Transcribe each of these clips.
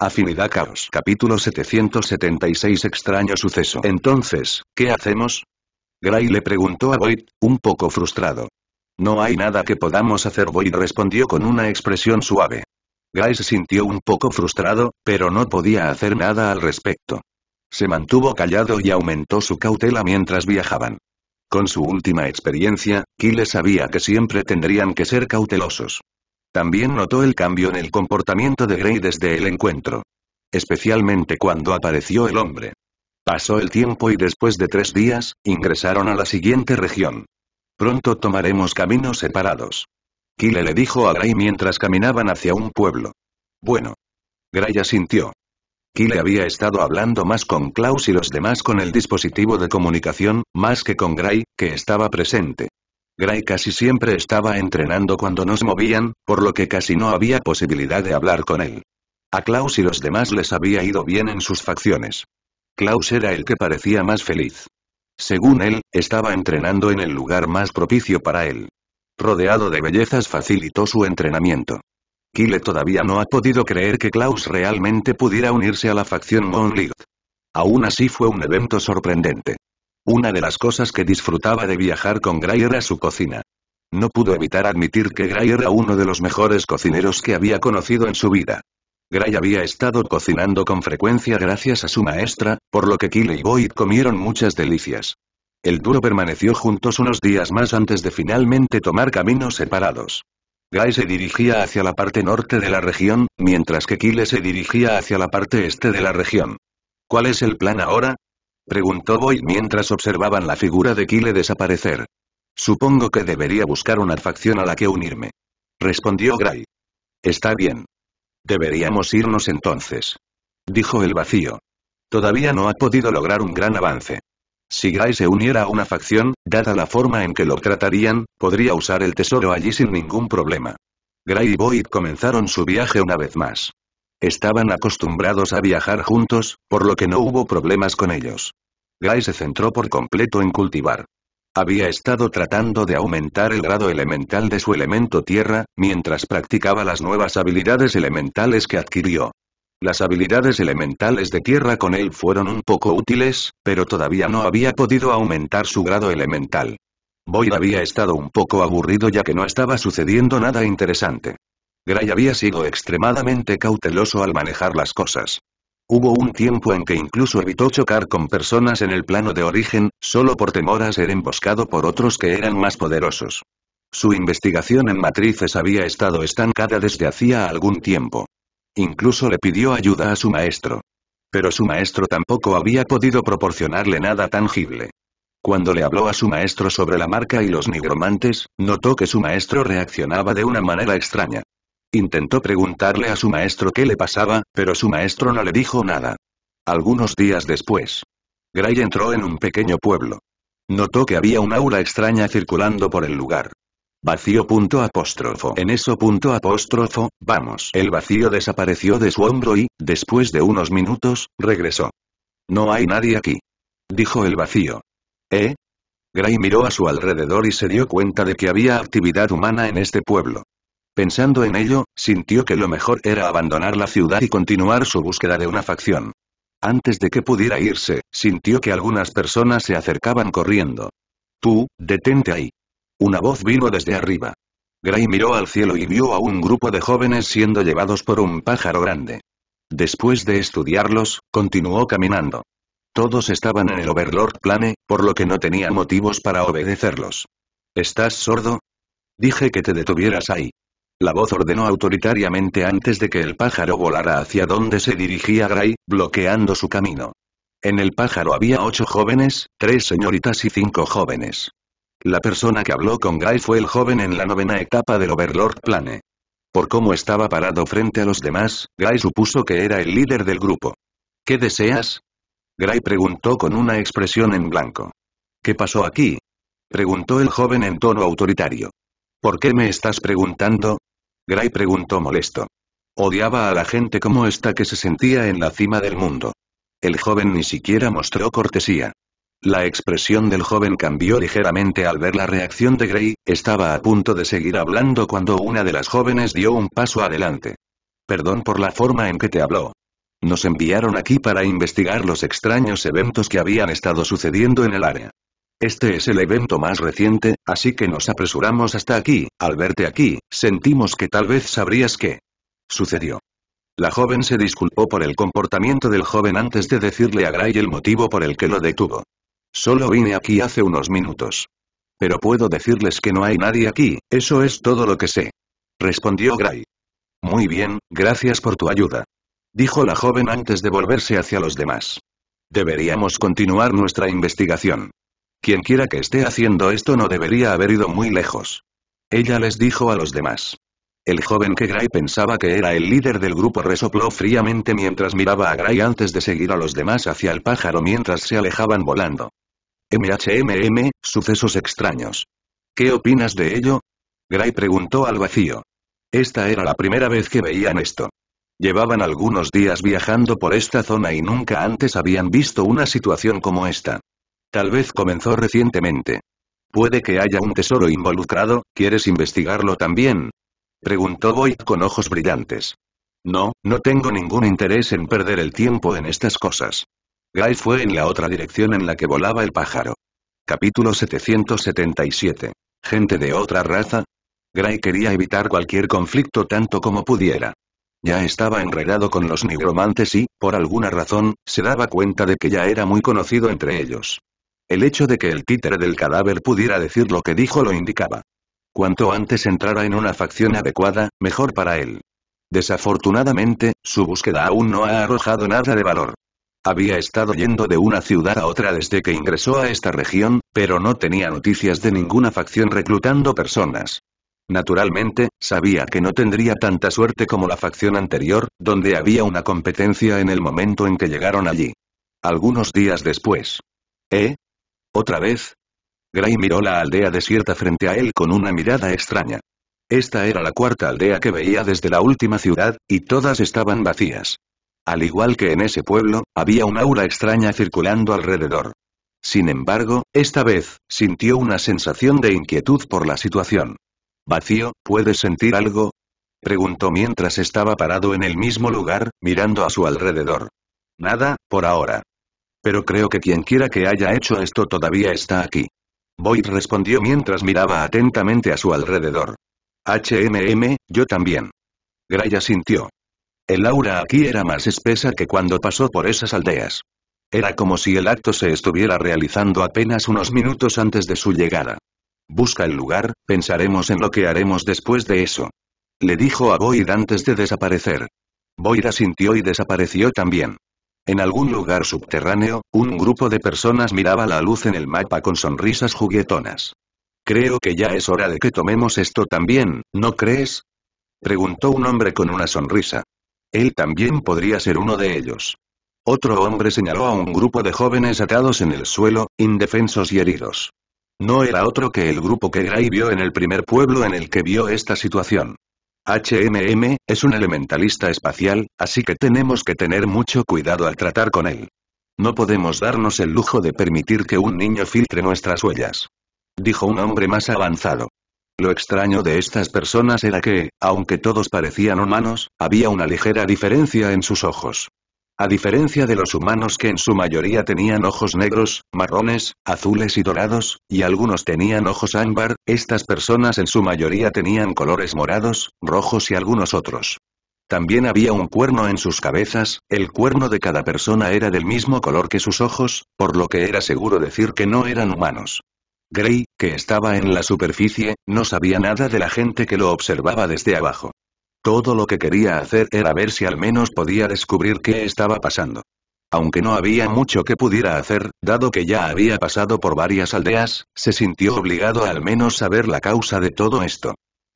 Afinidad Caos. Capítulo 776 Extraño suceso. Entonces, ¿qué hacemos? Gray le preguntó a Void, un poco frustrado. No hay nada que podamos hacer Void respondió con una expresión suave. Gray se sintió un poco frustrado, pero no podía hacer nada al respecto. Se mantuvo callado y aumentó su cautela mientras viajaban. Con su última experiencia, Kyle sabía que siempre tendrían que ser cautelosos. También notó el cambio en el comportamiento de Gray desde el encuentro. Especialmente cuando apareció el hombre. Pasó el tiempo y después de tres días, ingresaron a la siguiente región. Pronto tomaremos caminos separados. Kyle le dijo a Gray mientras caminaban hacia un pueblo. Bueno. Gray asintió. Kyle había estado hablando más con Klaus y los demás con el dispositivo de comunicación, más que con Gray, que estaba presente. Gray casi siempre estaba entrenando cuando nos movían, por lo que casi no había posibilidad de hablar con él. A Klaus y los demás les había ido bien en sus facciones. Klaus era el que parecía más feliz. Según él, estaba entrenando en el lugar más propicio para él. Rodeado de bellezas facilitó su entrenamiento. Kyle todavía no ha podido creer que Klaus realmente pudiera unirse a la facción Moonlight. Aún así fue un evento sorprendente. Una de las cosas que disfrutaba de viajar con Gray era su cocina. No pudo evitar admitir que Gray era uno de los mejores cocineros que había conocido en su vida. Gray había estado cocinando con frecuencia gracias a su maestra, por lo que Kyle y Boyd comieron muchas delicias. El duro permaneció juntos unos días más antes de finalmente tomar caminos separados. Gray se dirigía hacia la parte norte de la región, mientras que Kyle se dirigía hacia la parte este de la región. ¿Cuál es el plan ahora? Preguntó Boyd mientras observaban la figura de Kyle desaparecer. Supongo que debería buscar una facción a la que unirme. Respondió Gray. Está bien. Deberíamos irnos entonces. Dijo el vacío. Todavía no ha podido lograr un gran avance. Si Gray se uniera a una facción, dada la forma en que lo tratarían, podría usar el tesoro allí sin ningún problema. Gray y Boyd comenzaron su viaje una vez más. Estaban acostumbrados a viajar juntos, por lo que no hubo problemas con ellos. Guy se centró por completo en cultivar. Había estado tratando de aumentar el grado elemental de su elemento tierra, mientras practicaba las nuevas habilidades elementales que adquirió. Las habilidades elementales de tierra con él fueron un poco útiles, pero todavía no había podido aumentar su grado elemental. Boyd había estado un poco aburrido ya que no estaba sucediendo nada interesante. Gray había sido extremadamente cauteloso al manejar las cosas. Hubo un tiempo en que incluso evitó chocar con personas en el plano de origen, solo por temor a ser emboscado por otros que eran más poderosos. Su investigación en matrices había estado estancada desde hacía algún tiempo. Incluso le pidió ayuda a su maestro. Pero su maestro tampoco había podido proporcionarle nada tangible. Cuando le habló a su maestro sobre la marca y los nigromantes, notó que su maestro reaccionaba de una manera extraña. Intentó preguntarle a su maestro qué le pasaba, pero su maestro no le dijo nada. Algunos días después, Gray entró en un pequeño pueblo. Notó que había un aura extraña circulando por el lugar. Vacío punto apóstrofo. En eso punto apóstrofo, vamos. El vacío desapareció de su hombro y, después de unos minutos, regresó. No hay nadie aquí. Dijo el vacío. ¿Eh? Gray miró a su alrededor y se dio cuenta de que había actividad humana en este pueblo. Pensando en ello, sintió que lo mejor era abandonar la ciudad y continuar su búsqueda de una facción. Antes de que pudiera irse, sintió que algunas personas se acercaban corriendo. Tú, detente ahí. Una voz vino desde arriba. Gray miró al cielo y vio a un grupo de jóvenes siendo llevados por un pájaro grande. Después de estudiarlos, continuó caminando. Todos estaban en el Overlord Plane, por lo que no tenía motivos para obedecerlos. ¿Estás sordo? Dije que te detuvieras ahí la voz ordenó autoritariamente antes de que el pájaro volara hacia donde se dirigía Gray, bloqueando su camino. En el pájaro había ocho jóvenes, tres señoritas y cinco jóvenes. La persona que habló con Gray fue el joven en la novena etapa del Overlord Plane. Por cómo estaba parado frente a los demás, Gray supuso que era el líder del grupo. ¿Qué deseas? Gray preguntó con una expresión en blanco. ¿Qué pasó aquí? Preguntó el joven en tono autoritario. ¿Por qué me estás preguntando? Gray preguntó molesto. Odiaba a la gente como esta que se sentía en la cima del mundo. El joven ni siquiera mostró cortesía. La expresión del joven cambió ligeramente al ver la reacción de Gray, estaba a punto de seguir hablando cuando una de las jóvenes dio un paso adelante. Perdón por la forma en que te habló. Nos enviaron aquí para investigar los extraños eventos que habían estado sucediendo en el área. Este es el evento más reciente, así que nos apresuramos hasta aquí, al verte aquí, sentimos que tal vez sabrías qué sucedió. La joven se disculpó por el comportamiento del joven antes de decirle a Gray el motivo por el que lo detuvo. Solo vine aquí hace unos minutos. Pero puedo decirles que no hay nadie aquí, eso es todo lo que sé. Respondió Gray. Muy bien, gracias por tu ayuda. Dijo la joven antes de volverse hacia los demás. Deberíamos continuar nuestra investigación. Quien quiera que esté haciendo esto no debería haber ido muy lejos. Ella les dijo a los demás. El joven que Gray pensaba que era el líder del grupo resopló fríamente mientras miraba a Gray antes de seguir a los demás hacia el pájaro mientras se alejaban volando. MHMM, sucesos extraños. ¿Qué opinas de ello? Gray preguntó al vacío. Esta era la primera vez que veían esto. Llevaban algunos días viajando por esta zona y nunca antes habían visto una situación como esta. Tal vez comenzó recientemente. Puede que haya un tesoro involucrado, ¿quieres investigarlo también? Preguntó Boyd con ojos brillantes. No, no tengo ningún interés en perder el tiempo en estas cosas. Guy fue en la otra dirección en la que volaba el pájaro. Capítulo 777. Gente de otra raza. Gray quería evitar cualquier conflicto tanto como pudiera. Ya estaba enredado con los nigromantes y, por alguna razón, se daba cuenta de que ya era muy conocido entre ellos. El hecho de que el títere del cadáver pudiera decir lo que dijo lo indicaba. Cuanto antes entrara en una facción adecuada, mejor para él. Desafortunadamente, su búsqueda aún no ha arrojado nada de valor. Había estado yendo de una ciudad a otra desde que ingresó a esta región, pero no tenía noticias de ninguna facción reclutando personas. Naturalmente, sabía que no tendría tanta suerte como la facción anterior, donde había una competencia en el momento en que llegaron allí. Algunos días después. ¿Eh? ¿Otra vez? Gray miró la aldea desierta frente a él con una mirada extraña. Esta era la cuarta aldea que veía desde la última ciudad, y todas estaban vacías. Al igual que en ese pueblo, había un aura extraña circulando alrededor. Sin embargo, esta vez, sintió una sensación de inquietud por la situación. ¿Vacío, puedes sentir algo? Preguntó mientras estaba parado en el mismo lugar, mirando a su alrededor. Nada, por ahora. Pero creo que quien quiera que haya hecho esto todavía está aquí. Boyd respondió mientras miraba atentamente a su alrededor. HMM, yo también. Graya sintió. El aura aquí era más espesa que cuando pasó por esas aldeas. Era como si el acto se estuviera realizando apenas unos minutos antes de su llegada. Busca el lugar, pensaremos en lo que haremos después de eso. Le dijo a Boyd antes de desaparecer. Boyd asintió y desapareció también. En algún lugar subterráneo, un grupo de personas miraba la luz en el mapa con sonrisas juguetonas. Creo que ya es hora de que tomemos esto también, ¿no crees? Preguntó un hombre con una sonrisa. Él también podría ser uno de ellos. Otro hombre señaló a un grupo de jóvenes atados en el suelo, indefensos y heridos. No era otro que el grupo que Gray vio en el primer pueblo en el que vio esta situación. HMM, es un elementalista espacial, así que tenemos que tener mucho cuidado al tratar con él. No podemos darnos el lujo de permitir que un niño filtre nuestras huellas. Dijo un hombre más avanzado. Lo extraño de estas personas era que, aunque todos parecían humanos, había una ligera diferencia en sus ojos. A diferencia de los humanos que en su mayoría tenían ojos negros, marrones, azules y dorados, y algunos tenían ojos ámbar, estas personas en su mayoría tenían colores morados, rojos y algunos otros. También había un cuerno en sus cabezas, el cuerno de cada persona era del mismo color que sus ojos, por lo que era seguro decir que no eran humanos. Gray, que estaba en la superficie, no sabía nada de la gente que lo observaba desde abajo. Todo lo que quería hacer era ver si al menos podía descubrir qué estaba pasando. Aunque no había mucho que pudiera hacer, dado que ya había pasado por varias aldeas, se sintió obligado al menos saber la causa de todo esto.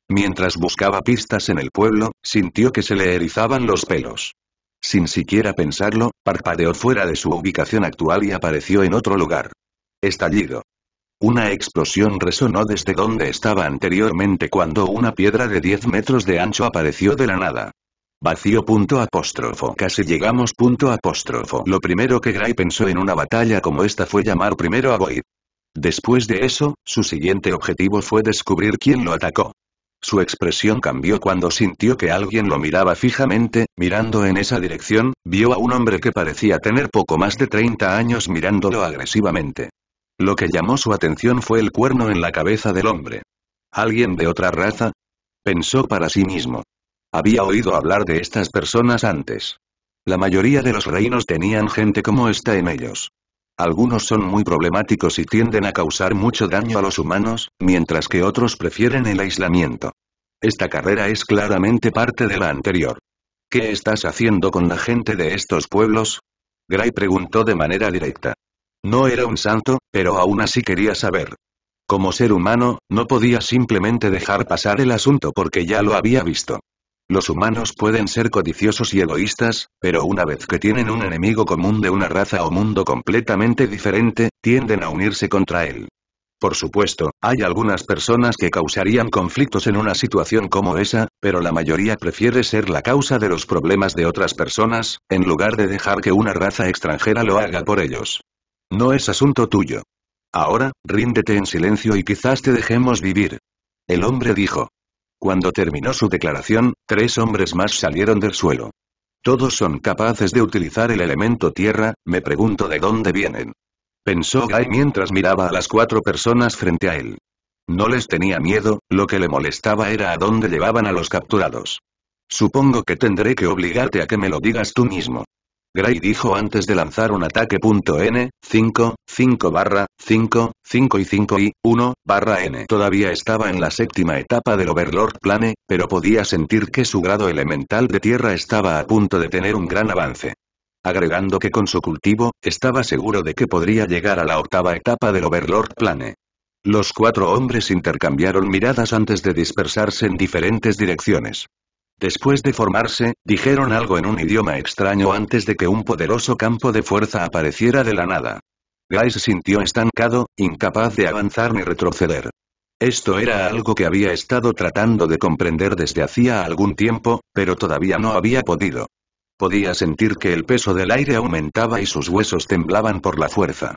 Mientras buscaba pistas en el pueblo, sintió que se le erizaban los pelos. Sin siquiera pensarlo, parpadeó fuera de su ubicación actual y apareció en otro lugar. Estallido. Una explosión resonó desde donde estaba anteriormente cuando una piedra de 10 metros de ancho apareció de la nada. Vacío punto apóstrofo. Casi llegamos punto apóstrofo. Lo primero que Gray pensó en una batalla como esta fue llamar primero a Void. Después de eso, su siguiente objetivo fue descubrir quién lo atacó. Su expresión cambió cuando sintió que alguien lo miraba fijamente, mirando en esa dirección, vio a un hombre que parecía tener poco más de 30 años mirándolo agresivamente. Lo que llamó su atención fue el cuerno en la cabeza del hombre. ¿Alguien de otra raza? Pensó para sí mismo. Había oído hablar de estas personas antes. La mayoría de los reinos tenían gente como esta en ellos. Algunos son muy problemáticos y tienden a causar mucho daño a los humanos, mientras que otros prefieren el aislamiento. Esta carrera es claramente parte de la anterior. ¿Qué estás haciendo con la gente de estos pueblos? Gray preguntó de manera directa. No era un santo, pero aún así quería saber. Como ser humano, no podía simplemente dejar pasar el asunto porque ya lo había visto. Los humanos pueden ser codiciosos y egoístas, pero una vez que tienen un enemigo común de una raza o mundo completamente diferente, tienden a unirse contra él. Por supuesto, hay algunas personas que causarían conflictos en una situación como esa, pero la mayoría prefiere ser la causa de los problemas de otras personas, en lugar de dejar que una raza extranjera lo haga por ellos. No es asunto tuyo. Ahora, ríndete en silencio y quizás te dejemos vivir. El hombre dijo. Cuando terminó su declaración, tres hombres más salieron del suelo. Todos son capaces de utilizar el elemento tierra, me pregunto de dónde vienen. Pensó Guy mientras miraba a las cuatro personas frente a él. No les tenía miedo, lo que le molestaba era a dónde llevaban a los capturados. Supongo que tendré que obligarte a que me lo digas tú mismo. Gray dijo antes de lanzar un ataque. N, 5, 5 barra, 5, 5 y 5 y, 1, barra N. Todavía estaba en la séptima etapa del Overlord Plane, pero podía sentir que su grado elemental de tierra estaba a punto de tener un gran avance. Agregando que con su cultivo, estaba seguro de que podría llegar a la octava etapa del Overlord Plane. Los cuatro hombres intercambiaron miradas antes de dispersarse en diferentes direcciones. Después de formarse, dijeron algo en un idioma extraño antes de que un poderoso campo de fuerza apareciera de la nada. Guy se sintió estancado, incapaz de avanzar ni retroceder. Esto era algo que había estado tratando de comprender desde hacía algún tiempo, pero todavía no había podido. Podía sentir que el peso del aire aumentaba y sus huesos temblaban por la fuerza.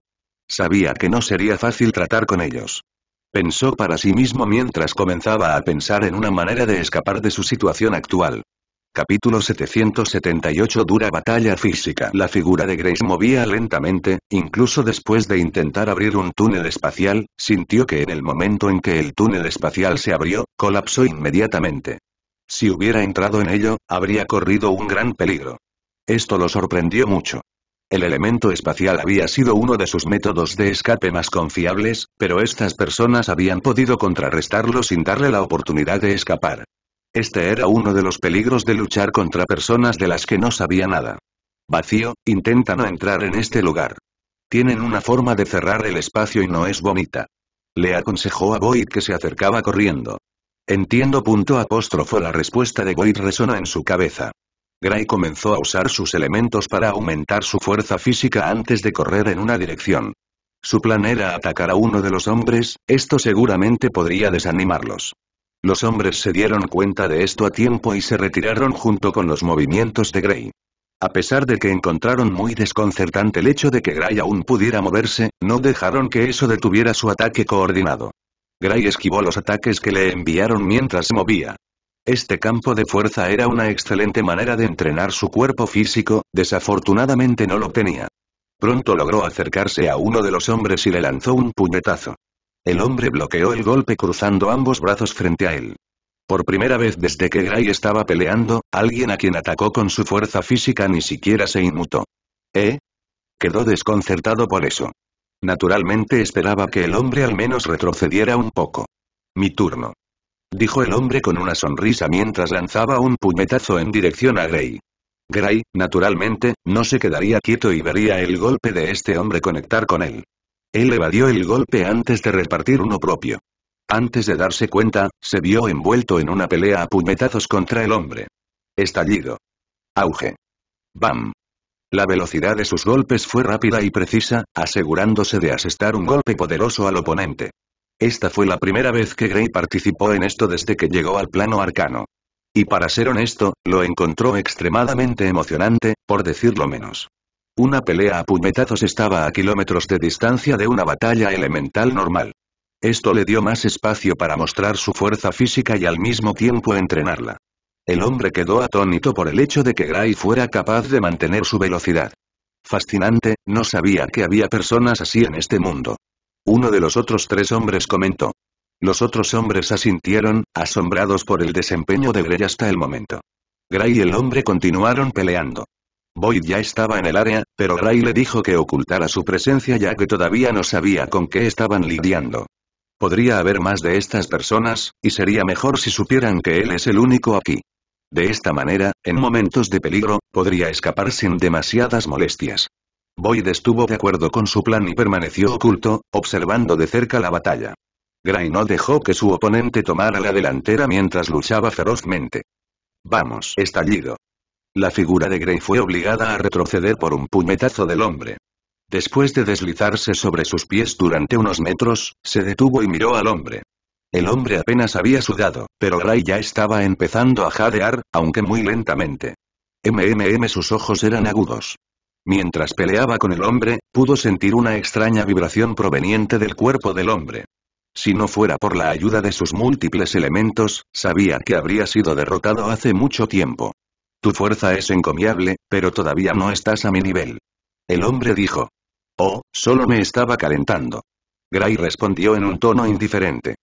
Sabía que no sería fácil tratar con ellos pensó para sí mismo mientras comenzaba a pensar en una manera de escapar de su situación actual. Capítulo 778 Dura batalla física La figura de Grace movía lentamente, incluso después de intentar abrir un túnel espacial, sintió que en el momento en que el túnel espacial se abrió, colapsó inmediatamente. Si hubiera entrado en ello, habría corrido un gran peligro. Esto lo sorprendió mucho. El elemento espacial había sido uno de sus métodos de escape más confiables, pero estas personas habían podido contrarrestarlo sin darle la oportunidad de escapar. Este era uno de los peligros de luchar contra personas de las que no sabía nada. Vacío, intenta no entrar en este lugar. Tienen una forma de cerrar el espacio y no es bonita. Le aconsejó a Boyd que se acercaba corriendo. Entiendo. Punto apóstrofo la respuesta de Boyd resona en su cabeza. Gray comenzó a usar sus elementos para aumentar su fuerza física antes de correr en una dirección. Su plan era atacar a uno de los hombres, esto seguramente podría desanimarlos. Los hombres se dieron cuenta de esto a tiempo y se retiraron junto con los movimientos de Gray. A pesar de que encontraron muy desconcertante el hecho de que Gray aún pudiera moverse, no dejaron que eso detuviera su ataque coordinado. Gray esquivó los ataques que le enviaron mientras se movía. Este campo de fuerza era una excelente manera de entrenar su cuerpo físico, desafortunadamente no lo tenía. Pronto logró acercarse a uno de los hombres y le lanzó un puñetazo. El hombre bloqueó el golpe cruzando ambos brazos frente a él. Por primera vez desde que Gray estaba peleando, alguien a quien atacó con su fuerza física ni siquiera se inmutó. ¿Eh? Quedó desconcertado por eso. Naturalmente esperaba que el hombre al menos retrocediera un poco. Mi turno. Dijo el hombre con una sonrisa mientras lanzaba un puñetazo en dirección a Gray. Gray, naturalmente, no se quedaría quieto y vería el golpe de este hombre conectar con él. Él evadió el golpe antes de repartir uno propio. Antes de darse cuenta, se vio envuelto en una pelea a puñetazos contra el hombre. Estallido. Auge. Bam. La velocidad de sus golpes fue rápida y precisa, asegurándose de asestar un golpe poderoso al oponente. Esta fue la primera vez que Gray participó en esto desde que llegó al plano arcano. Y para ser honesto, lo encontró extremadamente emocionante, por decirlo menos. Una pelea a puñetazos estaba a kilómetros de distancia de una batalla elemental normal. Esto le dio más espacio para mostrar su fuerza física y al mismo tiempo entrenarla. El hombre quedó atónito por el hecho de que Gray fuera capaz de mantener su velocidad. Fascinante, no sabía que había personas así en este mundo. Uno de los otros tres hombres comentó. Los otros hombres asintieron, asombrados por el desempeño de Grey hasta el momento. Gray y el hombre continuaron peleando. Boyd ya estaba en el área, pero Gray le dijo que ocultara su presencia ya que todavía no sabía con qué estaban lidiando. Podría haber más de estas personas, y sería mejor si supieran que él es el único aquí. De esta manera, en momentos de peligro, podría escapar sin demasiadas molestias. Boyd estuvo de acuerdo con su plan y permaneció oculto, observando de cerca la batalla. Gray no dejó que su oponente tomara la delantera mientras luchaba ferozmente. Vamos, estallido. La figura de Gray fue obligada a retroceder por un puñetazo del hombre. Después de deslizarse sobre sus pies durante unos metros, se detuvo y miró al hombre. El hombre apenas había sudado, pero Gray ya estaba empezando a jadear, aunque muy lentamente. MMM sus ojos eran agudos. Mientras peleaba con el hombre, pudo sentir una extraña vibración proveniente del cuerpo del hombre. Si no fuera por la ayuda de sus múltiples elementos, sabía que habría sido derrotado hace mucho tiempo. Tu fuerza es encomiable, pero todavía no estás a mi nivel. El hombre dijo. Oh, solo me estaba calentando. Gray respondió en un tono indiferente.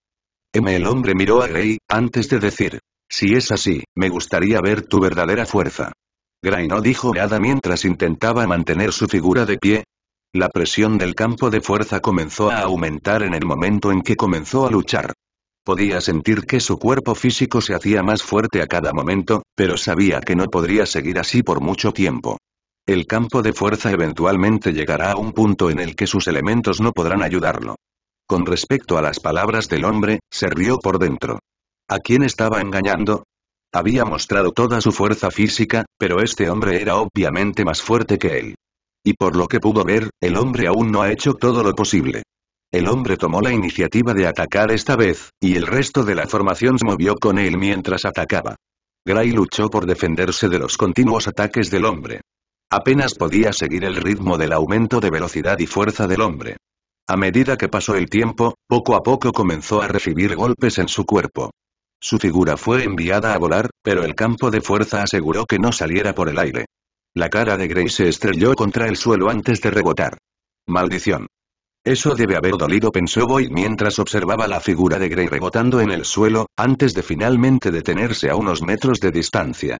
M. El hombre miró a Gray, antes de decir. Si es así, me gustaría ver tu verdadera fuerza. Gray no dijo nada mientras intentaba mantener su figura de pie. La presión del campo de fuerza comenzó a aumentar en el momento en que comenzó a luchar. Podía sentir que su cuerpo físico se hacía más fuerte a cada momento, pero sabía que no podría seguir así por mucho tiempo. El campo de fuerza eventualmente llegará a un punto en el que sus elementos no podrán ayudarlo. Con respecto a las palabras del hombre, se rió por dentro. ¿A quién estaba engañando? Había mostrado toda su fuerza física, pero este hombre era obviamente más fuerte que él. Y por lo que pudo ver, el hombre aún no ha hecho todo lo posible. El hombre tomó la iniciativa de atacar esta vez, y el resto de la formación se movió con él mientras atacaba. Gray luchó por defenderse de los continuos ataques del hombre. Apenas podía seguir el ritmo del aumento de velocidad y fuerza del hombre. A medida que pasó el tiempo, poco a poco comenzó a recibir golpes en su cuerpo. Su figura fue enviada a volar, pero el campo de fuerza aseguró que no saliera por el aire. La cara de Gray se estrelló contra el suelo antes de rebotar. Maldición. Eso debe haber dolido pensó Boyd mientras observaba la figura de Gray rebotando en el suelo, antes de finalmente detenerse a unos metros de distancia.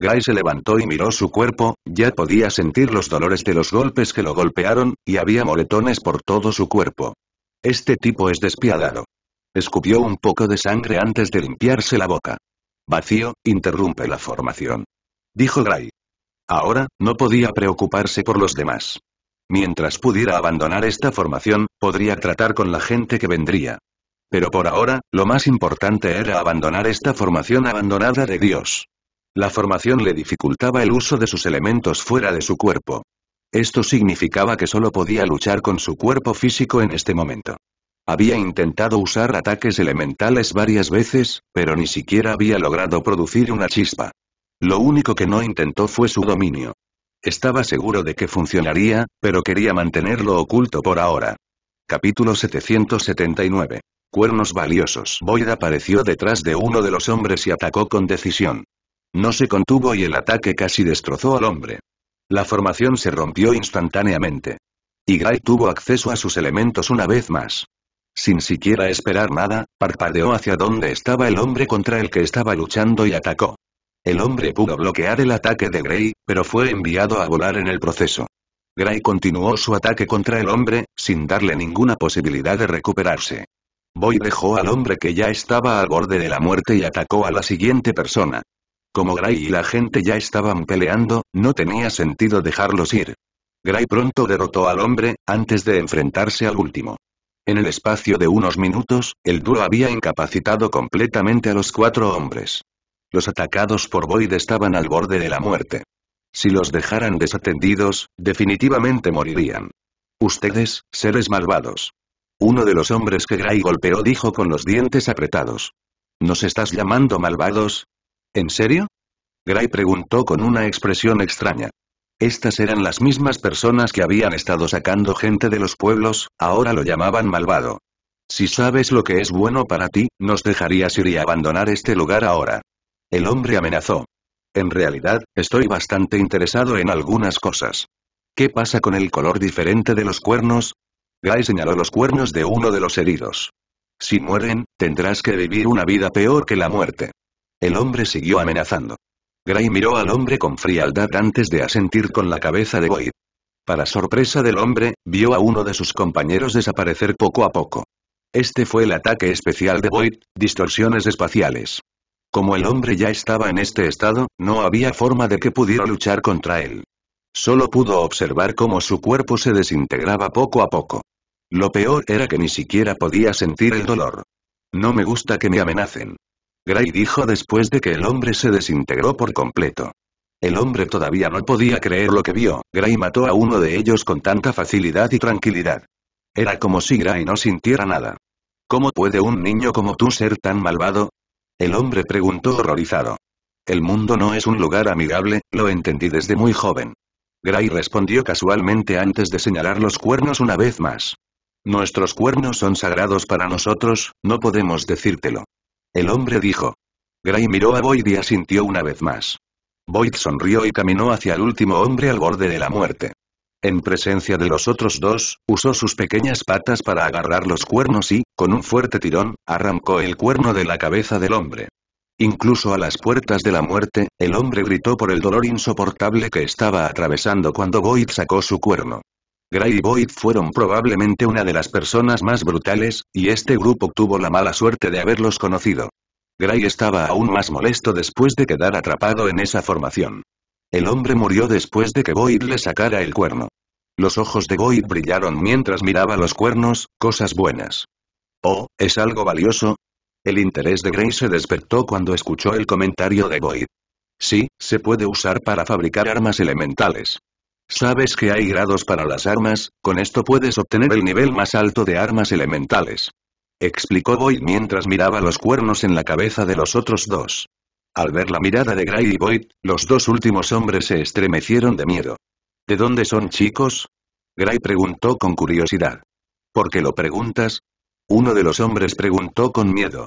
Guy se levantó y miró su cuerpo, ya podía sentir los dolores de los golpes que lo golpearon, y había moletones por todo su cuerpo. Este tipo es despiadado. Escupió un poco de sangre antes de limpiarse la boca. Vacío, interrumpe la formación. Dijo Gray. Ahora, no podía preocuparse por los demás. Mientras pudiera abandonar esta formación, podría tratar con la gente que vendría. Pero por ahora, lo más importante era abandonar esta formación abandonada de Dios. La formación le dificultaba el uso de sus elementos fuera de su cuerpo. Esto significaba que solo podía luchar con su cuerpo físico en este momento. Había intentado usar ataques elementales varias veces, pero ni siquiera había logrado producir una chispa. Lo único que no intentó fue su dominio. Estaba seguro de que funcionaría, pero quería mantenerlo oculto por ahora. Capítulo 779. Cuernos valiosos. Boyd apareció detrás de uno de los hombres y atacó con decisión. No se contuvo y el ataque casi destrozó al hombre. La formación se rompió instantáneamente. Y Gray tuvo acceso a sus elementos una vez más. Sin siquiera esperar nada, parpadeó hacia donde estaba el hombre contra el que estaba luchando y atacó. El hombre pudo bloquear el ataque de Gray, pero fue enviado a volar en el proceso. Gray continuó su ataque contra el hombre, sin darle ninguna posibilidad de recuperarse. Boy dejó al hombre que ya estaba al borde de la muerte y atacó a la siguiente persona. Como Gray y la gente ya estaban peleando, no tenía sentido dejarlos ir. Gray pronto derrotó al hombre, antes de enfrentarse al último. En el espacio de unos minutos, el dúo había incapacitado completamente a los cuatro hombres. Los atacados por Boyd estaban al borde de la muerte. Si los dejaran desatendidos, definitivamente morirían. Ustedes, seres malvados. Uno de los hombres que Gray golpeó dijo con los dientes apretados. ¿Nos estás llamando malvados? ¿En serio? Gray preguntó con una expresión extraña. Estas eran las mismas personas que habían estado sacando gente de los pueblos, ahora lo llamaban malvado. Si sabes lo que es bueno para ti, nos dejarías ir y abandonar este lugar ahora. El hombre amenazó. En realidad, estoy bastante interesado en algunas cosas. ¿Qué pasa con el color diferente de los cuernos? Guy señaló los cuernos de uno de los heridos. Si mueren, tendrás que vivir una vida peor que la muerte. El hombre siguió amenazando. Gray miró al hombre con frialdad antes de asentir con la cabeza de Boyd. Para sorpresa del hombre, vio a uno de sus compañeros desaparecer poco a poco. Este fue el ataque especial de Boyd, distorsiones espaciales. Como el hombre ya estaba en este estado, no había forma de que pudiera luchar contra él. Solo pudo observar cómo su cuerpo se desintegraba poco a poco. Lo peor era que ni siquiera podía sentir el dolor. No me gusta que me amenacen. Gray dijo después de que el hombre se desintegró por completo. El hombre todavía no podía creer lo que vio, Gray mató a uno de ellos con tanta facilidad y tranquilidad. Era como si Gray no sintiera nada. ¿Cómo puede un niño como tú ser tan malvado? El hombre preguntó horrorizado. El mundo no es un lugar amigable, lo entendí desde muy joven. Gray respondió casualmente antes de señalar los cuernos una vez más. Nuestros cuernos son sagrados para nosotros, no podemos decírtelo. El hombre dijo. Gray miró a Boyd y asintió una vez más. Boyd sonrió y caminó hacia el último hombre al borde de la muerte. En presencia de los otros dos, usó sus pequeñas patas para agarrar los cuernos y, con un fuerte tirón, arrancó el cuerno de la cabeza del hombre. Incluso a las puertas de la muerte, el hombre gritó por el dolor insoportable que estaba atravesando cuando Boyd sacó su cuerno. Gray y Boyd fueron probablemente una de las personas más brutales, y este grupo tuvo la mala suerte de haberlos conocido. Gray estaba aún más molesto después de quedar atrapado en esa formación. El hombre murió después de que Boyd le sacara el cuerno. Los ojos de Boyd brillaron mientras miraba los cuernos, cosas buenas. Oh, ¿es algo valioso? El interés de Gray se despertó cuando escuchó el comentario de Boyd. Sí, se puede usar para fabricar armas elementales. Sabes que hay grados para las armas, con esto puedes obtener el nivel más alto de armas elementales. Explicó Boyd mientras miraba los cuernos en la cabeza de los otros dos. Al ver la mirada de Gray y Boyd, los dos últimos hombres se estremecieron de miedo. ¿De dónde son chicos? Gray preguntó con curiosidad. ¿Por qué lo preguntas? Uno de los hombres preguntó con miedo.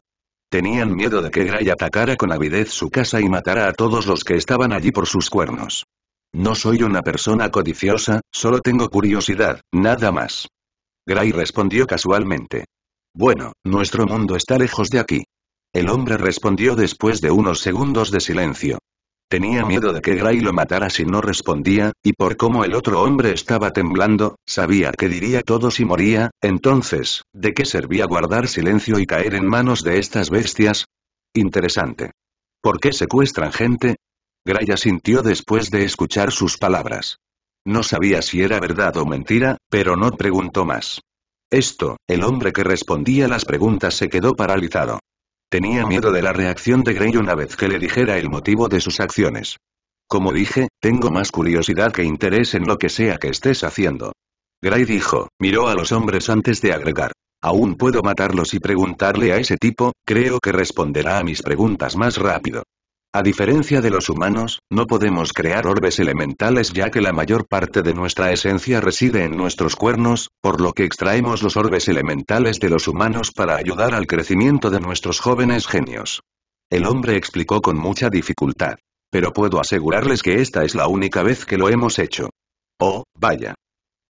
Tenían miedo de que Gray atacara con avidez su casa y matara a todos los que estaban allí por sus cuernos. No soy una persona codiciosa, solo tengo curiosidad, nada más. Gray respondió casualmente. Bueno, nuestro mundo está lejos de aquí. El hombre respondió después de unos segundos de silencio. Tenía miedo de que Gray lo matara si no respondía, y por cómo el otro hombre estaba temblando, sabía que diría todo si moría, entonces, ¿de qué servía guardar silencio y caer en manos de estas bestias? Interesante. ¿Por qué secuestran gente? Gray sintió después de escuchar sus palabras. No sabía si era verdad o mentira, pero no preguntó más. Esto, el hombre que respondía las preguntas se quedó paralizado. Tenía miedo de la reacción de gray una vez que le dijera el motivo de sus acciones. Como dije, tengo más curiosidad que interés en lo que sea que estés haciendo. Gray dijo, miró a los hombres antes de agregar. Aún puedo matarlos y preguntarle a ese tipo, creo que responderá a mis preguntas más rápido. A diferencia de los humanos, no podemos crear orbes elementales ya que la mayor parte de nuestra esencia reside en nuestros cuernos, por lo que extraemos los orbes elementales de los humanos para ayudar al crecimiento de nuestros jóvenes genios. El hombre explicó con mucha dificultad. Pero puedo asegurarles que esta es la única vez que lo hemos hecho. Oh, vaya.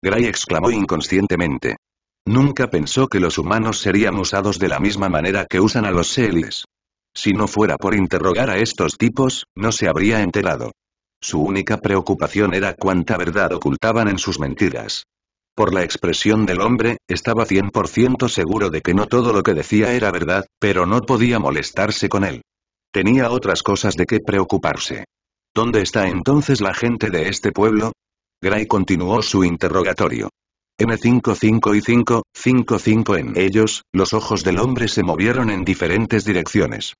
Gray exclamó inconscientemente. Nunca pensó que los humanos serían usados de la misma manera que usan a los seres. Si no fuera por interrogar a estos tipos, no se habría enterado. Su única preocupación era cuánta verdad ocultaban en sus mentiras. Por la expresión del hombre, estaba 100% seguro de que no todo lo que decía era verdad, pero no podía molestarse con él. Tenía otras cosas de qué preocuparse. ¿Dónde está entonces la gente de este pueblo? Gray continuó su interrogatorio. M55 y 5, 55 en ellos, los ojos del hombre se movieron en diferentes direcciones.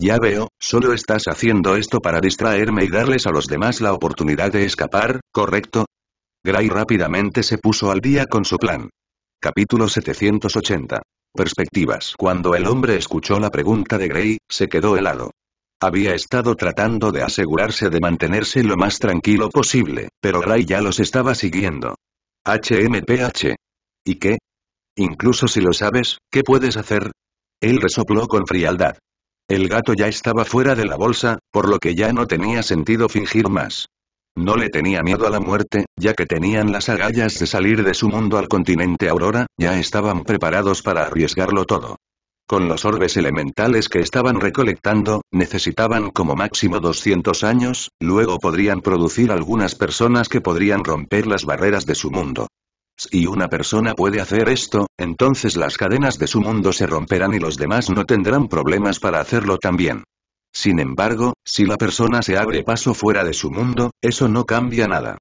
Ya veo, solo estás haciendo esto para distraerme y darles a los demás la oportunidad de escapar, ¿correcto? Gray rápidamente se puso al día con su plan. Capítulo 780. Perspectivas. Cuando el hombre escuchó la pregunta de Gray, se quedó helado. Había estado tratando de asegurarse de mantenerse lo más tranquilo posible, pero Gray ya los estaba siguiendo. HMPH. ¿Y qué? Incluso si lo sabes, ¿qué puedes hacer? Él resopló con frialdad. El gato ya estaba fuera de la bolsa, por lo que ya no tenía sentido fingir más. No le tenía miedo a la muerte, ya que tenían las agallas de salir de su mundo al continente Aurora, ya estaban preparados para arriesgarlo todo. Con los orbes elementales que estaban recolectando, necesitaban como máximo 200 años, luego podrían producir algunas personas que podrían romper las barreras de su mundo y una persona puede hacer esto, entonces las cadenas de su mundo se romperán y los demás no tendrán problemas para hacerlo también. Sin embargo, si la persona se abre paso fuera de su mundo, eso no cambia nada.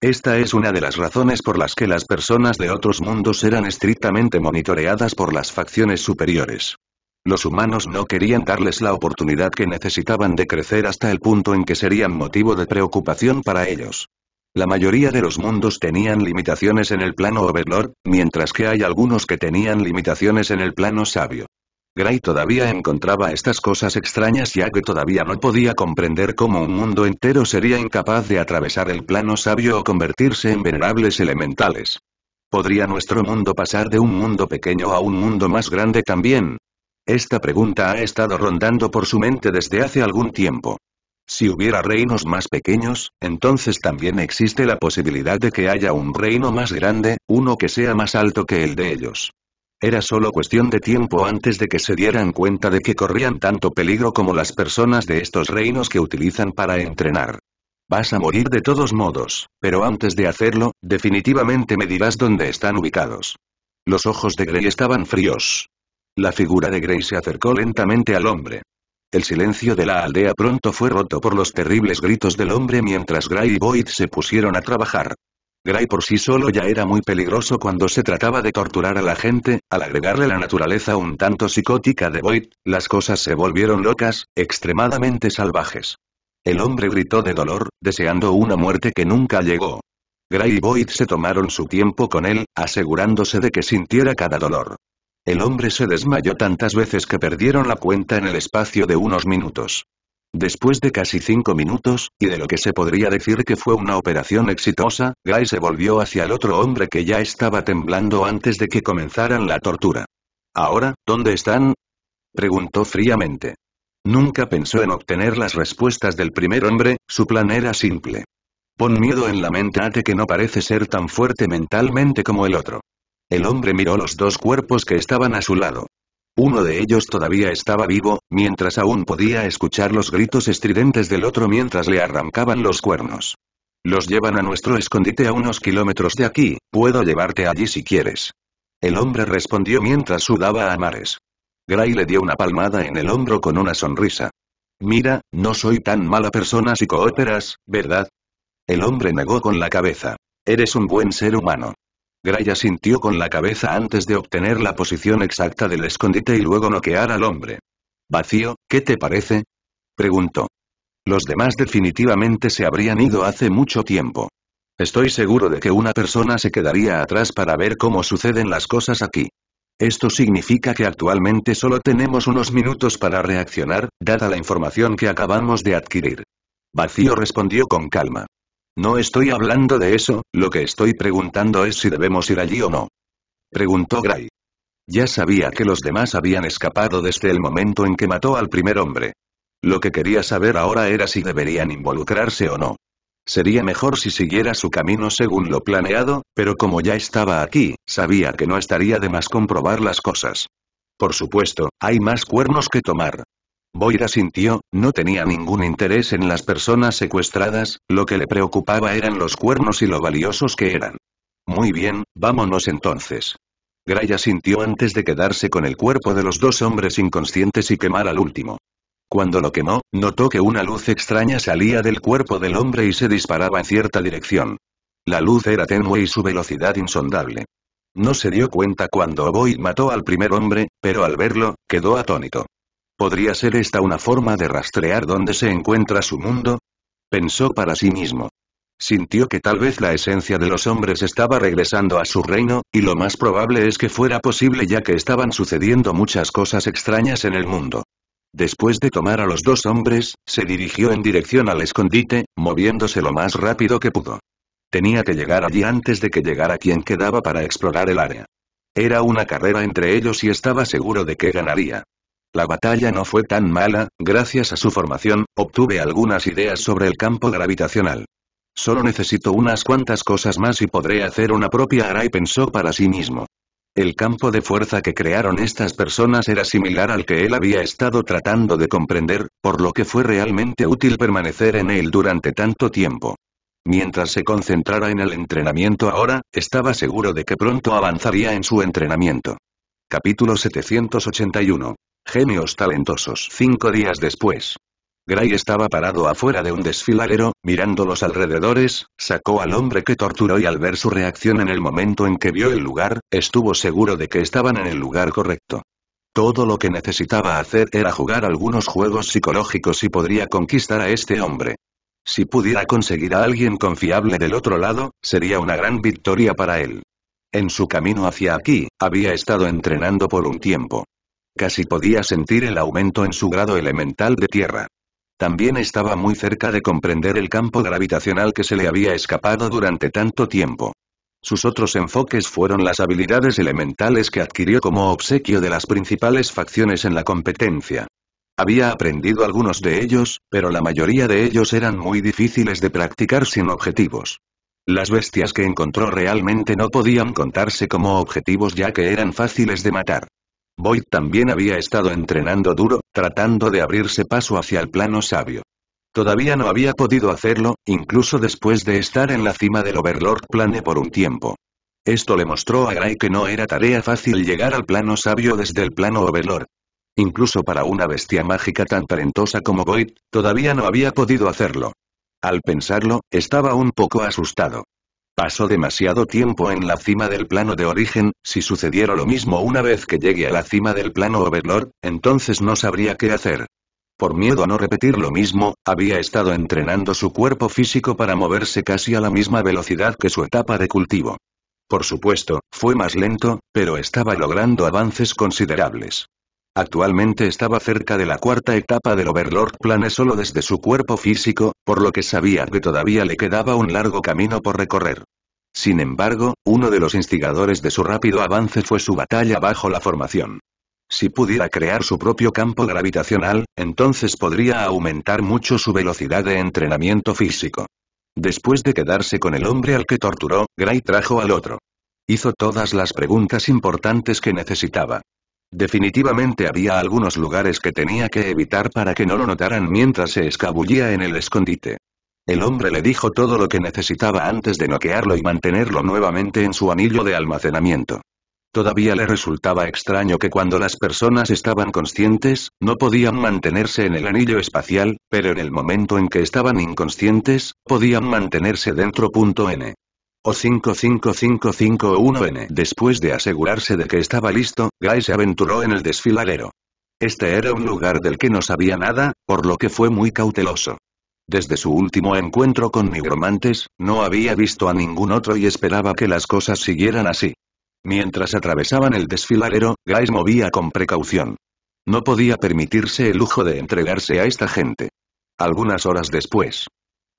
Esta es una de las razones por las que las personas de otros mundos eran estrictamente monitoreadas por las facciones superiores. Los humanos no querían darles la oportunidad que necesitaban de crecer hasta el punto en que serían motivo de preocupación para ellos. La mayoría de los mundos tenían limitaciones en el plano Overlord, mientras que hay algunos que tenían limitaciones en el plano sabio. Gray todavía encontraba estas cosas extrañas ya que todavía no podía comprender cómo un mundo entero sería incapaz de atravesar el plano sabio o convertirse en venerables elementales. ¿Podría nuestro mundo pasar de un mundo pequeño a un mundo más grande también? Esta pregunta ha estado rondando por su mente desde hace algún tiempo. Si hubiera reinos más pequeños, entonces también existe la posibilidad de que haya un reino más grande, uno que sea más alto que el de ellos. Era solo cuestión de tiempo antes de que se dieran cuenta de que corrían tanto peligro como las personas de estos reinos que utilizan para entrenar. Vas a morir de todos modos, pero antes de hacerlo, definitivamente me dirás dónde están ubicados. Los ojos de Grey estaban fríos. La figura de Grey se acercó lentamente al hombre. El silencio de la aldea pronto fue roto por los terribles gritos del hombre mientras Gray y Boyd se pusieron a trabajar. Gray por sí solo ya era muy peligroso cuando se trataba de torturar a la gente, al agregarle la naturaleza un tanto psicótica de Boyd, las cosas se volvieron locas, extremadamente salvajes. El hombre gritó de dolor, deseando una muerte que nunca llegó. Gray y Boyd se tomaron su tiempo con él, asegurándose de que sintiera cada dolor. El hombre se desmayó tantas veces que perdieron la cuenta en el espacio de unos minutos. Después de casi cinco minutos, y de lo que se podría decir que fue una operación exitosa, Guy se volvió hacia el otro hombre que ya estaba temblando antes de que comenzaran la tortura. ¿Ahora, dónde están? preguntó fríamente. Nunca pensó en obtener las respuestas del primer hombre, su plan era simple. Pon miedo en la mente ate que no parece ser tan fuerte mentalmente como el otro. El hombre miró los dos cuerpos que estaban a su lado. Uno de ellos todavía estaba vivo, mientras aún podía escuchar los gritos estridentes del otro mientras le arrancaban los cuernos. Los llevan a nuestro escondite a unos kilómetros de aquí, puedo llevarte allí si quieres. El hombre respondió mientras sudaba a mares. Gray le dio una palmada en el hombro con una sonrisa. Mira, no soy tan mala persona si ¿verdad? El hombre negó con la cabeza. Eres un buen ser humano. Gray sintió con la cabeza antes de obtener la posición exacta del escondite y luego noquear al hombre. Vacío, ¿qué te parece? Preguntó. Los demás definitivamente se habrían ido hace mucho tiempo. Estoy seguro de que una persona se quedaría atrás para ver cómo suceden las cosas aquí. Esto significa que actualmente solo tenemos unos minutos para reaccionar, dada la información que acabamos de adquirir. Vacío respondió con calma. No estoy hablando de eso, lo que estoy preguntando es si debemos ir allí o no. Preguntó Gray. Ya sabía que los demás habían escapado desde el momento en que mató al primer hombre. Lo que quería saber ahora era si deberían involucrarse o no. Sería mejor si siguiera su camino según lo planeado, pero como ya estaba aquí, sabía que no estaría de más comprobar las cosas. Por supuesto, hay más cuernos que tomar. Boira sintió, no tenía ningún interés en las personas secuestradas, lo que le preocupaba eran los cuernos y lo valiosos que eran. Muy bien, vámonos entonces. Graya sintió antes de quedarse con el cuerpo de los dos hombres inconscientes y quemar al último. Cuando lo quemó, notó que una luz extraña salía del cuerpo del hombre y se disparaba en cierta dirección. La luz era tenue y su velocidad insondable. No se dio cuenta cuando Boyd mató al primer hombre, pero al verlo, quedó atónito. ¿Podría ser esta una forma de rastrear dónde se encuentra su mundo? Pensó para sí mismo. Sintió que tal vez la esencia de los hombres estaba regresando a su reino, y lo más probable es que fuera posible ya que estaban sucediendo muchas cosas extrañas en el mundo. Después de tomar a los dos hombres, se dirigió en dirección al escondite, moviéndose lo más rápido que pudo. Tenía que llegar allí antes de que llegara quien quedaba para explorar el área. Era una carrera entre ellos y estaba seguro de que ganaría. La batalla no fue tan mala, gracias a su formación, obtuve algunas ideas sobre el campo gravitacional. Solo necesito unas cuantas cosas más y podré hacer una propia y pensó para sí mismo. El campo de fuerza que crearon estas personas era similar al que él había estado tratando de comprender, por lo que fue realmente útil permanecer en él durante tanto tiempo. Mientras se concentrara en el entrenamiento ahora, estaba seguro de que pronto avanzaría en su entrenamiento. Capítulo 781 Genios talentosos. Cinco días después. Gray estaba parado afuera de un desfiladero, mirando los alrededores, sacó al hombre que torturó y al ver su reacción en el momento en que vio el lugar, estuvo seguro de que estaban en el lugar correcto. Todo lo que necesitaba hacer era jugar algunos juegos psicológicos y podría conquistar a este hombre. Si pudiera conseguir a alguien confiable del otro lado, sería una gran victoria para él. En su camino hacia aquí, había estado entrenando por un tiempo. Casi podía sentir el aumento en su grado elemental de tierra. También estaba muy cerca de comprender el campo gravitacional que se le había escapado durante tanto tiempo. Sus otros enfoques fueron las habilidades elementales que adquirió como obsequio de las principales facciones en la competencia. Había aprendido algunos de ellos, pero la mayoría de ellos eran muy difíciles de practicar sin objetivos. Las bestias que encontró realmente no podían contarse como objetivos ya que eran fáciles de matar. Boyd también había estado entrenando duro, tratando de abrirse paso hacia el plano sabio. Todavía no había podido hacerlo, incluso después de estar en la cima del Overlord Plane por un tiempo. Esto le mostró a Gray que no era tarea fácil llegar al plano sabio desde el plano Overlord. Incluso para una bestia mágica tan talentosa como Void, todavía no había podido hacerlo. Al pensarlo, estaba un poco asustado. Pasó demasiado tiempo en la cima del plano de origen, si sucediera lo mismo una vez que llegue a la cima del plano Overlord, entonces no sabría qué hacer. Por miedo a no repetir lo mismo, había estado entrenando su cuerpo físico para moverse casi a la misma velocidad que su etapa de cultivo. Por supuesto, fue más lento, pero estaba logrando avances considerables. Actualmente estaba cerca de la cuarta etapa del Overlord Plane solo desde su cuerpo físico, por lo que sabía que todavía le quedaba un largo camino por recorrer. Sin embargo, uno de los instigadores de su rápido avance fue su batalla bajo la formación. Si pudiera crear su propio campo gravitacional, entonces podría aumentar mucho su velocidad de entrenamiento físico. Después de quedarse con el hombre al que torturó, Gray trajo al otro. Hizo todas las preguntas importantes que necesitaba. Definitivamente había algunos lugares que tenía que evitar para que no lo notaran mientras se escabullía en el escondite. El hombre le dijo todo lo que necesitaba antes de noquearlo y mantenerlo nuevamente en su anillo de almacenamiento. Todavía le resultaba extraño que cuando las personas estaban conscientes, no podían mantenerse en el anillo espacial, pero en el momento en que estaban inconscientes, podían mantenerse dentro. N o 55551N. Después de asegurarse de que estaba listo, Guy se aventuró en el desfiladero. Este era un lugar del que no sabía nada, por lo que fue muy cauteloso. Desde su último encuentro con nigromantes, no había visto a ningún otro y esperaba que las cosas siguieran así. Mientras atravesaban el desfiladero, Guy movía con precaución. No podía permitirse el lujo de entregarse a esta gente. Algunas horas después,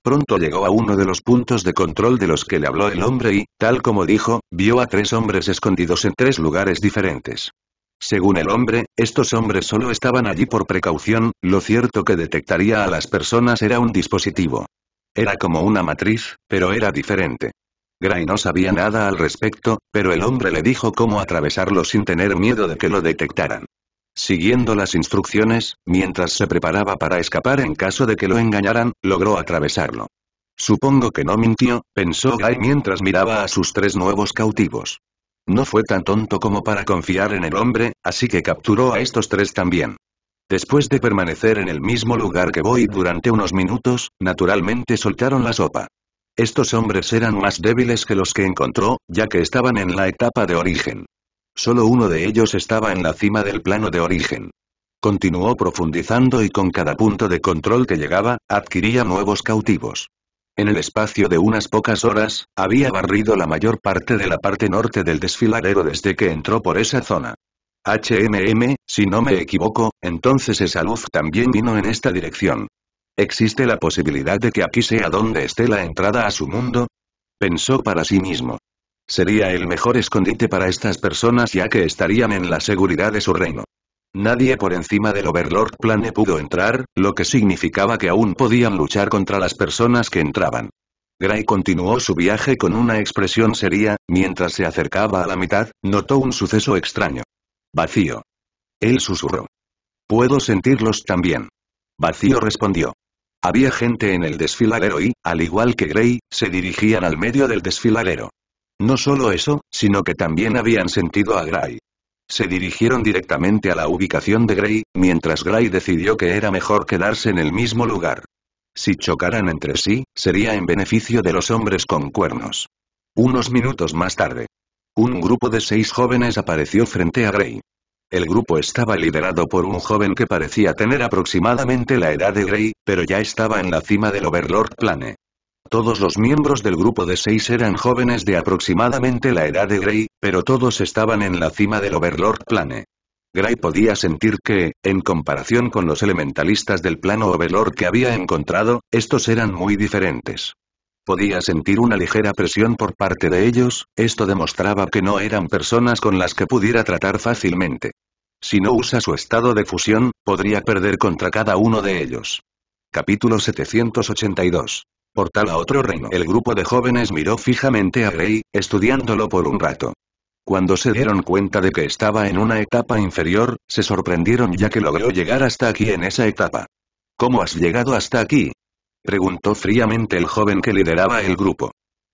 Pronto llegó a uno de los puntos de control de los que le habló el hombre y, tal como dijo, vio a tres hombres escondidos en tres lugares diferentes. Según el hombre, estos hombres solo estaban allí por precaución, lo cierto que detectaría a las personas era un dispositivo. Era como una matriz, pero era diferente. Gray no sabía nada al respecto, pero el hombre le dijo cómo atravesarlo sin tener miedo de que lo detectaran. Siguiendo las instrucciones, mientras se preparaba para escapar en caso de que lo engañaran, logró atravesarlo. Supongo que no mintió, pensó Guy mientras miraba a sus tres nuevos cautivos. No fue tan tonto como para confiar en el hombre, así que capturó a estos tres también. Después de permanecer en el mismo lugar que Boyd durante unos minutos, naturalmente soltaron la sopa. Estos hombres eran más débiles que los que encontró, ya que estaban en la etapa de origen. Solo uno de ellos estaba en la cima del plano de origen. Continuó profundizando y con cada punto de control que llegaba, adquiría nuevos cautivos. En el espacio de unas pocas horas, había barrido la mayor parte de la parte norte del desfiladero desde que entró por esa zona. HMM, si no me equivoco, entonces esa luz también vino en esta dirección. ¿Existe la posibilidad de que aquí sea donde esté la entrada a su mundo? Pensó para sí mismo. Sería el mejor escondite para estas personas ya que estarían en la seguridad de su reino. Nadie por encima del Overlord Plane pudo entrar, lo que significaba que aún podían luchar contra las personas que entraban. Gray continuó su viaje con una expresión seria, mientras se acercaba a la mitad, notó un suceso extraño. Vacío. Él susurró. Puedo sentirlos también. Vacío respondió. Había gente en el desfiladero y, al igual que Gray, se dirigían al medio del desfiladero. No solo eso, sino que también habían sentido a Gray. Se dirigieron directamente a la ubicación de Gray, mientras Gray decidió que era mejor quedarse en el mismo lugar. Si chocaran entre sí, sería en beneficio de los hombres con cuernos. Unos minutos más tarde. Un grupo de seis jóvenes apareció frente a Gray. El grupo estaba liderado por un joven que parecía tener aproximadamente la edad de Gray, pero ya estaba en la cima del Overlord Plane. Todos los miembros del grupo de seis eran jóvenes de aproximadamente la edad de Grey, pero todos estaban en la cima del Overlord Plane. Gray podía sentir que, en comparación con los elementalistas del plano Overlord que había encontrado, estos eran muy diferentes. Podía sentir una ligera presión por parte de ellos, esto demostraba que no eran personas con las que pudiera tratar fácilmente. Si no usa su estado de fusión, podría perder contra cada uno de ellos. Capítulo 782 portal a otro reino. El grupo de jóvenes miró fijamente a Rey, estudiándolo por un rato. Cuando se dieron cuenta de que estaba en una etapa inferior, se sorprendieron ya que logró llegar hasta aquí en esa etapa. ¿Cómo has llegado hasta aquí? Preguntó fríamente el joven que lideraba el grupo.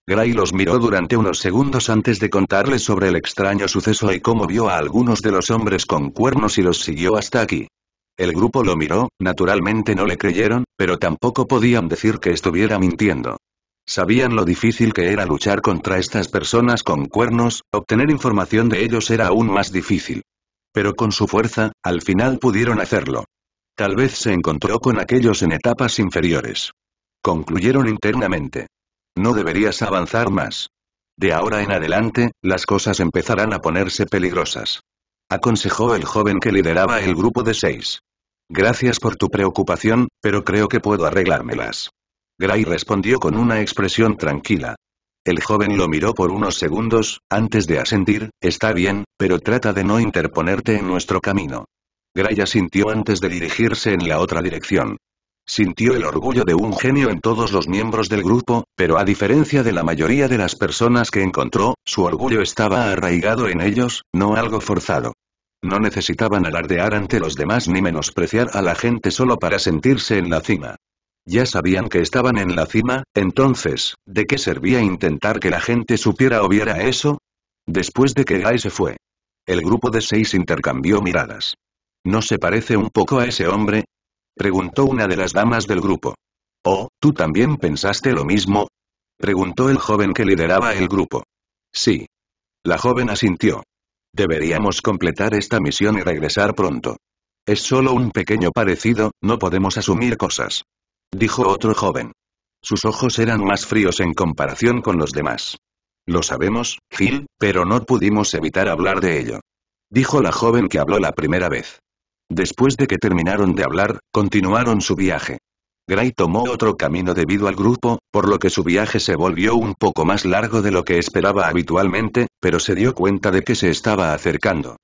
Gray los miró durante unos segundos antes de contarles sobre el extraño suceso y cómo vio a algunos de los hombres con cuernos y los siguió hasta aquí. El grupo lo miró, naturalmente no le creyeron, pero tampoco podían decir que estuviera mintiendo. Sabían lo difícil que era luchar contra estas personas con cuernos, obtener información de ellos era aún más difícil. Pero con su fuerza, al final pudieron hacerlo. Tal vez se encontró con aquellos en etapas inferiores. Concluyeron internamente. No deberías avanzar más. De ahora en adelante, las cosas empezarán a ponerse peligrosas. Aconsejó el joven que lideraba el grupo de seis. Gracias por tu preocupación, pero creo que puedo arreglármelas. Gray respondió con una expresión tranquila. El joven lo miró por unos segundos, antes de asentir, está bien, pero trata de no interponerte en nuestro camino. Gray asintió antes de dirigirse en la otra dirección. Sintió el orgullo de un genio en todos los miembros del grupo, pero a diferencia de la mayoría de las personas que encontró, su orgullo estaba arraigado en ellos, no algo forzado. No necesitaban alardear ante los demás ni menospreciar a la gente solo para sentirse en la cima. Ya sabían que estaban en la cima, entonces, ¿de qué servía intentar que la gente supiera o viera eso? Después de que Gai se fue. El grupo de seis intercambió miradas. ¿No se parece un poco a ese hombre? Preguntó una de las damas del grupo. Oh, ¿tú también pensaste lo mismo? Preguntó el joven que lideraba el grupo. Sí. La joven asintió. Deberíamos completar esta misión y regresar pronto. Es solo un pequeño parecido, no podemos asumir cosas. Dijo otro joven. Sus ojos eran más fríos en comparación con los demás. Lo sabemos, Gil, pero no pudimos evitar hablar de ello. Dijo la joven que habló la primera vez. Después de que terminaron de hablar, continuaron su viaje. Gray tomó otro camino debido al grupo, por lo que su viaje se volvió un poco más largo de lo que esperaba habitualmente, pero se dio cuenta de que se estaba acercando.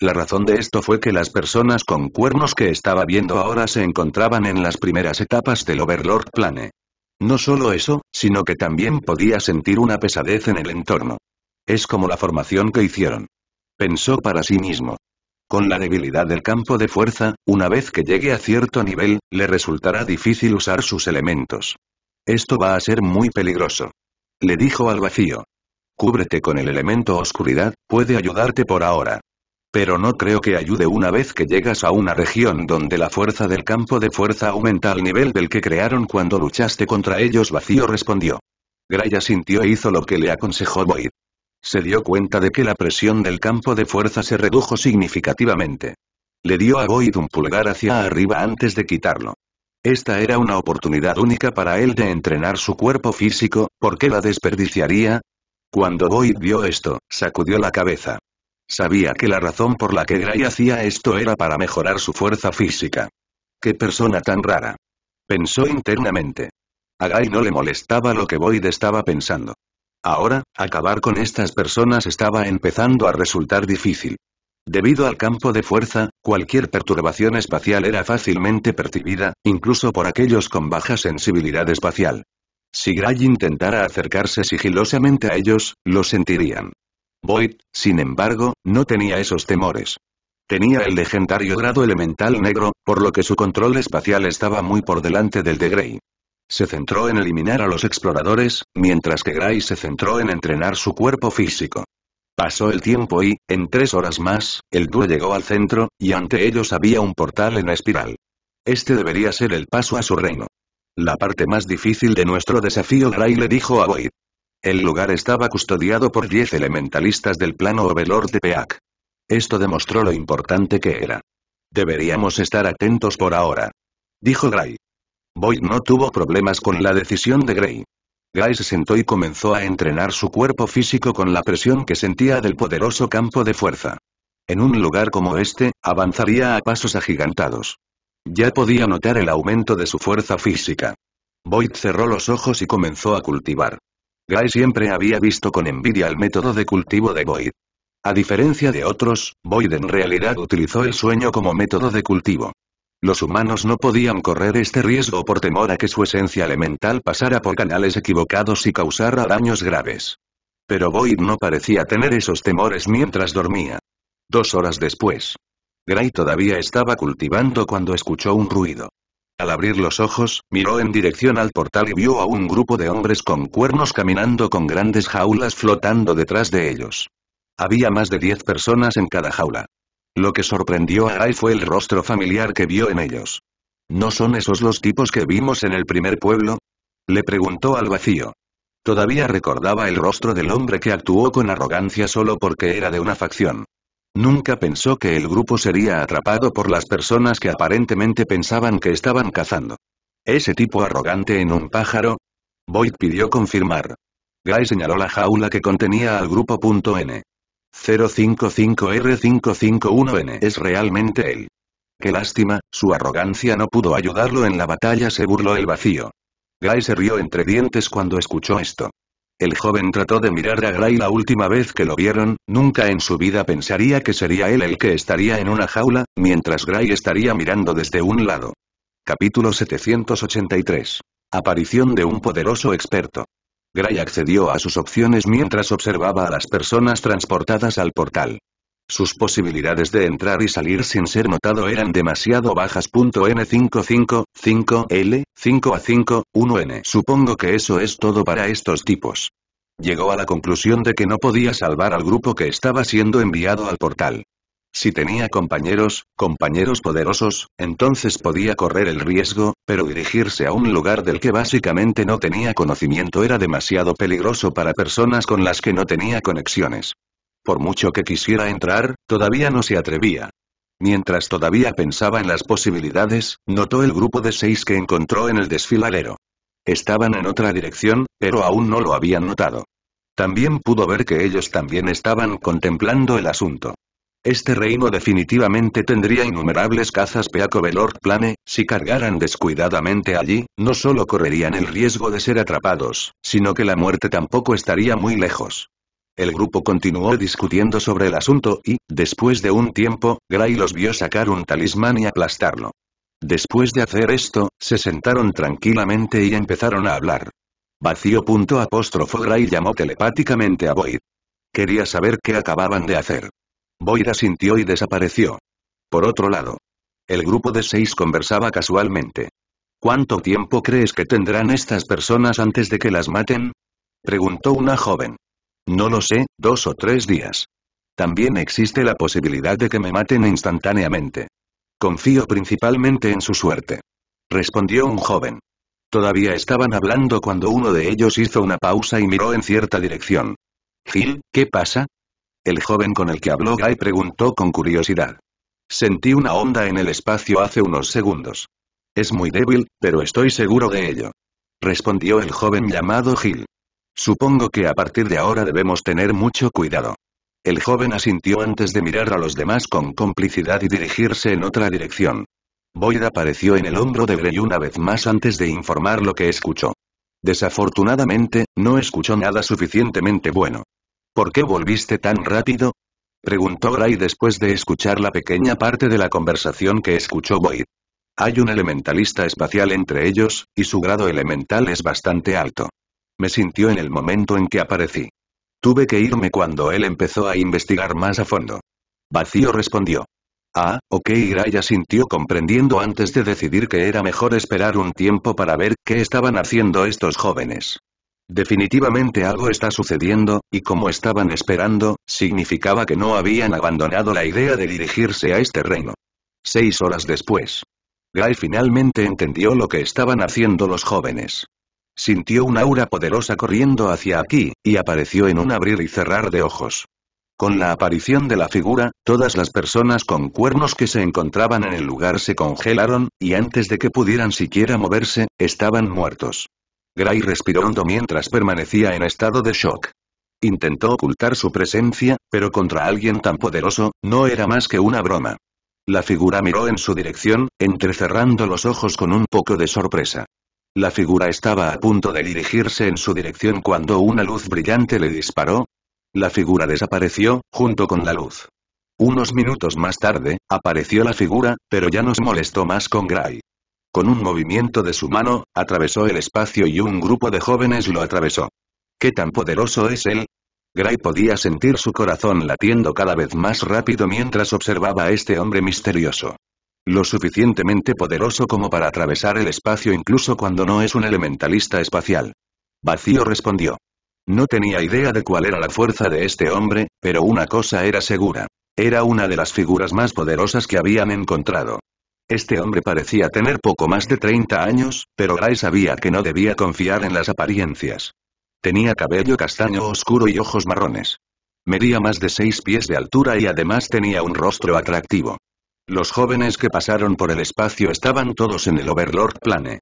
La razón de esto fue que las personas con cuernos que estaba viendo ahora se encontraban en las primeras etapas del Overlord Plane. No solo eso, sino que también podía sentir una pesadez en el entorno. Es como la formación que hicieron. Pensó para sí mismo. Con la debilidad del campo de fuerza, una vez que llegue a cierto nivel, le resultará difícil usar sus elementos. Esto va a ser muy peligroso. Le dijo al vacío. Cúbrete con el elemento oscuridad, puede ayudarte por ahora. Pero no creo que ayude una vez que llegas a una región donde la fuerza del campo de fuerza aumenta al nivel del que crearon cuando luchaste contra ellos. Vacío respondió. Graya sintió e hizo lo que le aconsejó Void se dio cuenta de que la presión del campo de fuerza se redujo significativamente. Le dio a Void un pulgar hacia arriba antes de quitarlo. Esta era una oportunidad única para él de entrenar su cuerpo físico, ¿por qué la desperdiciaría? Cuando Void vio esto, sacudió la cabeza. Sabía que la razón por la que Gray hacía esto era para mejorar su fuerza física. ¡Qué persona tan rara! Pensó internamente. A Guy no le molestaba lo que Boyd estaba pensando. Ahora, acabar con estas personas estaba empezando a resultar difícil. Debido al campo de fuerza, cualquier perturbación espacial era fácilmente percibida, incluso por aquellos con baja sensibilidad espacial. Si Gray intentara acercarse sigilosamente a ellos, lo sentirían. Boyd, sin embargo, no tenía esos temores. Tenía el legendario grado elemental negro, por lo que su control espacial estaba muy por delante del de Gray. Se centró en eliminar a los exploradores, mientras que Gray se centró en entrenar su cuerpo físico. Pasó el tiempo y, en tres horas más, el dúo llegó al centro, y ante ellos había un portal en espiral. Este debería ser el paso a su reino. La parte más difícil de nuestro desafío Gray le dijo a Void. El lugar estaba custodiado por diez elementalistas del plano Overlord de Peak. Esto demostró lo importante que era. Deberíamos estar atentos por ahora. Dijo Gray. Boyd no tuvo problemas con la decisión de Gray. Guy se sentó y comenzó a entrenar su cuerpo físico con la presión que sentía del poderoso campo de fuerza. En un lugar como este, avanzaría a pasos agigantados. Ya podía notar el aumento de su fuerza física. Boyd cerró los ojos y comenzó a cultivar. Guy siempre había visto con envidia el método de cultivo de Boyd. A diferencia de otros, Boyd en realidad utilizó el sueño como método de cultivo. Los humanos no podían correr este riesgo por temor a que su esencia elemental pasara por canales equivocados y causara daños graves. Pero Void no parecía tener esos temores mientras dormía. Dos horas después. Gray todavía estaba cultivando cuando escuchó un ruido. Al abrir los ojos, miró en dirección al portal y vio a un grupo de hombres con cuernos caminando con grandes jaulas flotando detrás de ellos. Había más de diez personas en cada jaula. Lo que sorprendió a Guy fue el rostro familiar que vio en ellos. ¿No son esos los tipos que vimos en el primer pueblo? Le preguntó al vacío. Todavía recordaba el rostro del hombre que actuó con arrogancia solo porque era de una facción. Nunca pensó que el grupo sería atrapado por las personas que aparentemente pensaban que estaban cazando. ¿Ese tipo arrogante en un pájaro? Boyd pidió confirmar. Guy señaló la jaula que contenía al grupo. N. 055R551N es realmente él. Qué lástima, su arrogancia no pudo ayudarlo en la batalla se burló el vacío. Gray se rió entre dientes cuando escuchó esto. El joven trató de mirar a Gray la última vez que lo vieron, nunca en su vida pensaría que sería él el que estaría en una jaula, mientras Gray estaría mirando desde un lado. Capítulo 783. Aparición de un poderoso experto. Gray accedió a sus opciones mientras observaba a las personas transportadas al portal. Sus posibilidades de entrar y salir sin ser notado eran demasiado bajas. N55, 5L, 5A5, 1N. Supongo que eso es todo para estos tipos. Llegó a la conclusión de que no podía salvar al grupo que estaba siendo enviado al portal. Si tenía compañeros, compañeros poderosos, entonces podía correr el riesgo, pero dirigirse a un lugar del que básicamente no tenía conocimiento era demasiado peligroso para personas con las que no tenía conexiones. Por mucho que quisiera entrar, todavía no se atrevía. Mientras todavía pensaba en las posibilidades, notó el grupo de seis que encontró en el desfiladero. Estaban en otra dirección, pero aún no lo habían notado. También pudo ver que ellos también estaban contemplando el asunto este reino definitivamente tendría innumerables cazas Peaco Lord Plane, si cargaran descuidadamente allí, no solo correrían el riesgo de ser atrapados, sino que la muerte tampoco estaría muy lejos. El grupo continuó discutiendo sobre el asunto y, después de un tiempo, Gray los vio sacar un talismán y aplastarlo. Después de hacer esto, se sentaron tranquilamente y empezaron a hablar. Vacío punto apóstrofo Gray llamó telepáticamente a Boyd. Quería saber qué acababan de hacer. Boira sintió y desapareció. Por otro lado. El grupo de seis conversaba casualmente. ¿Cuánto tiempo crees que tendrán estas personas antes de que las maten? Preguntó una joven. No lo sé, dos o tres días. También existe la posibilidad de que me maten instantáneamente. Confío principalmente en su suerte. Respondió un joven. Todavía estaban hablando cuando uno de ellos hizo una pausa y miró en cierta dirección. Gil, ¿qué pasa? El joven con el que habló Guy preguntó con curiosidad. Sentí una onda en el espacio hace unos segundos. Es muy débil, pero estoy seguro de ello. Respondió el joven llamado Gil. Supongo que a partir de ahora debemos tener mucho cuidado. El joven asintió antes de mirar a los demás con complicidad y dirigirse en otra dirección. Boyd apareció en el hombro de Grey una vez más antes de informar lo que escuchó. Desafortunadamente, no escuchó nada suficientemente bueno. ¿Por qué volviste tan rápido? Preguntó Gray después de escuchar la pequeña parte de la conversación que escuchó Boyd. Hay un elementalista espacial entre ellos, y su grado elemental es bastante alto. Me sintió en el momento en que aparecí. Tuve que irme cuando él empezó a investigar más a fondo. Vacío respondió. Ah, ok Gray sintió comprendiendo antes de decidir que era mejor esperar un tiempo para ver qué estaban haciendo estos jóvenes. Definitivamente algo está sucediendo, y como estaban esperando, significaba que no habían abandonado la idea de dirigirse a este reino. Seis horas después. Guy finalmente entendió lo que estaban haciendo los jóvenes. Sintió un aura poderosa corriendo hacia aquí, y apareció en un abrir y cerrar de ojos. Con la aparición de la figura, todas las personas con cuernos que se encontraban en el lugar se congelaron, y antes de que pudieran siquiera moverse, estaban muertos. Gray respiró hondo mientras permanecía en estado de shock. Intentó ocultar su presencia, pero contra alguien tan poderoso, no era más que una broma. La figura miró en su dirección, entrecerrando los ojos con un poco de sorpresa. La figura estaba a punto de dirigirse en su dirección cuando una luz brillante le disparó. La figura desapareció, junto con la luz. Unos minutos más tarde, apareció la figura, pero ya no se molestó más con Gray. Con un movimiento de su mano, atravesó el espacio y un grupo de jóvenes lo atravesó. ¿Qué tan poderoso es él? Gray podía sentir su corazón latiendo cada vez más rápido mientras observaba a este hombre misterioso. Lo suficientemente poderoso como para atravesar el espacio incluso cuando no es un elementalista espacial. Vacío respondió. No tenía idea de cuál era la fuerza de este hombre, pero una cosa era segura. Era una de las figuras más poderosas que habían encontrado. Este hombre parecía tener poco más de 30 años, pero Gray sabía que no debía confiar en las apariencias. Tenía cabello castaño oscuro y ojos marrones. Medía más de seis pies de altura y además tenía un rostro atractivo. Los jóvenes que pasaron por el espacio estaban todos en el Overlord Plane.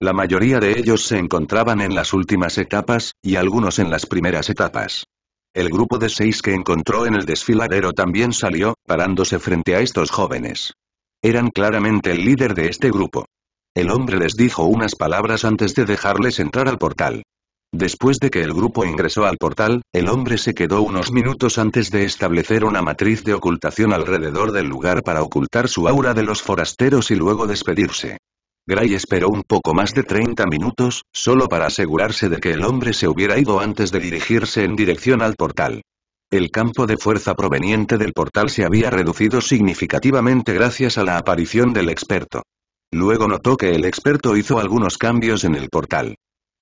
La mayoría de ellos se encontraban en las últimas etapas, y algunos en las primeras etapas. El grupo de seis que encontró en el desfiladero también salió, parándose frente a estos jóvenes. Eran claramente el líder de este grupo. El hombre les dijo unas palabras antes de dejarles entrar al portal. Después de que el grupo ingresó al portal, el hombre se quedó unos minutos antes de establecer una matriz de ocultación alrededor del lugar para ocultar su aura de los forasteros y luego despedirse. Gray esperó un poco más de 30 minutos, solo para asegurarse de que el hombre se hubiera ido antes de dirigirse en dirección al portal. El campo de fuerza proveniente del portal se había reducido significativamente gracias a la aparición del experto. Luego notó que el experto hizo algunos cambios en el portal.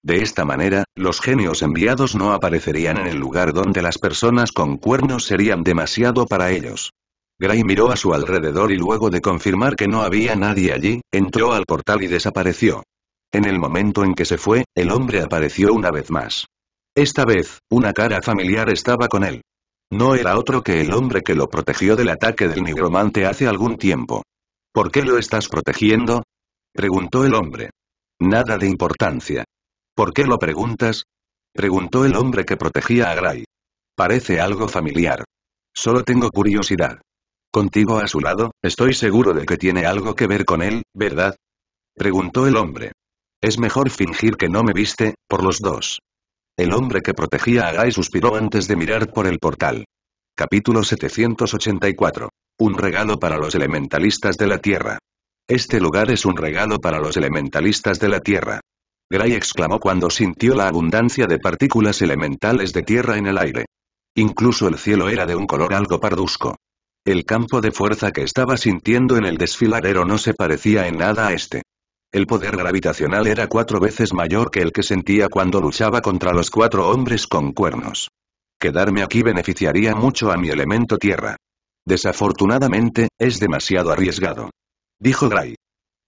De esta manera, los genios enviados no aparecerían en el lugar donde las personas con cuernos serían demasiado para ellos. Gray miró a su alrededor y luego de confirmar que no había nadie allí, entró al portal y desapareció. En el momento en que se fue, el hombre apareció una vez más. Esta vez, una cara familiar estaba con él. No era otro que el hombre que lo protegió del ataque del nigromante hace algún tiempo. ¿Por qué lo estás protegiendo? Preguntó el hombre. Nada de importancia. ¿Por qué lo preguntas? Preguntó el hombre que protegía a Gray. Parece algo familiar. Solo tengo curiosidad. Contigo a su lado, estoy seguro de que tiene algo que ver con él, ¿verdad? Preguntó el hombre. Es mejor fingir que no me viste, por los dos. El hombre que protegía a Guy suspiró antes de mirar por el portal. Capítulo 784. Un regalo para los elementalistas de la Tierra. Este lugar es un regalo para los elementalistas de la Tierra. Gray exclamó cuando sintió la abundancia de partículas elementales de tierra en el aire. Incluso el cielo era de un color algo pardusco. El campo de fuerza que estaba sintiendo en el desfiladero no se parecía en nada a este. El poder gravitacional era cuatro veces mayor que el que sentía cuando luchaba contra los cuatro hombres con cuernos. Quedarme aquí beneficiaría mucho a mi elemento tierra. Desafortunadamente, es demasiado arriesgado. Dijo Gray.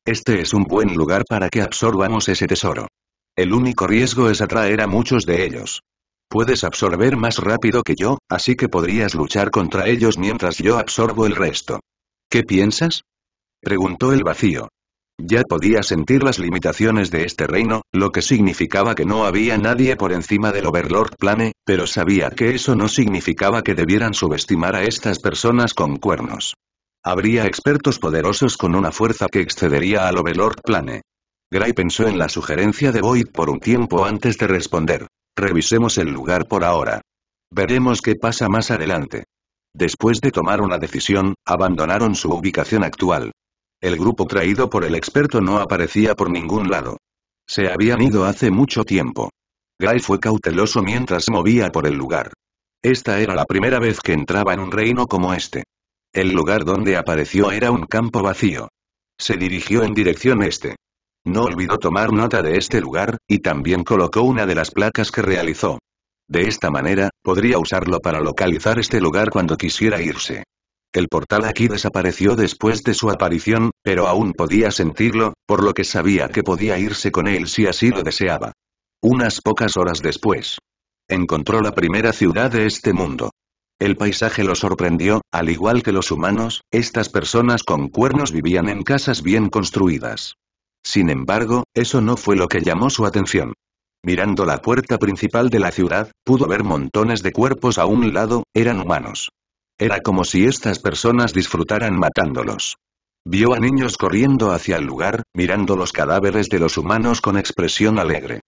Este es un buen lugar para que absorbamos ese tesoro. El único riesgo es atraer a muchos de ellos. Puedes absorber más rápido que yo, así que podrías luchar contra ellos mientras yo absorbo el resto. ¿Qué piensas? Preguntó el vacío. Ya podía sentir las limitaciones de este reino, lo que significaba que no había nadie por encima del Overlord Plane, pero sabía que eso no significaba que debieran subestimar a estas personas con cuernos. Habría expertos poderosos con una fuerza que excedería al Overlord Plane. Gray pensó en la sugerencia de Boyd por un tiempo antes de responder. Revisemos el lugar por ahora. Veremos qué pasa más adelante. Después de tomar una decisión, abandonaron su ubicación actual. El grupo traído por el experto no aparecía por ningún lado. Se habían ido hace mucho tiempo. Guy fue cauteloso mientras movía por el lugar. Esta era la primera vez que entraba en un reino como este. El lugar donde apareció era un campo vacío. Se dirigió en dirección este. No olvidó tomar nota de este lugar, y también colocó una de las placas que realizó. De esta manera, podría usarlo para localizar este lugar cuando quisiera irse. El portal aquí desapareció después de su aparición, pero aún podía sentirlo, por lo que sabía que podía irse con él si así lo deseaba. Unas pocas horas después. Encontró la primera ciudad de este mundo. El paisaje lo sorprendió, al igual que los humanos, estas personas con cuernos vivían en casas bien construidas. Sin embargo, eso no fue lo que llamó su atención. Mirando la puerta principal de la ciudad, pudo ver montones de cuerpos a un lado, eran humanos. Era como si estas personas disfrutaran matándolos. Vio a niños corriendo hacia el lugar, mirando los cadáveres de los humanos con expresión alegre.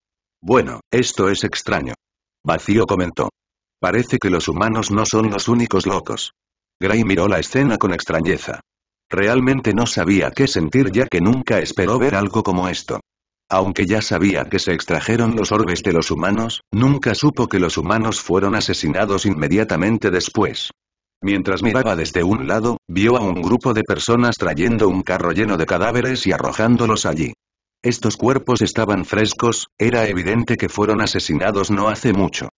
Bueno, esto es extraño. Vacío comentó. Parece que los humanos no son los únicos locos. Gray miró la escena con extrañeza. Realmente no sabía qué sentir ya que nunca esperó ver algo como esto. Aunque ya sabía que se extrajeron los orbes de los humanos, nunca supo que los humanos fueron asesinados inmediatamente después. Mientras miraba desde un lado, vio a un grupo de personas trayendo un carro lleno de cadáveres y arrojándolos allí. Estos cuerpos estaban frescos, era evidente que fueron asesinados no hace mucho.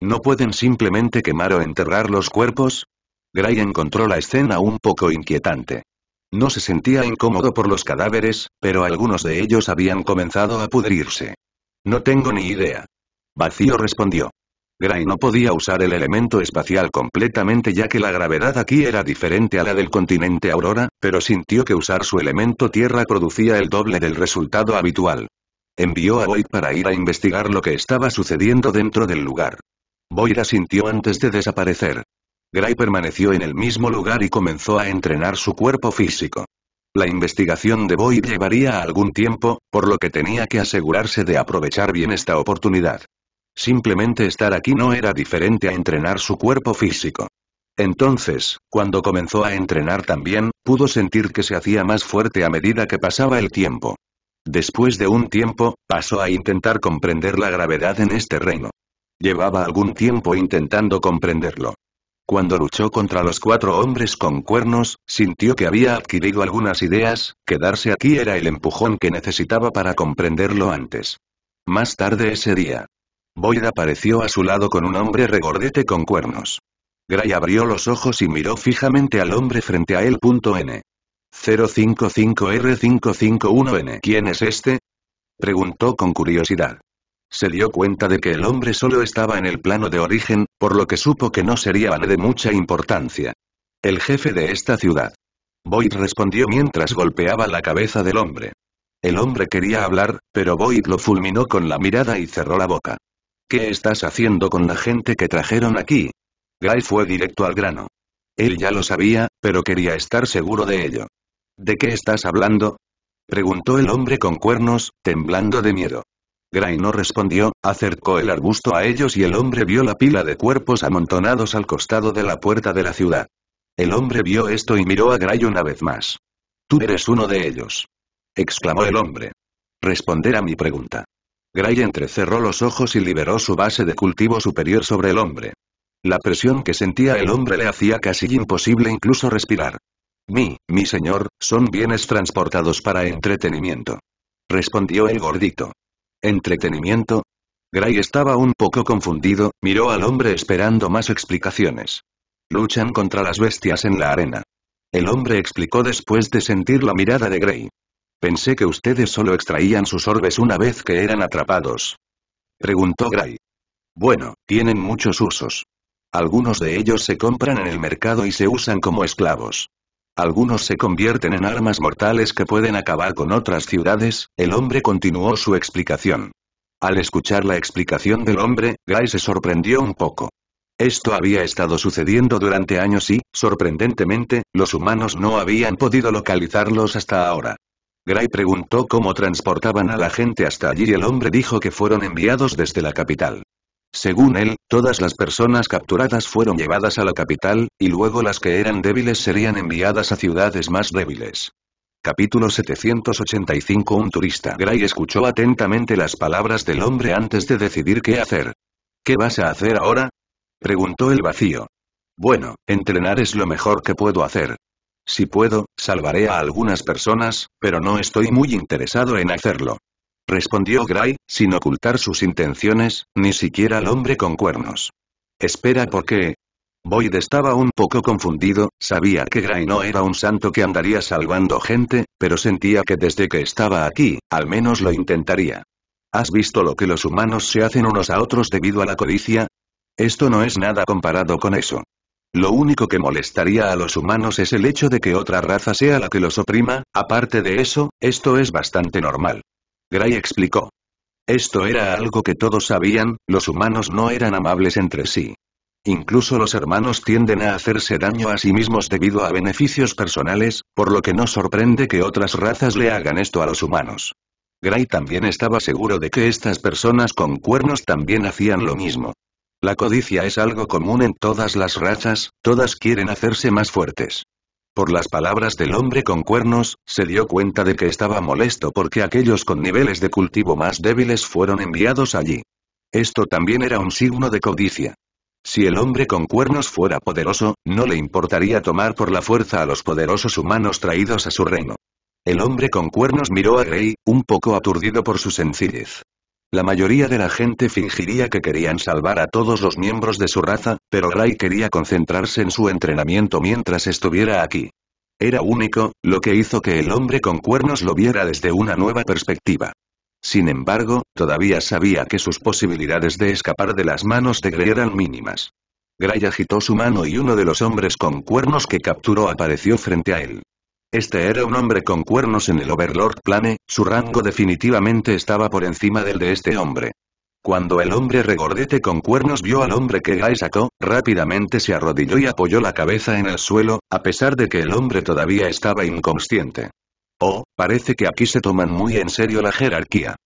¿No pueden simplemente quemar o enterrar los cuerpos? Gray encontró la escena un poco inquietante. No se sentía incómodo por los cadáveres, pero algunos de ellos habían comenzado a pudrirse. No tengo ni idea. Vacío respondió. Gray no podía usar el elemento espacial completamente ya que la gravedad aquí era diferente a la del continente Aurora, pero sintió que usar su elemento tierra producía el doble del resultado habitual. Envió a Void para ir a investigar lo que estaba sucediendo dentro del lugar. Void sintió antes de desaparecer. Gray permaneció en el mismo lugar y comenzó a entrenar su cuerpo físico. La investigación de Boyd llevaría algún tiempo, por lo que tenía que asegurarse de aprovechar bien esta oportunidad. Simplemente estar aquí no era diferente a entrenar su cuerpo físico. Entonces, cuando comenzó a entrenar también, pudo sentir que se hacía más fuerte a medida que pasaba el tiempo. Después de un tiempo, pasó a intentar comprender la gravedad en este reino. Llevaba algún tiempo intentando comprenderlo. Cuando luchó contra los cuatro hombres con cuernos, sintió que había adquirido algunas ideas, quedarse aquí era el empujón que necesitaba para comprenderlo antes. Más tarde ese día, Boyd apareció a su lado con un hombre regordete con cuernos. Gray abrió los ojos y miró fijamente al hombre frente a él. N. 055R551N. ¿Quién es este? Preguntó con curiosidad. Se dio cuenta de que el hombre solo estaba en el plano de origen, por lo que supo que no sería de mucha importancia. El jefe de esta ciudad. Boyd respondió mientras golpeaba la cabeza del hombre. El hombre quería hablar, pero Boyd lo fulminó con la mirada y cerró la boca. ¿Qué estás haciendo con la gente que trajeron aquí? Gray fue directo al grano. Él ya lo sabía, pero quería estar seguro de ello. ¿De qué estás hablando? Preguntó el hombre con cuernos, temblando de miedo. Gray no respondió, acercó el arbusto a ellos y el hombre vio la pila de cuerpos amontonados al costado de la puerta de la ciudad. El hombre vio esto y miró a Gray una vez más. Tú eres uno de ellos. Exclamó el hombre. Responder a mi pregunta. Gray entrecerró los ojos y liberó su base de cultivo superior sobre el hombre. La presión que sentía el hombre le hacía casi imposible incluso respirar. Mi, mi señor, son bienes transportados para entretenimiento. Respondió el gordito. ¿Entretenimiento? Gray estaba un poco confundido, miró al hombre esperando más explicaciones. Luchan contra las bestias en la arena. El hombre explicó después de sentir la mirada de Gray. Pensé que ustedes solo extraían sus orbes una vez que eran atrapados. Preguntó Gray. Bueno, tienen muchos usos. Algunos de ellos se compran en el mercado y se usan como esclavos. Algunos se convierten en armas mortales que pueden acabar con otras ciudades, el hombre continuó su explicación. Al escuchar la explicación del hombre, Gray se sorprendió un poco. Esto había estado sucediendo durante años y, sorprendentemente, los humanos no habían podido localizarlos hasta ahora. Gray preguntó cómo transportaban a la gente hasta allí y el hombre dijo que fueron enviados desde la capital. Según él, todas las personas capturadas fueron llevadas a la capital, y luego las que eran débiles serían enviadas a ciudades más débiles. Capítulo 785 Un turista Gray escuchó atentamente las palabras del hombre antes de decidir qué hacer. ¿Qué vas a hacer ahora? Preguntó el vacío. Bueno, entrenar es lo mejor que puedo hacer, si puedo, salvaré a algunas personas, pero no estoy muy interesado en hacerlo. Respondió Gray, sin ocultar sus intenciones, ni siquiera al hombre con cuernos. Espera porque... Boyd estaba un poco confundido, sabía que Gray no era un santo que andaría salvando gente, pero sentía que desde que estaba aquí, al menos lo intentaría. ¿Has visto lo que los humanos se hacen unos a otros debido a la codicia? Esto no es nada comparado con eso. Lo único que molestaría a los humanos es el hecho de que otra raza sea la que los oprima, aparte de eso, esto es bastante normal. Gray explicó. Esto era algo que todos sabían, los humanos no eran amables entre sí. Incluso los hermanos tienden a hacerse daño a sí mismos debido a beneficios personales, por lo que no sorprende que otras razas le hagan esto a los humanos. Gray también estaba seguro de que estas personas con cuernos también hacían lo mismo. La codicia es algo común en todas las razas, todas quieren hacerse más fuertes. Por las palabras del hombre con cuernos, se dio cuenta de que estaba molesto porque aquellos con niveles de cultivo más débiles fueron enviados allí. Esto también era un signo de codicia. Si el hombre con cuernos fuera poderoso, no le importaría tomar por la fuerza a los poderosos humanos traídos a su reino. El hombre con cuernos miró a Rey, un poco aturdido por su sencillez. La mayoría de la gente fingiría que querían salvar a todos los miembros de su raza, pero Gray quería concentrarse en su entrenamiento mientras estuviera aquí. Era único, lo que hizo que el hombre con cuernos lo viera desde una nueva perspectiva. Sin embargo, todavía sabía que sus posibilidades de escapar de las manos de Gray eran mínimas. Gray agitó su mano y uno de los hombres con cuernos que capturó apareció frente a él. Este era un hombre con cuernos en el Overlord Plane, su rango definitivamente estaba por encima del de este hombre. Cuando el hombre regordete con cuernos vio al hombre que Gai sacó, rápidamente se arrodilló y apoyó la cabeza en el suelo, a pesar de que el hombre todavía estaba inconsciente. Oh, parece que aquí se toman muy en serio la jerarquía.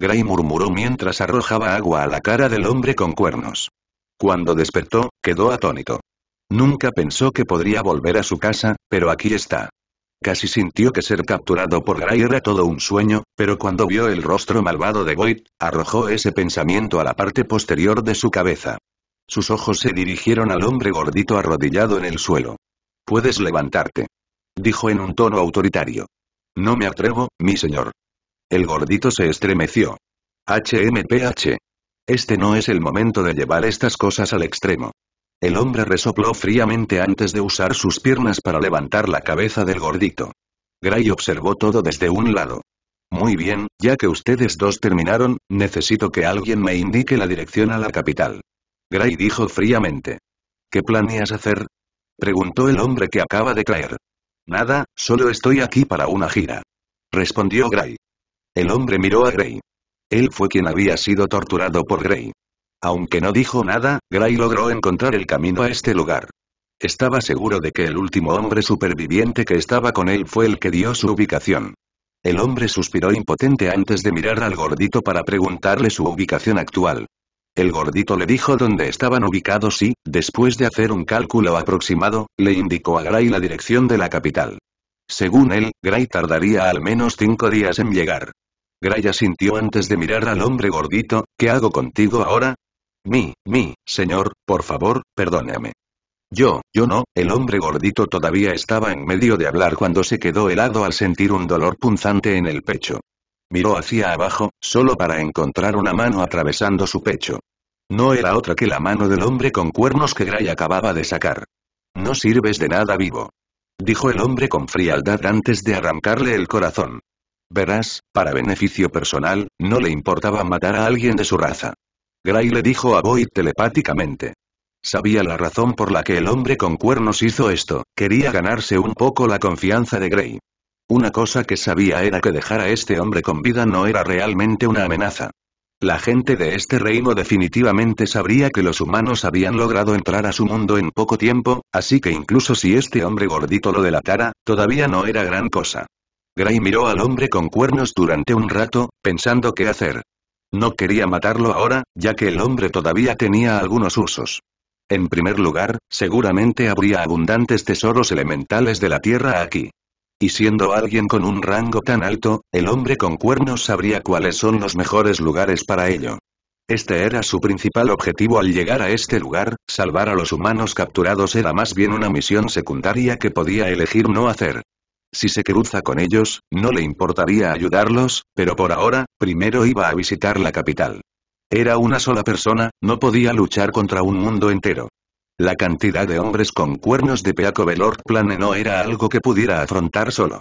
Gray murmuró mientras arrojaba agua a la cara del hombre con cuernos. Cuando despertó, quedó atónito. Nunca pensó que podría volver a su casa, pero aquí está. Casi sintió que ser capturado por Gray era todo un sueño, pero cuando vio el rostro malvado de Void, arrojó ese pensamiento a la parte posterior de su cabeza. Sus ojos se dirigieron al hombre gordito arrodillado en el suelo. Puedes levantarte. Dijo en un tono autoritario. No me atrevo, mi señor. El gordito se estremeció. HMPH. Este no es el momento de llevar estas cosas al extremo. El hombre resopló fríamente antes de usar sus piernas para levantar la cabeza del gordito. Gray observó todo desde un lado. Muy bien, ya que ustedes dos terminaron, necesito que alguien me indique la dirección a la capital. Gray dijo fríamente. ¿Qué planeas hacer? Preguntó el hombre que acaba de caer. Nada, solo estoy aquí para una gira. Respondió Gray. El hombre miró a Gray. Él fue quien había sido torturado por Gray. Aunque no dijo nada, Gray logró encontrar el camino a este lugar. Estaba seguro de que el último hombre superviviente que estaba con él fue el que dio su ubicación. El hombre suspiró impotente antes de mirar al gordito para preguntarle su ubicación actual. El gordito le dijo dónde estaban ubicados y, después de hacer un cálculo aproximado, le indicó a Gray la dirección de la capital. Según él, Gray tardaría al menos cinco días en llegar. Gray asintió antes de mirar al hombre gordito, ¿qué hago contigo ahora? Mi, mi, señor, por favor, perdóname. Yo, yo no, el hombre gordito todavía estaba en medio de hablar cuando se quedó helado al sentir un dolor punzante en el pecho. Miró hacia abajo, solo para encontrar una mano atravesando su pecho. No era otra que la mano del hombre con cuernos que Gray acababa de sacar. No sirves de nada vivo. Dijo el hombre con frialdad antes de arrancarle el corazón. Verás, para beneficio personal, no le importaba matar a alguien de su raza. Gray le dijo a Boyd telepáticamente. Sabía la razón por la que el hombre con cuernos hizo esto, quería ganarse un poco la confianza de Gray. Una cosa que sabía era que dejar a este hombre con vida no era realmente una amenaza. La gente de este reino definitivamente sabría que los humanos habían logrado entrar a su mundo en poco tiempo, así que incluso si este hombre gordito lo delatara, todavía no era gran cosa. Gray miró al hombre con cuernos durante un rato, pensando qué hacer. No quería matarlo ahora, ya que el hombre todavía tenía algunos usos. En primer lugar, seguramente habría abundantes tesoros elementales de la tierra aquí. Y siendo alguien con un rango tan alto, el hombre con cuernos sabría cuáles son los mejores lugares para ello. Este era su principal objetivo al llegar a este lugar, salvar a los humanos capturados era más bien una misión secundaria que podía elegir no hacer. Si se cruza con ellos, no le importaría ayudarlos, pero por ahora, primero iba a visitar la capital. Era una sola persona, no podía luchar contra un mundo entero. La cantidad de hombres con cuernos de Peaco Velor Plane no era algo que pudiera afrontar solo.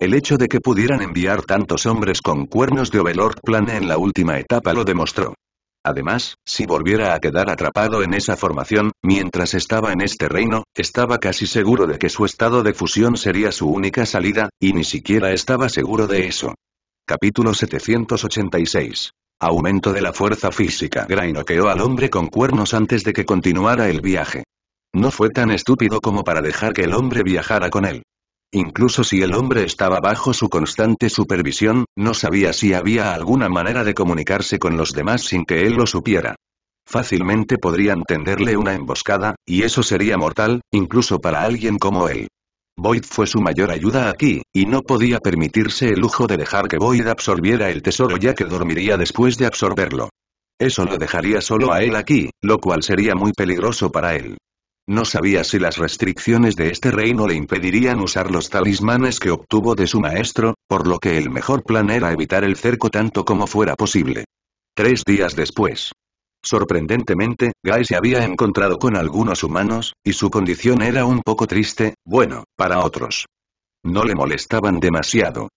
El hecho de que pudieran enviar tantos hombres con cuernos de Ovelord Plane en la última etapa lo demostró. Además, si volviera a quedar atrapado en esa formación, mientras estaba en este reino, estaba casi seguro de que su estado de fusión sería su única salida, y ni siquiera estaba seguro de eso. Capítulo 786. Aumento de la fuerza física. Grainoqueó al hombre con cuernos antes de que continuara el viaje. No fue tan estúpido como para dejar que el hombre viajara con él. Incluso si el hombre estaba bajo su constante supervisión, no sabía si había alguna manera de comunicarse con los demás sin que él lo supiera. Fácilmente podrían tenderle una emboscada, y eso sería mortal, incluso para alguien como él. Boyd fue su mayor ayuda aquí, y no podía permitirse el lujo de dejar que Boyd absorbiera el tesoro ya que dormiría después de absorberlo. Eso lo dejaría solo a él aquí, lo cual sería muy peligroso para él. No sabía si las restricciones de este reino le impedirían usar los talismanes que obtuvo de su maestro, por lo que el mejor plan era evitar el cerco tanto como fuera posible. Tres días después. Sorprendentemente, Guy se había encontrado con algunos humanos, y su condición era un poco triste, bueno, para otros. No le molestaban demasiado.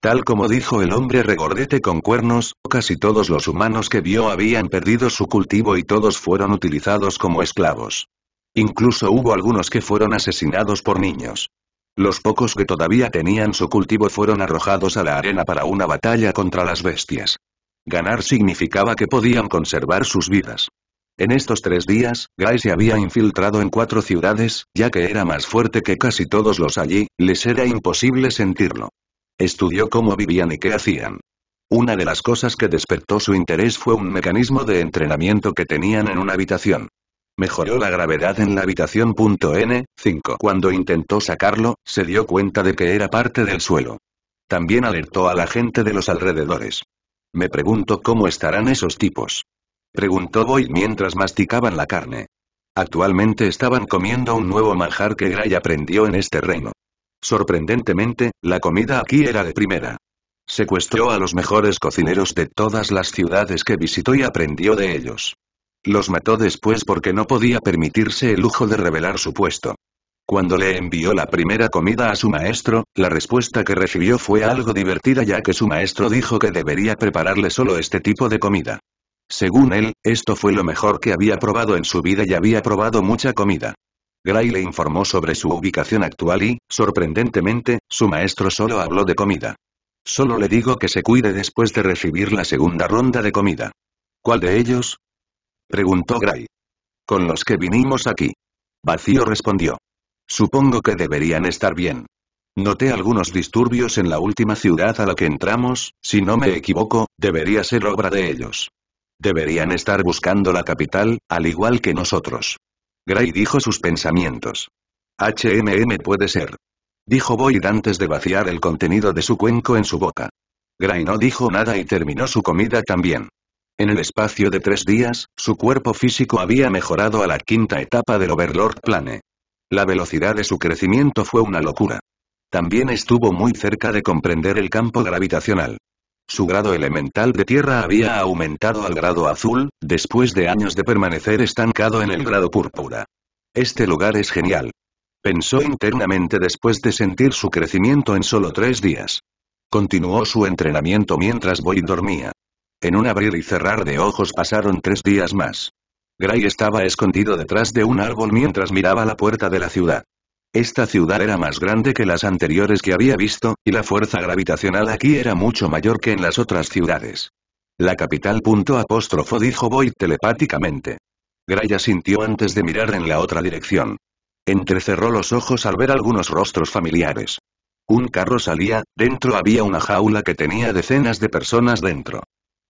Tal como dijo el hombre regordete con cuernos, casi todos los humanos que vio habían perdido su cultivo y todos fueron utilizados como esclavos. Incluso hubo algunos que fueron asesinados por niños. Los pocos que todavía tenían su cultivo fueron arrojados a la arena para una batalla contra las bestias. Ganar significaba que podían conservar sus vidas. En estos tres días, Guy se había infiltrado en cuatro ciudades, ya que era más fuerte que casi todos los allí, les era imposible sentirlo. Estudió cómo vivían y qué hacían. Una de las cosas que despertó su interés fue un mecanismo de entrenamiento que tenían en una habitación. Mejoró la gravedad en la habitación. N, 5. Cuando intentó sacarlo, se dio cuenta de que era parte del suelo. También alertó a la gente de los alrededores. Me pregunto cómo estarán esos tipos. Preguntó Boyd mientras masticaban la carne. Actualmente estaban comiendo un nuevo manjar que Gray aprendió en este reino. Sorprendentemente, la comida aquí era de primera. Secuestró a los mejores cocineros de todas las ciudades que visitó y aprendió de ellos. Los mató después porque no podía permitirse el lujo de revelar su puesto. Cuando le envió la primera comida a su maestro, la respuesta que recibió fue algo divertida ya que su maestro dijo que debería prepararle solo este tipo de comida. Según él, esto fue lo mejor que había probado en su vida y había probado mucha comida. Gray le informó sobre su ubicación actual y, sorprendentemente, su maestro solo habló de comida. Solo le digo que se cuide después de recibir la segunda ronda de comida. ¿Cuál de ellos? Preguntó Gray. Con los que vinimos aquí. Vacío respondió. Supongo que deberían estar bien. Noté algunos disturbios en la última ciudad a la que entramos, si no me equivoco, debería ser obra de ellos. Deberían estar buscando la capital, al igual que nosotros. Gray dijo sus pensamientos. HMM puede ser. Dijo Boyd antes de vaciar el contenido de su cuenco en su boca. Gray no dijo nada y terminó su comida también. En el espacio de tres días, su cuerpo físico había mejorado a la quinta etapa del Overlord Plane. La velocidad de su crecimiento fue una locura. También estuvo muy cerca de comprender el campo gravitacional. Su grado elemental de tierra había aumentado al grado azul, después de años de permanecer estancado en el grado púrpura. Este lugar es genial. Pensó internamente después de sentir su crecimiento en solo tres días. Continuó su entrenamiento mientras Boyd dormía. En un abrir y cerrar de ojos pasaron tres días más. Gray estaba escondido detrás de un árbol mientras miraba la puerta de la ciudad. Esta ciudad era más grande que las anteriores que había visto, y la fuerza gravitacional aquí era mucho mayor que en las otras ciudades. La capital punto apóstrofo dijo Boyd telepáticamente. Gray asintió antes de mirar en la otra dirección. Entrecerró los ojos al ver algunos rostros familiares. Un carro salía, dentro había una jaula que tenía decenas de personas dentro.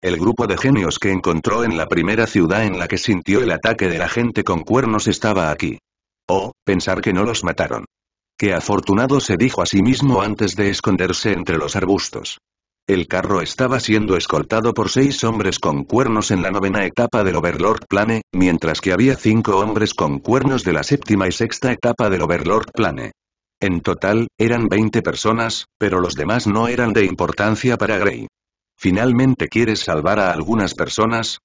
El grupo de genios que encontró en la primera ciudad en la que sintió el ataque de la gente con cuernos estaba aquí. Oh, pensar que no los mataron. Qué afortunado se dijo a sí mismo antes de esconderse entre los arbustos. El carro estaba siendo escoltado por seis hombres con cuernos en la novena etapa del Overlord Plane, mientras que había cinco hombres con cuernos de la séptima y sexta etapa del Overlord Plane. En total, eran 20 personas, pero los demás no eran de importancia para Grey. ¿Finalmente quieres salvar a algunas personas?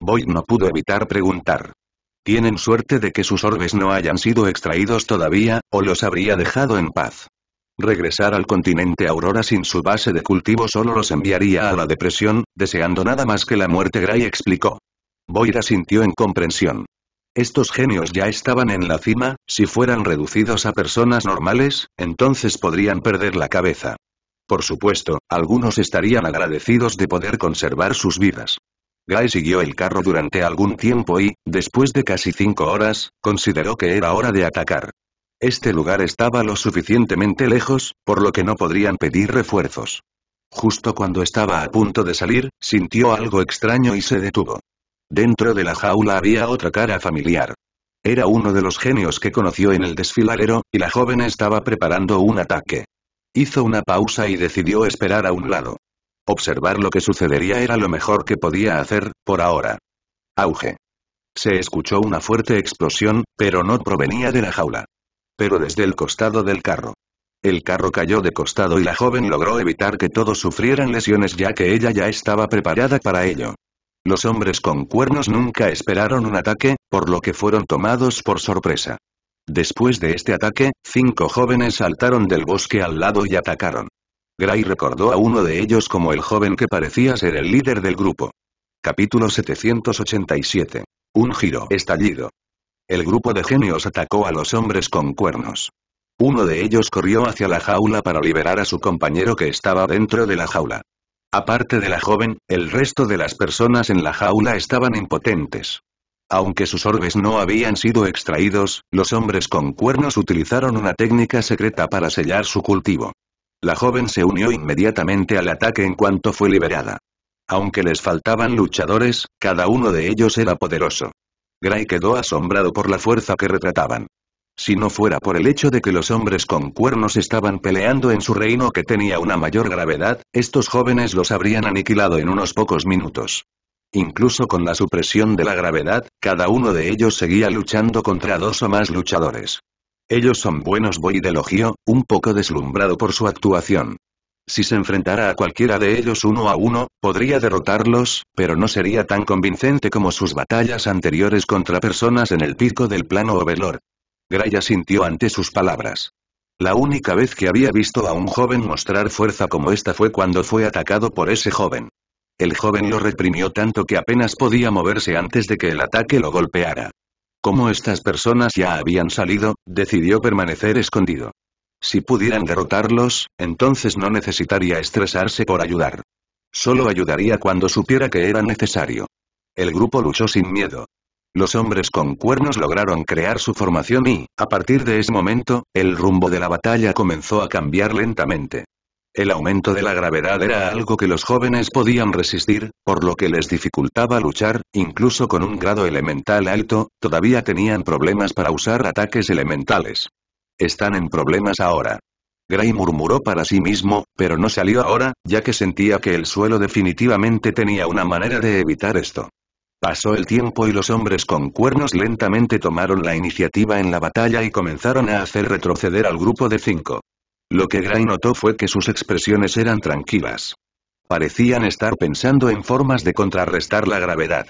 Boyd no pudo evitar preguntar. Tienen suerte de que sus orbes no hayan sido extraídos todavía, o los habría dejado en paz. Regresar al continente Aurora sin su base de cultivo solo los enviaría a la depresión, deseando nada más que la muerte Gray explicó. Boyd asintió en comprensión. Estos genios ya estaban en la cima, si fueran reducidos a personas normales, entonces podrían perder la cabeza. Por supuesto, algunos estarían agradecidos de poder conservar sus vidas. Guy siguió el carro durante algún tiempo y, después de casi cinco horas, consideró que era hora de atacar. Este lugar estaba lo suficientemente lejos, por lo que no podrían pedir refuerzos. Justo cuando estaba a punto de salir, sintió algo extraño y se detuvo. Dentro de la jaula había otra cara familiar. Era uno de los genios que conoció en el desfiladero, y la joven estaba preparando un ataque. Hizo una pausa y decidió esperar a un lado. Observar lo que sucedería era lo mejor que podía hacer, por ahora. Auge. Se escuchó una fuerte explosión, pero no provenía de la jaula. Pero desde el costado del carro. El carro cayó de costado y la joven logró evitar que todos sufrieran lesiones ya que ella ya estaba preparada para ello. Los hombres con cuernos nunca esperaron un ataque, por lo que fueron tomados por sorpresa. Después de este ataque, cinco jóvenes saltaron del bosque al lado y atacaron. Gray recordó a uno de ellos como el joven que parecía ser el líder del grupo. Capítulo 787. Un giro estallido. El grupo de genios atacó a los hombres con cuernos. Uno de ellos corrió hacia la jaula para liberar a su compañero que estaba dentro de la jaula. Aparte de la joven, el resto de las personas en la jaula estaban impotentes. Aunque sus orbes no habían sido extraídos, los hombres con cuernos utilizaron una técnica secreta para sellar su cultivo. La joven se unió inmediatamente al ataque en cuanto fue liberada. Aunque les faltaban luchadores, cada uno de ellos era poderoso. Gray quedó asombrado por la fuerza que retrataban. Si no fuera por el hecho de que los hombres con cuernos estaban peleando en su reino que tenía una mayor gravedad, estos jóvenes los habrían aniquilado en unos pocos minutos. Incluso con la supresión de la gravedad, cada uno de ellos seguía luchando contra dos o más luchadores. Ellos son buenos de elogio un poco deslumbrado por su actuación. Si se enfrentara a cualquiera de ellos uno a uno, podría derrotarlos, pero no sería tan convincente como sus batallas anteriores contra personas en el pico del plano Overlord. Graya sintió ante sus palabras. La única vez que había visto a un joven mostrar fuerza como esta fue cuando fue atacado por ese joven. El joven lo reprimió tanto que apenas podía moverse antes de que el ataque lo golpeara. Como estas personas ya habían salido, decidió permanecer escondido. Si pudieran derrotarlos, entonces no necesitaría estresarse por ayudar. Solo ayudaría cuando supiera que era necesario. El grupo luchó sin miedo. Los hombres con cuernos lograron crear su formación y, a partir de ese momento, el rumbo de la batalla comenzó a cambiar lentamente. El aumento de la gravedad era algo que los jóvenes podían resistir, por lo que les dificultaba luchar, incluso con un grado elemental alto, todavía tenían problemas para usar ataques elementales. Están en problemas ahora. Gray murmuró para sí mismo, pero no salió ahora, ya que sentía que el suelo definitivamente tenía una manera de evitar esto. Pasó el tiempo y los hombres con cuernos lentamente tomaron la iniciativa en la batalla y comenzaron a hacer retroceder al grupo de cinco. Lo que Gray notó fue que sus expresiones eran tranquilas. Parecían estar pensando en formas de contrarrestar la gravedad.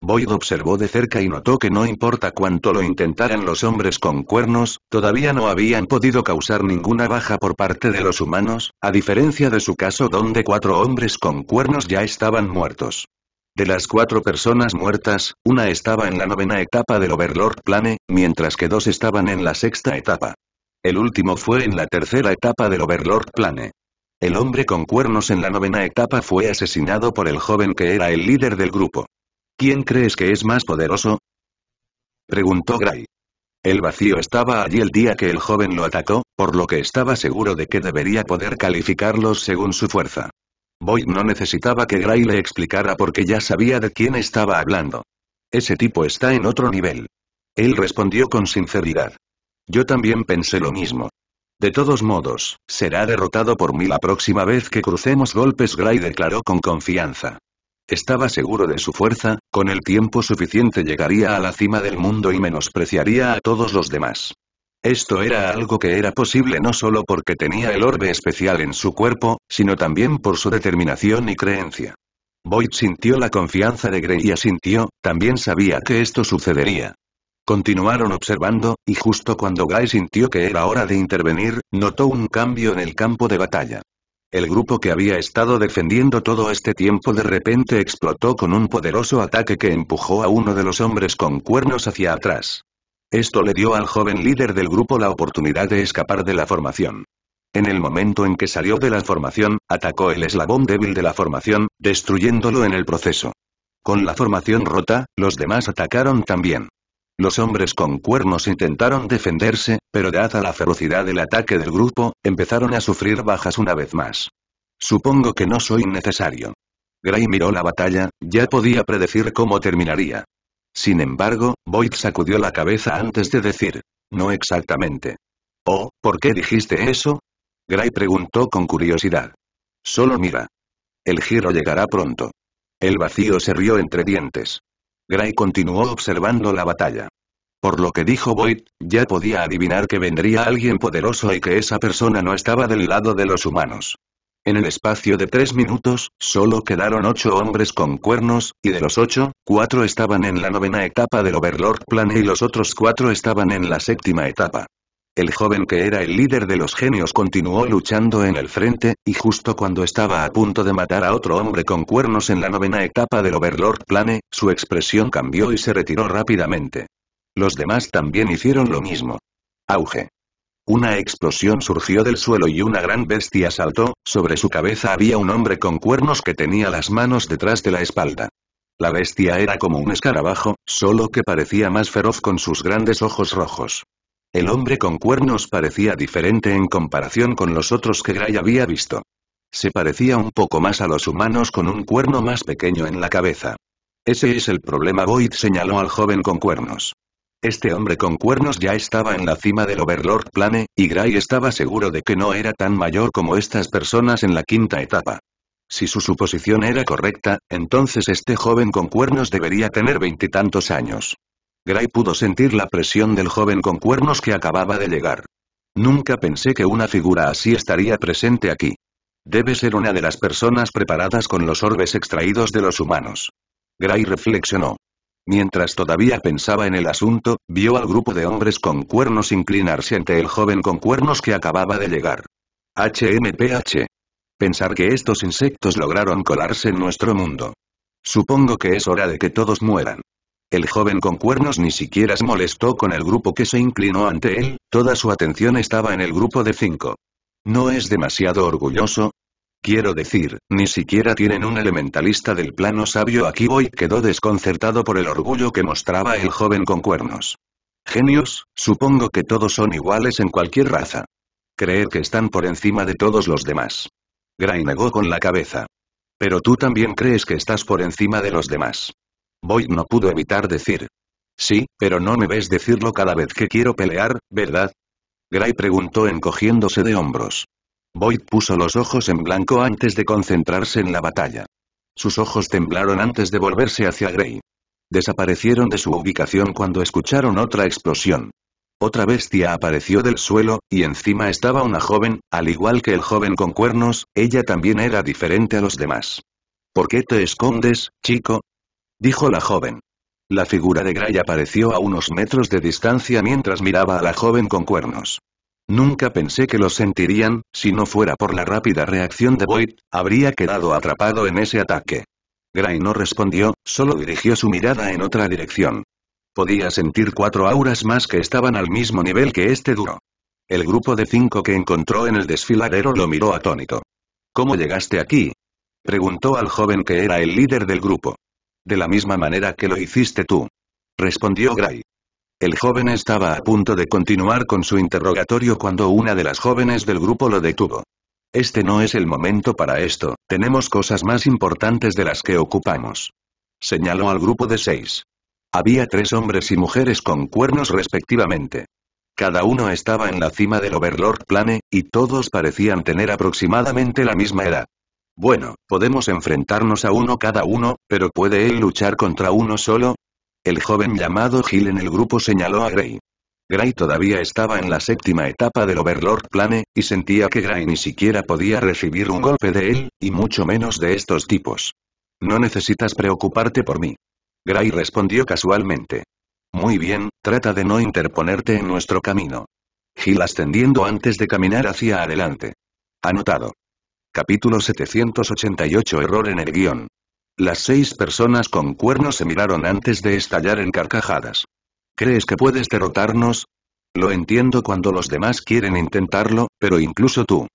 Boyd observó de cerca y notó que no importa cuánto lo intentaran los hombres con cuernos, todavía no habían podido causar ninguna baja por parte de los humanos, a diferencia de su caso donde cuatro hombres con cuernos ya estaban muertos. De las cuatro personas muertas, una estaba en la novena etapa del Overlord Plane, mientras que dos estaban en la sexta etapa. El último fue en la tercera etapa del Overlord Plane. El hombre con cuernos en la novena etapa fue asesinado por el joven que era el líder del grupo. ¿Quién crees que es más poderoso? Preguntó Gray. El vacío estaba allí el día que el joven lo atacó, por lo que estaba seguro de que debería poder calificarlos según su fuerza. Boyd no necesitaba que Gray le explicara porque ya sabía de quién estaba hablando. Ese tipo está en otro nivel. Él respondió con sinceridad. Yo también pensé lo mismo. De todos modos, será derrotado por mí la próxima vez que crucemos golpes Gray declaró con confianza. Estaba seguro de su fuerza, con el tiempo suficiente llegaría a la cima del mundo y menospreciaría a todos los demás. Esto era algo que era posible no solo porque tenía el orbe especial en su cuerpo, sino también por su determinación y creencia. Boyd sintió la confianza de Gray y asintió, también sabía que esto sucedería. Continuaron observando, y justo cuando Guy sintió que era hora de intervenir, notó un cambio en el campo de batalla. El grupo que había estado defendiendo todo este tiempo de repente explotó con un poderoso ataque que empujó a uno de los hombres con cuernos hacia atrás. Esto le dio al joven líder del grupo la oportunidad de escapar de la formación. En el momento en que salió de la formación, atacó el eslabón débil de la formación, destruyéndolo en el proceso. Con la formación rota, los demás atacaron también. Los hombres con cuernos intentaron defenderse, pero dada la ferocidad del ataque del grupo, empezaron a sufrir bajas una vez más. Supongo que no soy necesario. Gray miró la batalla, ya podía predecir cómo terminaría. Sin embargo, Boyd sacudió la cabeza antes de decir, no exactamente. Oh, ¿por qué dijiste eso? Gray preguntó con curiosidad. Solo mira. El giro llegará pronto. El vacío se rió entre dientes. Gray continuó observando la batalla. Por lo que dijo Boyd, ya podía adivinar que vendría alguien poderoso y que esa persona no estaba del lado de los humanos. En el espacio de tres minutos, solo quedaron ocho hombres con cuernos, y de los ocho, cuatro estaban en la novena etapa del Overlord Plan y los otros cuatro estaban en la séptima etapa. El joven que era el líder de los genios continuó luchando en el frente, y justo cuando estaba a punto de matar a otro hombre con cuernos en la novena etapa del Overlord Plane, su expresión cambió y se retiró rápidamente. Los demás también hicieron lo mismo. Auge. Una explosión surgió del suelo y una gran bestia saltó, sobre su cabeza había un hombre con cuernos que tenía las manos detrás de la espalda. La bestia era como un escarabajo, solo que parecía más feroz con sus grandes ojos rojos. El hombre con cuernos parecía diferente en comparación con los otros que Gray había visto. Se parecía un poco más a los humanos con un cuerno más pequeño en la cabeza. Ese es el problema Void señaló al joven con cuernos. Este hombre con cuernos ya estaba en la cima del Overlord Plane, y Gray estaba seguro de que no era tan mayor como estas personas en la quinta etapa. Si su suposición era correcta, entonces este joven con cuernos debería tener veintitantos años. Gray pudo sentir la presión del joven con cuernos que acababa de llegar. Nunca pensé que una figura así estaría presente aquí. Debe ser una de las personas preparadas con los orbes extraídos de los humanos. Gray reflexionó. Mientras todavía pensaba en el asunto, vio al grupo de hombres con cuernos inclinarse ante el joven con cuernos que acababa de llegar. HMPH. Pensar que estos insectos lograron colarse en nuestro mundo. Supongo que es hora de que todos mueran. El joven con cuernos ni siquiera se molestó con el grupo que se inclinó ante él, toda su atención estaba en el grupo de cinco. ¿No es demasiado orgulloso? Quiero decir, ni siquiera tienen un elementalista del plano sabio aquí voy quedó desconcertado por el orgullo que mostraba el joven con cuernos. Genios, supongo que todos son iguales en cualquier raza. Creer que están por encima de todos los demás. Gray negó con la cabeza. Pero tú también crees que estás por encima de los demás. Boyd no pudo evitar decir. Sí, pero no me ves decirlo cada vez que quiero pelear, ¿verdad? Gray preguntó encogiéndose de hombros. Boyd puso los ojos en blanco antes de concentrarse en la batalla. Sus ojos temblaron antes de volverse hacia Gray. Desaparecieron de su ubicación cuando escucharon otra explosión. Otra bestia apareció del suelo, y encima estaba una joven, al igual que el joven con cuernos, ella también era diferente a los demás. ¿Por qué te escondes, chico? dijo la joven. La figura de Gray apareció a unos metros de distancia mientras miraba a la joven con cuernos. Nunca pensé que lo sentirían, si no fuera por la rápida reacción de Boyd, habría quedado atrapado en ese ataque. Gray no respondió, solo dirigió su mirada en otra dirección. Podía sentir cuatro auras más que estaban al mismo nivel que este duro. El grupo de cinco que encontró en el desfiladero lo miró atónito. ¿Cómo llegaste aquí? Preguntó al joven que era el líder del grupo. De la misma manera que lo hiciste tú. Respondió Gray. El joven estaba a punto de continuar con su interrogatorio cuando una de las jóvenes del grupo lo detuvo. Este no es el momento para esto, tenemos cosas más importantes de las que ocupamos. Señaló al grupo de seis. Había tres hombres y mujeres con cuernos respectivamente. Cada uno estaba en la cima del Overlord Plane, y todos parecían tener aproximadamente la misma edad. Bueno, podemos enfrentarnos a uno cada uno, pero ¿puede él luchar contra uno solo? El joven llamado Gil en el grupo señaló a Gray. Gray todavía estaba en la séptima etapa del Overlord Plane, y sentía que Gray ni siquiera podía recibir un golpe de él, y mucho menos de estos tipos. No necesitas preocuparte por mí. Gray respondió casualmente. Muy bien, trata de no interponerte en nuestro camino. Gil ascendiendo antes de caminar hacia adelante. Anotado. Capítulo 788 Error en el guión. Las seis personas con cuernos se miraron antes de estallar en carcajadas. ¿Crees que puedes derrotarnos? Lo entiendo cuando los demás quieren intentarlo, pero incluso tú.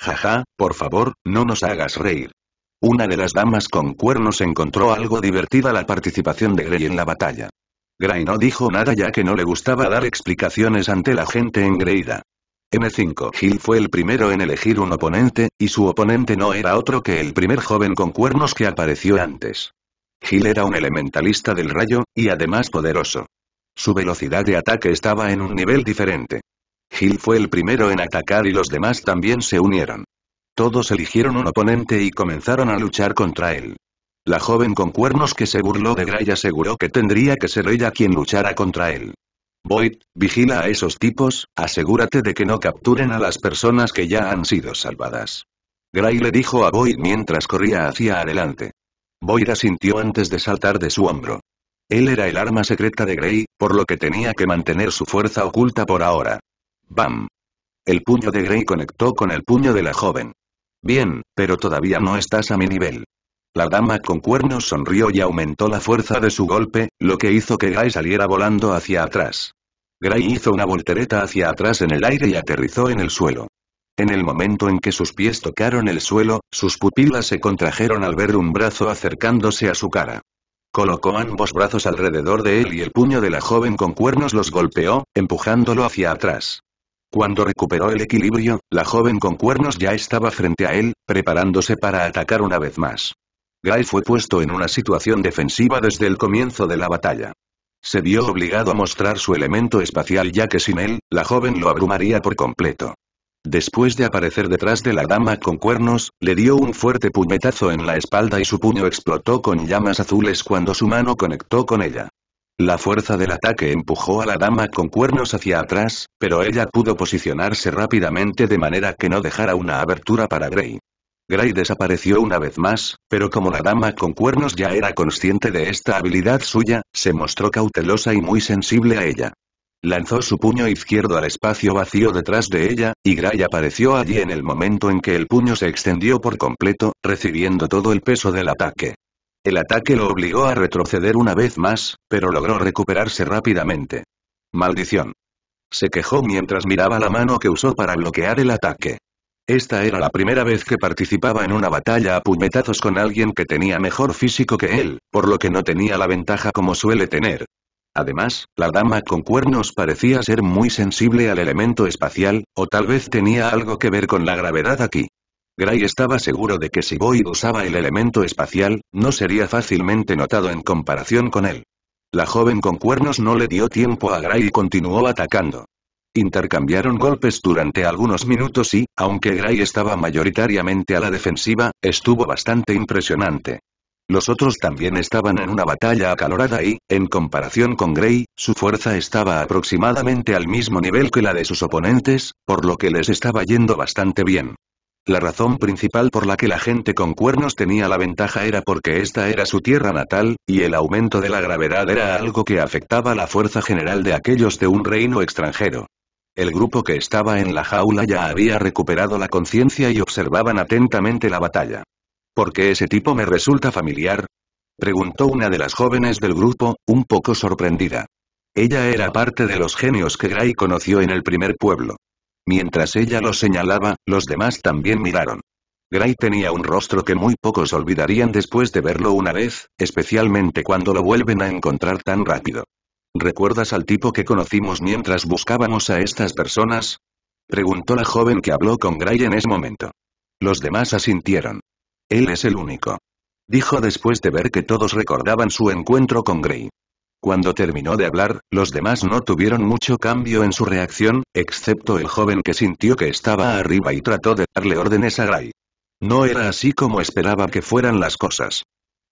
Jaja, por favor, no nos hagas reír. Una de las damas con cuernos encontró algo divertida la participación de Grey en la batalla. Gray no dijo nada ya que no le gustaba dar explicaciones ante la gente engreída. M5 Hill fue el primero en elegir un oponente, y su oponente no era otro que el primer joven con cuernos que apareció antes. Hill era un elementalista del rayo, y además poderoso. Su velocidad de ataque estaba en un nivel diferente. Hill fue el primero en atacar y los demás también se unieron. Todos eligieron un oponente y comenzaron a luchar contra él. La joven con cuernos que se burló de Gray aseguró que tendría que ser ella quien luchara contra él. Void, vigila a esos tipos, asegúrate de que no capturen a las personas que ya han sido salvadas. Gray le dijo a Void mientras corría hacia adelante. Void asintió antes de saltar de su hombro. Él era el arma secreta de Gray, por lo que tenía que mantener su fuerza oculta por ahora. ¡Bam! El puño de Gray conectó con el puño de la joven. Bien, pero todavía no estás a mi nivel. La dama con cuernos sonrió y aumentó la fuerza de su golpe, lo que hizo que Gray saliera volando hacia atrás. Gray hizo una voltereta hacia atrás en el aire y aterrizó en el suelo. En el momento en que sus pies tocaron el suelo, sus pupilas se contrajeron al ver un brazo acercándose a su cara. Colocó ambos brazos alrededor de él y el puño de la joven con cuernos los golpeó, empujándolo hacia atrás. Cuando recuperó el equilibrio, la joven con cuernos ya estaba frente a él, preparándose para atacar una vez más. Gray fue puesto en una situación defensiva desde el comienzo de la batalla. Se vio obligado a mostrar su elemento espacial ya que sin él, la joven lo abrumaría por completo. Después de aparecer detrás de la dama con cuernos, le dio un fuerte puñetazo en la espalda y su puño explotó con llamas azules cuando su mano conectó con ella. La fuerza del ataque empujó a la dama con cuernos hacia atrás, pero ella pudo posicionarse rápidamente de manera que no dejara una abertura para Grey. Gray desapareció una vez más, pero como la dama con cuernos ya era consciente de esta habilidad suya, se mostró cautelosa y muy sensible a ella. Lanzó su puño izquierdo al espacio vacío detrás de ella, y Gray apareció allí en el momento en que el puño se extendió por completo, recibiendo todo el peso del ataque. El ataque lo obligó a retroceder una vez más, pero logró recuperarse rápidamente. Maldición. Se quejó mientras miraba la mano que usó para bloquear el ataque. Esta era la primera vez que participaba en una batalla a puñetazos con alguien que tenía mejor físico que él, por lo que no tenía la ventaja como suele tener. Además, la dama con cuernos parecía ser muy sensible al elemento espacial, o tal vez tenía algo que ver con la gravedad aquí. Gray estaba seguro de que si Boyd usaba el elemento espacial, no sería fácilmente notado en comparación con él. La joven con cuernos no le dio tiempo a Gray y continuó atacando intercambiaron golpes durante algunos minutos y, aunque Gray estaba mayoritariamente a la defensiva, estuvo bastante impresionante. Los otros también estaban en una batalla acalorada y, en comparación con Gray, su fuerza estaba aproximadamente al mismo nivel que la de sus oponentes, por lo que les estaba yendo bastante bien. La razón principal por la que la gente con cuernos tenía la ventaja era porque esta era su tierra natal, y el aumento de la gravedad era algo que afectaba la fuerza general de aquellos de un reino extranjero. El grupo que estaba en la jaula ya había recuperado la conciencia y observaban atentamente la batalla. ¿Por qué ese tipo me resulta familiar? Preguntó una de las jóvenes del grupo, un poco sorprendida. Ella era parte de los genios que Gray conoció en el primer pueblo. Mientras ella lo señalaba, los demás también miraron. Gray tenía un rostro que muy pocos olvidarían después de verlo una vez, especialmente cuando lo vuelven a encontrar tan rápido. ¿Recuerdas al tipo que conocimos mientras buscábamos a estas personas? Preguntó la joven que habló con Gray en ese momento. Los demás asintieron. Él es el único. Dijo después de ver que todos recordaban su encuentro con Gray. Cuando terminó de hablar, los demás no tuvieron mucho cambio en su reacción, excepto el joven que sintió que estaba arriba y trató de darle órdenes a Gray. No era así como esperaba que fueran las cosas.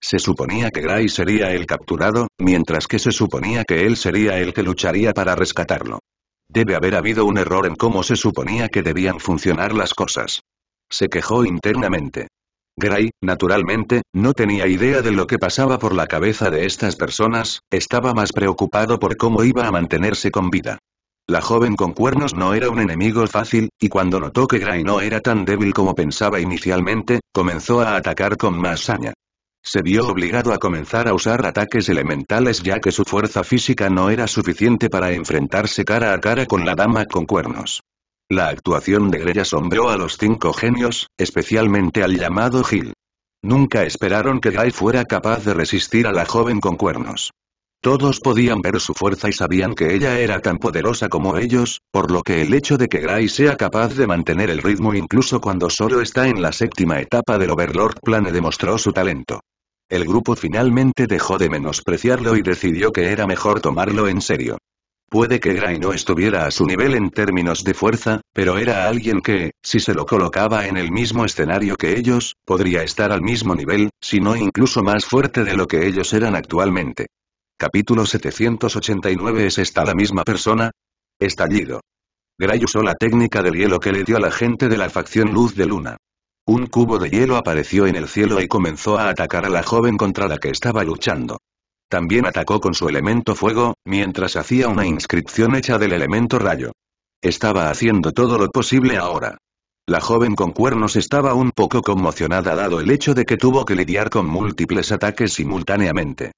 Se suponía que Gray sería el capturado, mientras que se suponía que él sería el que lucharía para rescatarlo. Debe haber habido un error en cómo se suponía que debían funcionar las cosas. Se quejó internamente. Gray, naturalmente, no tenía idea de lo que pasaba por la cabeza de estas personas, estaba más preocupado por cómo iba a mantenerse con vida. La joven con cuernos no era un enemigo fácil, y cuando notó que Gray no era tan débil como pensaba inicialmente, comenzó a atacar con más saña. Se vio obligado a comenzar a usar ataques elementales ya que su fuerza física no era suficiente para enfrentarse cara a cara con la dama con cuernos. La actuación de Grey asombró a los cinco genios, especialmente al llamado Gil. Nunca esperaron que Grey fuera capaz de resistir a la joven con cuernos. Todos podían ver su fuerza y sabían que ella era tan poderosa como ellos, por lo que el hecho de que Gray sea capaz de mantener el ritmo incluso cuando solo está en la séptima etapa del Overlord Plane demostró su talento. El grupo finalmente dejó de menospreciarlo y decidió que era mejor tomarlo en serio. Puede que Gray no estuviera a su nivel en términos de fuerza, pero era alguien que, si se lo colocaba en el mismo escenario que ellos, podría estar al mismo nivel, si no incluso más fuerte de lo que ellos eran actualmente. Capítulo 789 ¿Es esta la misma persona? Estallido. Gray usó la técnica del hielo que le dio a la gente de la facción Luz de Luna. Un cubo de hielo apareció en el cielo y comenzó a atacar a la joven contra la que estaba luchando. También atacó con su elemento fuego, mientras hacía una inscripción hecha del elemento rayo. Estaba haciendo todo lo posible ahora. La joven con cuernos estaba un poco conmocionada dado el hecho de que tuvo que lidiar con múltiples ataques simultáneamente.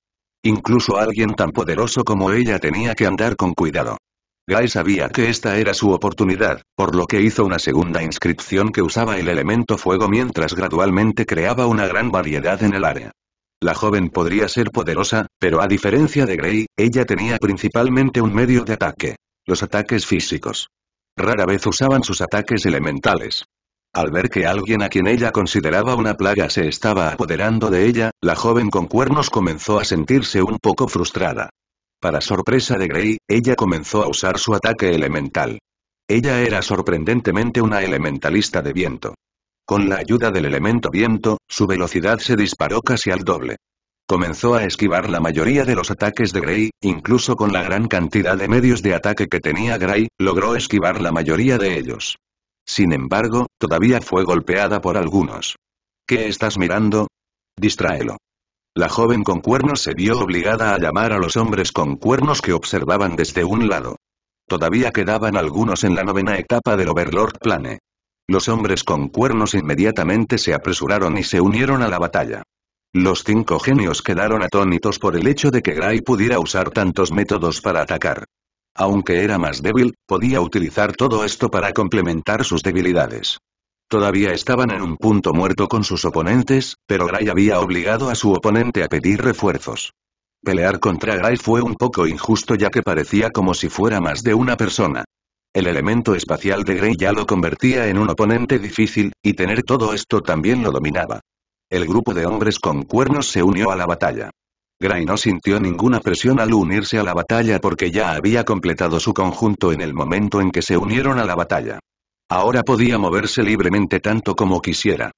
Incluso alguien tan poderoso como ella tenía que andar con cuidado. Guy sabía que esta era su oportunidad, por lo que hizo una segunda inscripción que usaba el elemento fuego mientras gradualmente creaba una gran variedad en el área. La joven podría ser poderosa, pero a diferencia de Grey, ella tenía principalmente un medio de ataque. Los ataques físicos. Rara vez usaban sus ataques elementales. Al ver que alguien a quien ella consideraba una plaga se estaba apoderando de ella, la joven con cuernos comenzó a sentirse un poco frustrada. Para sorpresa de Grey, ella comenzó a usar su ataque elemental. Ella era sorprendentemente una elementalista de viento. Con la ayuda del elemento viento, su velocidad se disparó casi al doble. Comenzó a esquivar la mayoría de los ataques de Grey, incluso con la gran cantidad de medios de ataque que tenía Grey, logró esquivar la mayoría de ellos. Sin embargo, todavía fue golpeada por algunos. ¿Qué estás mirando? Distráelo. La joven con cuernos se vio obligada a llamar a los hombres con cuernos que observaban desde un lado. Todavía quedaban algunos en la novena etapa del Overlord Plane. Los hombres con cuernos inmediatamente se apresuraron y se unieron a la batalla. Los cinco genios quedaron atónitos por el hecho de que Gray pudiera usar tantos métodos para atacar. Aunque era más débil, podía utilizar todo esto para complementar sus debilidades. Todavía estaban en un punto muerto con sus oponentes, pero Gray había obligado a su oponente a pedir refuerzos. Pelear contra Gray fue un poco injusto ya que parecía como si fuera más de una persona. El elemento espacial de Gray ya lo convertía en un oponente difícil, y tener todo esto también lo dominaba. El grupo de hombres con cuernos se unió a la batalla. Gray no sintió ninguna presión al unirse a la batalla porque ya había completado su conjunto en el momento en que se unieron a la batalla. Ahora podía moverse libremente tanto como quisiera.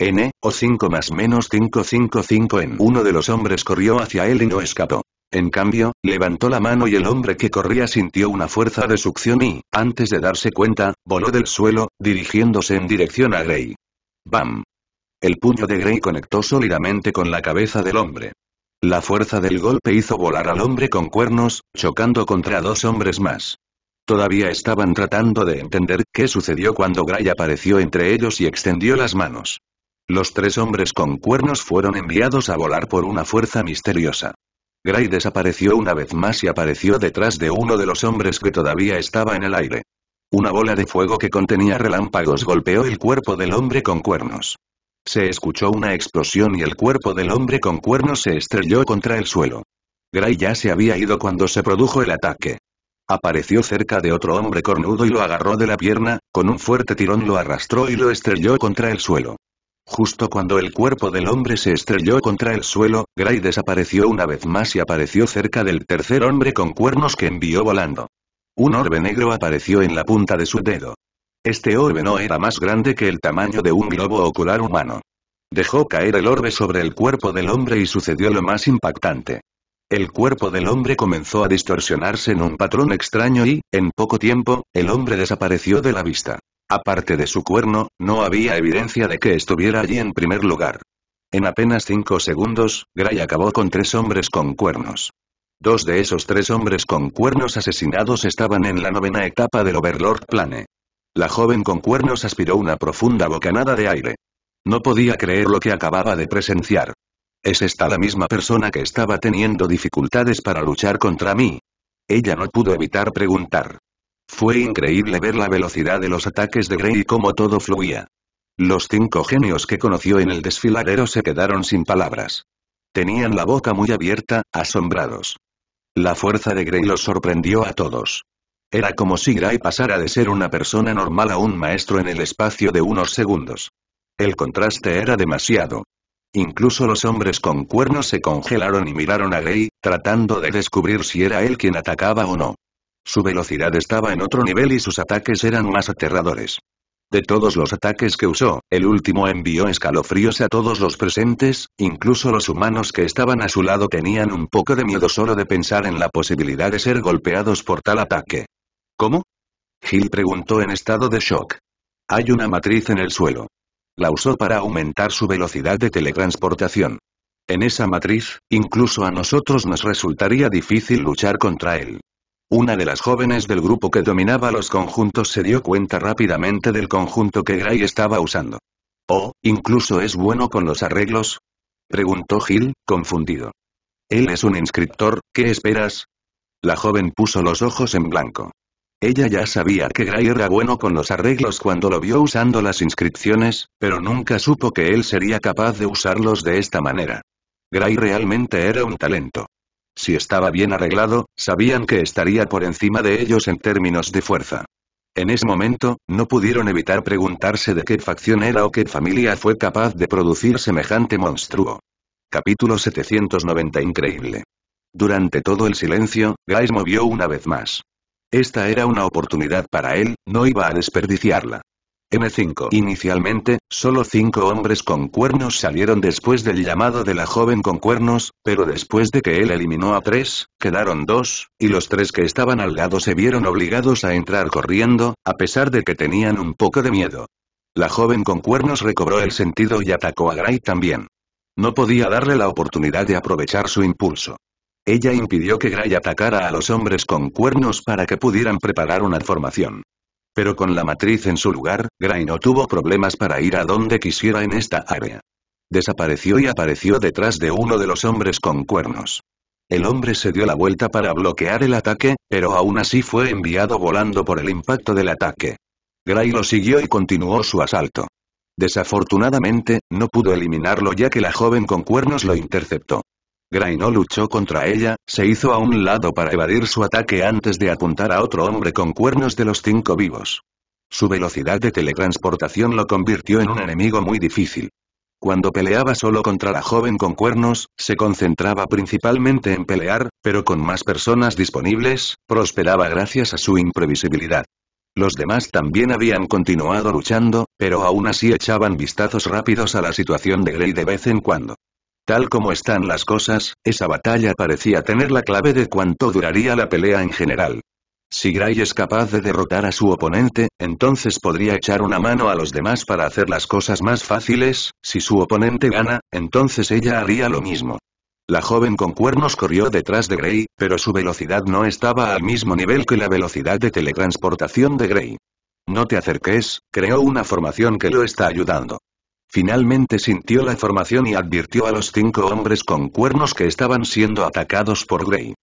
N, o 5 más menos 555 en uno de los hombres corrió hacia él y no escapó. En cambio, levantó la mano y el hombre que corría sintió una fuerza de succión y, antes de darse cuenta, voló del suelo, dirigiéndose en dirección a Grey. ¡Bam! El puño de Grey conectó sólidamente con la cabeza del hombre. La fuerza del golpe hizo volar al hombre con cuernos, chocando contra dos hombres más. Todavía estaban tratando de entender qué sucedió cuando Gray apareció entre ellos y extendió las manos. Los tres hombres con cuernos fueron enviados a volar por una fuerza misteriosa. Gray desapareció una vez más y apareció detrás de uno de los hombres que todavía estaba en el aire. Una bola de fuego que contenía relámpagos golpeó el cuerpo del hombre con cuernos. Se escuchó una explosión y el cuerpo del hombre con cuernos se estrelló contra el suelo. Gray ya se había ido cuando se produjo el ataque. Apareció cerca de otro hombre cornudo y lo agarró de la pierna, con un fuerte tirón lo arrastró y lo estrelló contra el suelo. Justo cuando el cuerpo del hombre se estrelló contra el suelo, Gray desapareció una vez más y apareció cerca del tercer hombre con cuernos que envió volando. Un orbe negro apareció en la punta de su dedo. Este orbe no era más grande que el tamaño de un globo ocular humano. Dejó caer el orbe sobre el cuerpo del hombre y sucedió lo más impactante. El cuerpo del hombre comenzó a distorsionarse en un patrón extraño y, en poco tiempo, el hombre desapareció de la vista. Aparte de su cuerno, no había evidencia de que estuviera allí en primer lugar. En apenas cinco segundos, Gray acabó con tres hombres con cuernos. Dos de esos tres hombres con cuernos asesinados estaban en la novena etapa del Overlord Plane. La joven con cuernos aspiró una profunda bocanada de aire. No podía creer lo que acababa de presenciar. ¿Es esta la misma persona que estaba teniendo dificultades para luchar contra mí? Ella no pudo evitar preguntar. Fue increíble ver la velocidad de los ataques de Grey y cómo todo fluía. Los cinco genios que conoció en el desfiladero se quedaron sin palabras. Tenían la boca muy abierta, asombrados. La fuerza de Grey los sorprendió a todos. Era como si Gray pasara de ser una persona normal a un maestro en el espacio de unos segundos. El contraste era demasiado. Incluso los hombres con cuernos se congelaron y miraron a Grey, tratando de descubrir si era él quien atacaba o no. Su velocidad estaba en otro nivel y sus ataques eran más aterradores. De todos los ataques que usó, el último envió escalofríos a todos los presentes, incluso los humanos que estaban a su lado tenían un poco de miedo solo de pensar en la posibilidad de ser golpeados por tal ataque. ¿Cómo? Gil preguntó en estado de shock. Hay una matriz en el suelo. La usó para aumentar su velocidad de teletransportación. En esa matriz, incluso a nosotros nos resultaría difícil luchar contra él. Una de las jóvenes del grupo que dominaba los conjuntos se dio cuenta rápidamente del conjunto que Gray estaba usando. ¿Oh, incluso es bueno con los arreglos? Preguntó Gil, confundido. Él es un inscriptor, ¿qué esperas? La joven puso los ojos en blanco. Ella ya sabía que Gray era bueno con los arreglos cuando lo vio usando las inscripciones, pero nunca supo que él sería capaz de usarlos de esta manera. Gray realmente era un talento. Si estaba bien arreglado, sabían que estaría por encima de ellos en términos de fuerza. En ese momento, no pudieron evitar preguntarse de qué facción era o qué familia fue capaz de producir semejante monstruo. Capítulo 790 Increíble. Durante todo el silencio, Gray movió una vez más. Esta era una oportunidad para él, no iba a desperdiciarla. M5. Inicialmente, solo cinco hombres con cuernos salieron después del llamado de la joven con cuernos, pero después de que él eliminó a tres, quedaron dos, y los tres que estaban al lado se vieron obligados a entrar corriendo, a pesar de que tenían un poco de miedo. La joven con cuernos recobró el sentido y atacó a Gray también. No podía darle la oportunidad de aprovechar su impulso. Ella impidió que Gray atacara a los hombres con cuernos para que pudieran preparar una formación. Pero con la matriz en su lugar, Gray no tuvo problemas para ir a donde quisiera en esta área. Desapareció y apareció detrás de uno de los hombres con cuernos. El hombre se dio la vuelta para bloquear el ataque, pero aún así fue enviado volando por el impacto del ataque. Gray lo siguió y continuó su asalto. Desafortunadamente, no pudo eliminarlo ya que la joven con cuernos lo interceptó. Gray no luchó contra ella, se hizo a un lado para evadir su ataque antes de apuntar a otro hombre con cuernos de los cinco vivos. Su velocidad de teletransportación lo convirtió en un enemigo muy difícil. Cuando peleaba solo contra la joven con cuernos, se concentraba principalmente en pelear, pero con más personas disponibles, prosperaba gracias a su imprevisibilidad. Los demás también habían continuado luchando, pero aún así echaban vistazos rápidos a la situación de Grey de vez en cuando. Tal como están las cosas, esa batalla parecía tener la clave de cuánto duraría la pelea en general. Si Gray es capaz de derrotar a su oponente, entonces podría echar una mano a los demás para hacer las cosas más fáciles, si su oponente gana, entonces ella haría lo mismo. La joven con cuernos corrió detrás de Gray, pero su velocidad no estaba al mismo nivel que la velocidad de teletransportación de Gray. No te acerques, creó una formación que lo está ayudando. Finalmente sintió la formación y advirtió a los cinco hombres con cuernos que estaban siendo atacados por Grey.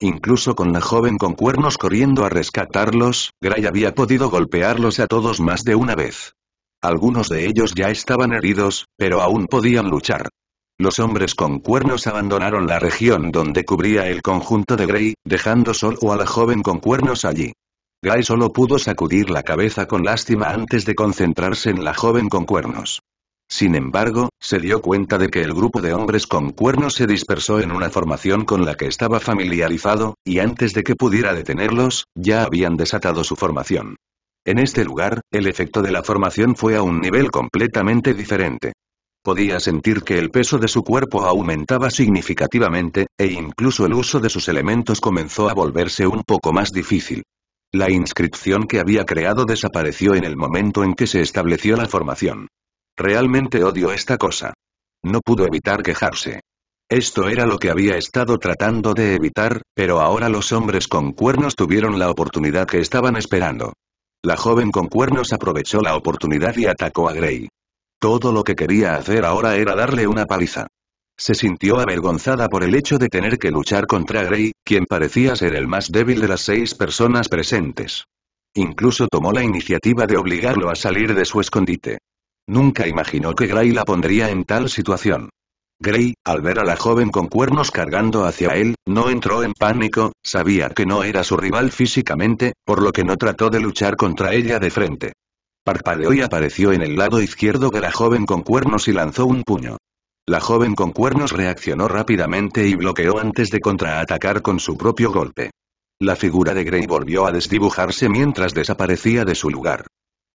Incluso con la joven con cuernos corriendo a rescatarlos, Gray había podido golpearlos a todos más de una vez. Algunos de ellos ya estaban heridos, pero aún podían luchar. Los hombres con cuernos abandonaron la región donde cubría el conjunto de Grey, dejando solo a la joven con cuernos allí. Gray solo pudo sacudir la cabeza con lástima antes de concentrarse en la joven con cuernos. Sin embargo, se dio cuenta de que el grupo de hombres con cuernos se dispersó en una formación con la que estaba familiarizado, y antes de que pudiera detenerlos, ya habían desatado su formación. En este lugar, el efecto de la formación fue a un nivel completamente diferente. Podía sentir que el peso de su cuerpo aumentaba significativamente, e incluso el uso de sus elementos comenzó a volverse un poco más difícil. La inscripción que había creado desapareció en el momento en que se estableció la formación. Realmente odio esta cosa. No pudo evitar quejarse. Esto era lo que había estado tratando de evitar, pero ahora los hombres con cuernos tuvieron la oportunidad que estaban esperando. La joven con cuernos aprovechó la oportunidad y atacó a Grey. Todo lo que quería hacer ahora era darle una paliza. Se sintió avergonzada por el hecho de tener que luchar contra Grey, quien parecía ser el más débil de las seis personas presentes. Incluso tomó la iniciativa de obligarlo a salir de su escondite. Nunca imaginó que Gray la pondría en tal situación. Gray, al ver a la joven con cuernos cargando hacia él, no entró en pánico, sabía que no era su rival físicamente, por lo que no trató de luchar contra ella de frente. Parpadeó y apareció en el lado izquierdo de la joven con cuernos y lanzó un puño. La joven con cuernos reaccionó rápidamente y bloqueó antes de contraatacar con su propio golpe. La figura de Gray volvió a desdibujarse mientras desaparecía de su lugar.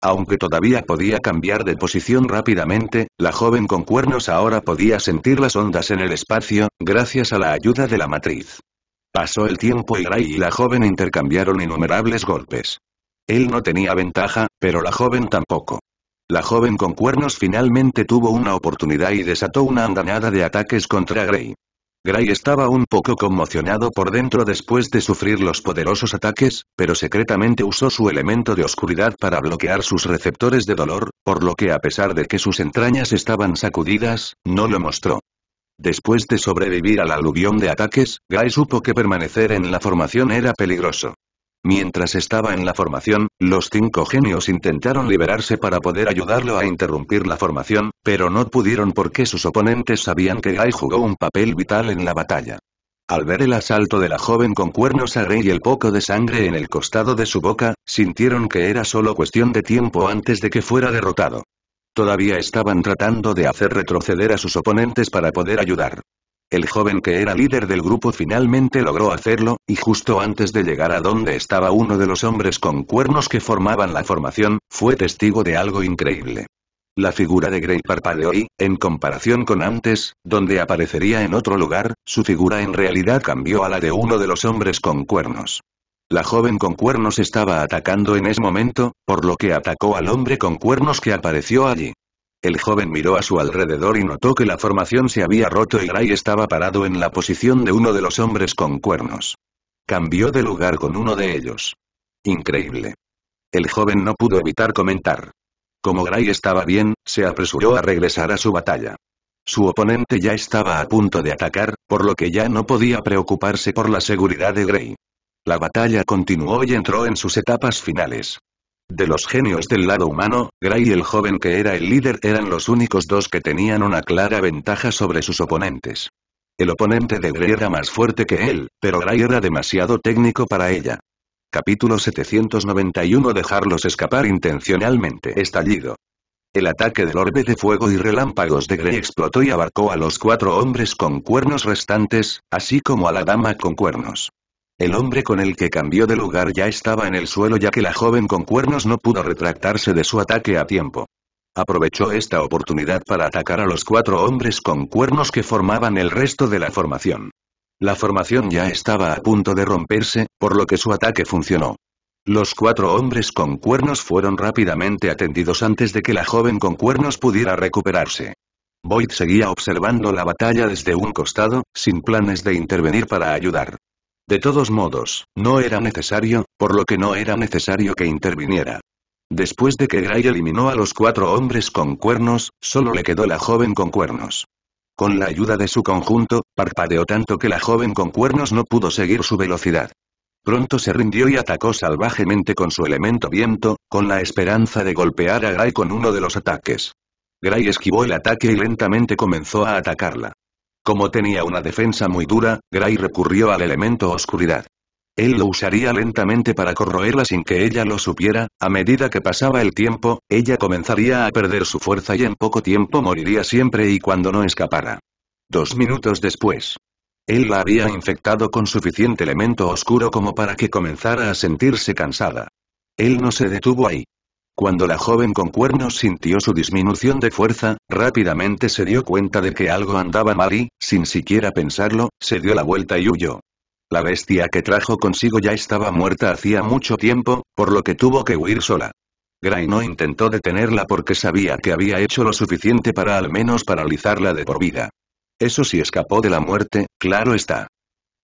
Aunque todavía podía cambiar de posición rápidamente, la joven con cuernos ahora podía sentir las ondas en el espacio, gracias a la ayuda de la matriz. Pasó el tiempo y Gray y la joven intercambiaron innumerables golpes. Él no tenía ventaja, pero la joven tampoco. La joven con cuernos finalmente tuvo una oportunidad y desató una andanada de ataques contra Gray. Gray estaba un poco conmocionado por dentro después de sufrir los poderosos ataques, pero secretamente usó su elemento de oscuridad para bloquear sus receptores de dolor, por lo que a pesar de que sus entrañas estaban sacudidas, no lo mostró. Después de sobrevivir al aluvión de ataques, Gray supo que permanecer en la formación era peligroso. Mientras estaba en la formación, los cinco genios intentaron liberarse para poder ayudarlo a interrumpir la formación, pero no pudieron porque sus oponentes sabían que Gai jugó un papel vital en la batalla. Al ver el asalto de la joven con cuernos a Rey y el poco de sangre en el costado de su boca, sintieron que era solo cuestión de tiempo antes de que fuera derrotado. Todavía estaban tratando de hacer retroceder a sus oponentes para poder ayudar. El joven que era líder del grupo finalmente logró hacerlo, y justo antes de llegar a donde estaba uno de los hombres con cuernos que formaban la formación, fue testigo de algo increíble. La figura de Grey parpadeó y, en comparación con antes, donde aparecería en otro lugar, su figura en realidad cambió a la de uno de los hombres con cuernos. La joven con cuernos estaba atacando en ese momento, por lo que atacó al hombre con cuernos que apareció allí. El joven miró a su alrededor y notó que la formación se había roto y Gray estaba parado en la posición de uno de los hombres con cuernos. Cambió de lugar con uno de ellos. Increíble. El joven no pudo evitar comentar. Como Gray estaba bien, se apresuró a regresar a su batalla. Su oponente ya estaba a punto de atacar, por lo que ya no podía preocuparse por la seguridad de Gray. La batalla continuó y entró en sus etapas finales. De los genios del lado humano, Gray y el joven que era el líder eran los únicos dos que tenían una clara ventaja sobre sus oponentes. El oponente de Gray era más fuerte que él, pero Gray era demasiado técnico para ella. Capítulo 791 Dejarlos escapar intencionalmente Estallido. El ataque del orbe de fuego y relámpagos de Grey explotó y abarcó a los cuatro hombres con cuernos restantes, así como a la dama con cuernos. El hombre con el que cambió de lugar ya estaba en el suelo ya que la joven con cuernos no pudo retractarse de su ataque a tiempo. Aprovechó esta oportunidad para atacar a los cuatro hombres con cuernos que formaban el resto de la formación. La formación ya estaba a punto de romperse, por lo que su ataque funcionó. Los cuatro hombres con cuernos fueron rápidamente atendidos antes de que la joven con cuernos pudiera recuperarse. Boyd seguía observando la batalla desde un costado, sin planes de intervenir para ayudar. De todos modos, no era necesario, por lo que no era necesario que interviniera. Después de que Gray eliminó a los cuatro hombres con cuernos, solo le quedó la joven con cuernos. Con la ayuda de su conjunto, parpadeó tanto que la joven con cuernos no pudo seguir su velocidad. Pronto se rindió y atacó salvajemente con su elemento viento, con la esperanza de golpear a Gray con uno de los ataques. Gray esquivó el ataque y lentamente comenzó a atacarla. Como tenía una defensa muy dura, Gray recurrió al elemento oscuridad. Él lo usaría lentamente para corroerla sin que ella lo supiera, a medida que pasaba el tiempo, ella comenzaría a perder su fuerza y en poco tiempo moriría siempre y cuando no escapara. Dos minutos después. Él la había infectado con suficiente elemento oscuro como para que comenzara a sentirse cansada. Él no se detuvo ahí. Cuando la joven con cuernos sintió su disminución de fuerza, rápidamente se dio cuenta de que algo andaba mal y, sin siquiera pensarlo, se dio la vuelta y huyó. La bestia que trajo consigo ya estaba muerta hacía mucho tiempo, por lo que tuvo que huir sola. Gray no intentó detenerla porque sabía que había hecho lo suficiente para al menos paralizarla de por vida. Eso sí escapó de la muerte, claro está.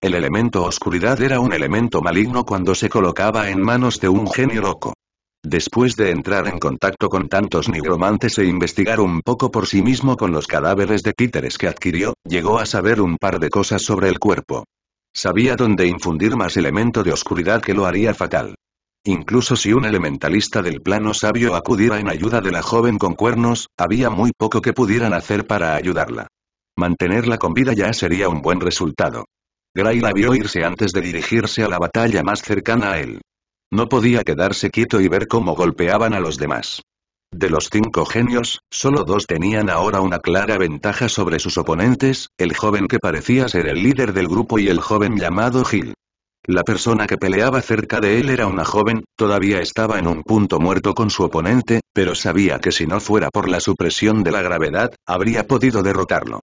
El elemento oscuridad era un elemento maligno cuando se colocaba en manos de un genio loco. Después de entrar en contacto con tantos nigromantes e investigar un poco por sí mismo con los cadáveres de títeres que adquirió, llegó a saber un par de cosas sobre el cuerpo. Sabía dónde infundir más elemento de oscuridad que lo haría fatal. Incluso si un elementalista del plano sabio acudiera en ayuda de la joven con cuernos, había muy poco que pudieran hacer para ayudarla. Mantenerla con vida ya sería un buen resultado. Gray la vio irse antes de dirigirse a la batalla más cercana a él. No podía quedarse quieto y ver cómo golpeaban a los demás. De los cinco genios, solo dos tenían ahora una clara ventaja sobre sus oponentes, el joven que parecía ser el líder del grupo y el joven llamado Gil. La persona que peleaba cerca de él era una joven, todavía estaba en un punto muerto con su oponente, pero sabía que si no fuera por la supresión de la gravedad, habría podido derrotarlo.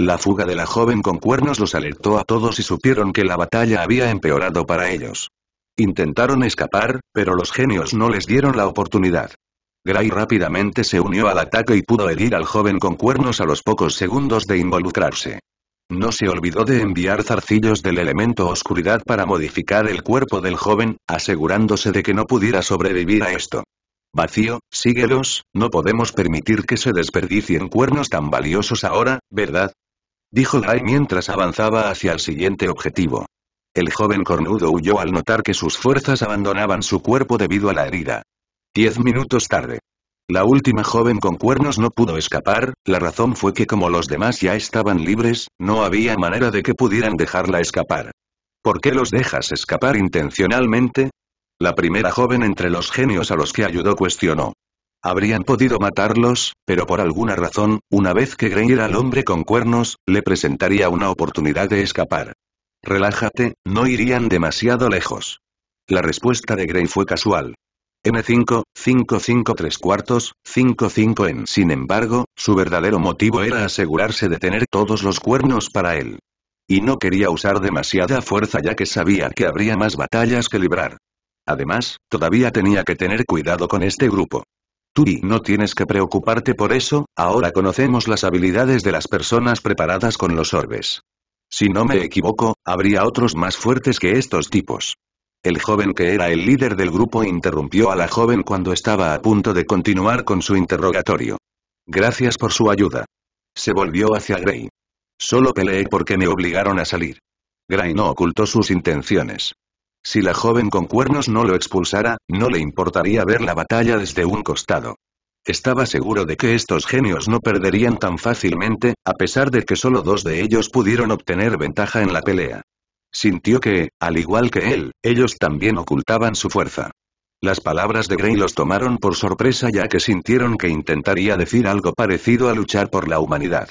La fuga de la joven con cuernos los alertó a todos y supieron que la batalla había empeorado para ellos. Intentaron escapar, pero los genios no les dieron la oportunidad. Gray rápidamente se unió al ataque y pudo herir al joven con cuernos a los pocos segundos de involucrarse. No se olvidó de enviar zarcillos del elemento oscuridad para modificar el cuerpo del joven, asegurándose de que no pudiera sobrevivir a esto. Vacío, síguelos, no podemos permitir que se desperdicien cuernos tan valiosos ahora, ¿verdad? Dijo Gray mientras avanzaba hacia el siguiente objetivo. El joven cornudo huyó al notar que sus fuerzas abandonaban su cuerpo debido a la herida. Diez minutos tarde. La última joven con cuernos no pudo escapar, la razón fue que como los demás ya estaban libres, no había manera de que pudieran dejarla escapar. ¿Por qué los dejas escapar intencionalmente? La primera joven entre los genios a los que ayudó cuestionó. Habrían podido matarlos, pero por alguna razón, una vez que Grey al hombre con cuernos, le presentaría una oportunidad de escapar. Relájate, no irían demasiado lejos. La respuesta de Gray fue casual. M5, 553 cuartos, 55 en. Sin embargo, su verdadero motivo era asegurarse de tener todos los cuernos para él. Y no quería usar demasiada fuerza ya que sabía que habría más batallas que librar. Además, todavía tenía que tener cuidado con este grupo. Turi, no tienes que preocuparte por eso, ahora conocemos las habilidades de las personas preparadas con los orbes. Si no me equivoco, habría otros más fuertes que estos tipos. El joven que era el líder del grupo interrumpió a la joven cuando estaba a punto de continuar con su interrogatorio. Gracias por su ayuda. Se volvió hacia Gray. Solo peleé porque me obligaron a salir. Gray no ocultó sus intenciones. Si la joven con cuernos no lo expulsara, no le importaría ver la batalla desde un costado. Estaba seguro de que estos genios no perderían tan fácilmente, a pesar de que solo dos de ellos pudieron obtener ventaja en la pelea. Sintió que, al igual que él, ellos también ocultaban su fuerza. Las palabras de Grey los tomaron por sorpresa ya que sintieron que intentaría decir algo parecido a luchar por la humanidad.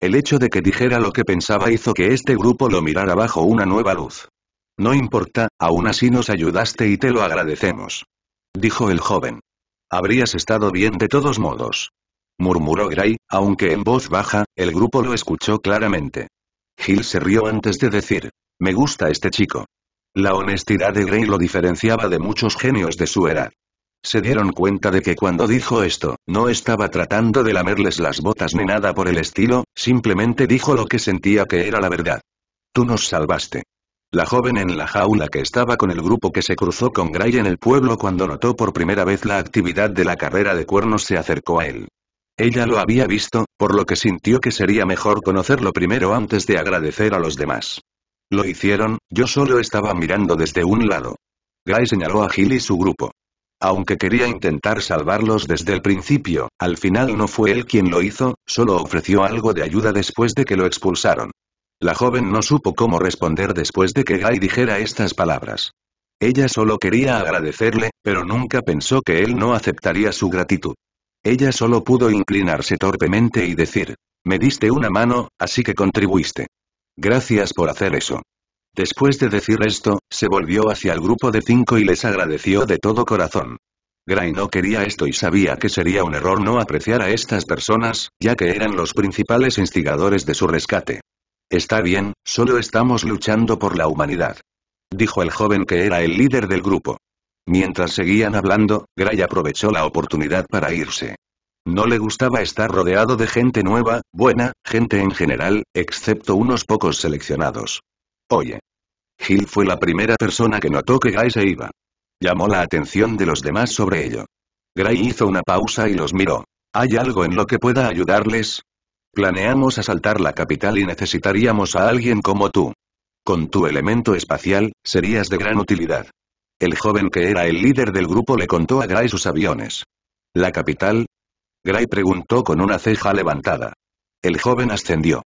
El hecho de que dijera lo que pensaba hizo que este grupo lo mirara bajo una nueva luz. No importa, aún así nos ayudaste y te lo agradecemos. Dijo el joven. Habrías estado bien de todos modos. Murmuró Gray, aunque en voz baja, el grupo lo escuchó claramente. Gil se rió antes de decir, me gusta este chico. La honestidad de Gray lo diferenciaba de muchos genios de su edad. Se dieron cuenta de que cuando dijo esto, no estaba tratando de lamerles las botas ni nada por el estilo, simplemente dijo lo que sentía que era la verdad. Tú nos salvaste. La joven en la jaula que estaba con el grupo que se cruzó con Gray en el pueblo cuando notó por primera vez la actividad de la carrera de cuernos se acercó a él. Ella lo había visto, por lo que sintió que sería mejor conocerlo primero antes de agradecer a los demás. Lo hicieron, yo solo estaba mirando desde un lado. Gray señaló a Gil y su grupo. Aunque quería intentar salvarlos desde el principio, al final no fue él quien lo hizo, solo ofreció algo de ayuda después de que lo expulsaron. La joven no supo cómo responder después de que Guy dijera estas palabras. Ella solo quería agradecerle, pero nunca pensó que él no aceptaría su gratitud. Ella solo pudo inclinarse torpemente y decir, me diste una mano, así que contribuiste. Gracias por hacer eso. Después de decir esto, se volvió hacia el grupo de cinco y les agradeció de todo corazón. Gray no quería esto y sabía que sería un error no apreciar a estas personas, ya que eran los principales instigadores de su rescate. Está bien, solo estamos luchando por la humanidad. Dijo el joven que era el líder del grupo. Mientras seguían hablando, Gray aprovechó la oportunidad para irse. No le gustaba estar rodeado de gente nueva, buena, gente en general, excepto unos pocos seleccionados. Oye. Gil fue la primera persona que notó que Gray se iba. Llamó la atención de los demás sobre ello. Gray hizo una pausa y los miró. ¿Hay algo en lo que pueda ayudarles? Planeamos asaltar la capital y necesitaríamos a alguien como tú. Con tu elemento espacial, serías de gran utilidad. El joven que era el líder del grupo le contó a Gray sus aviones. ¿La capital? Gray preguntó con una ceja levantada. El joven ascendió.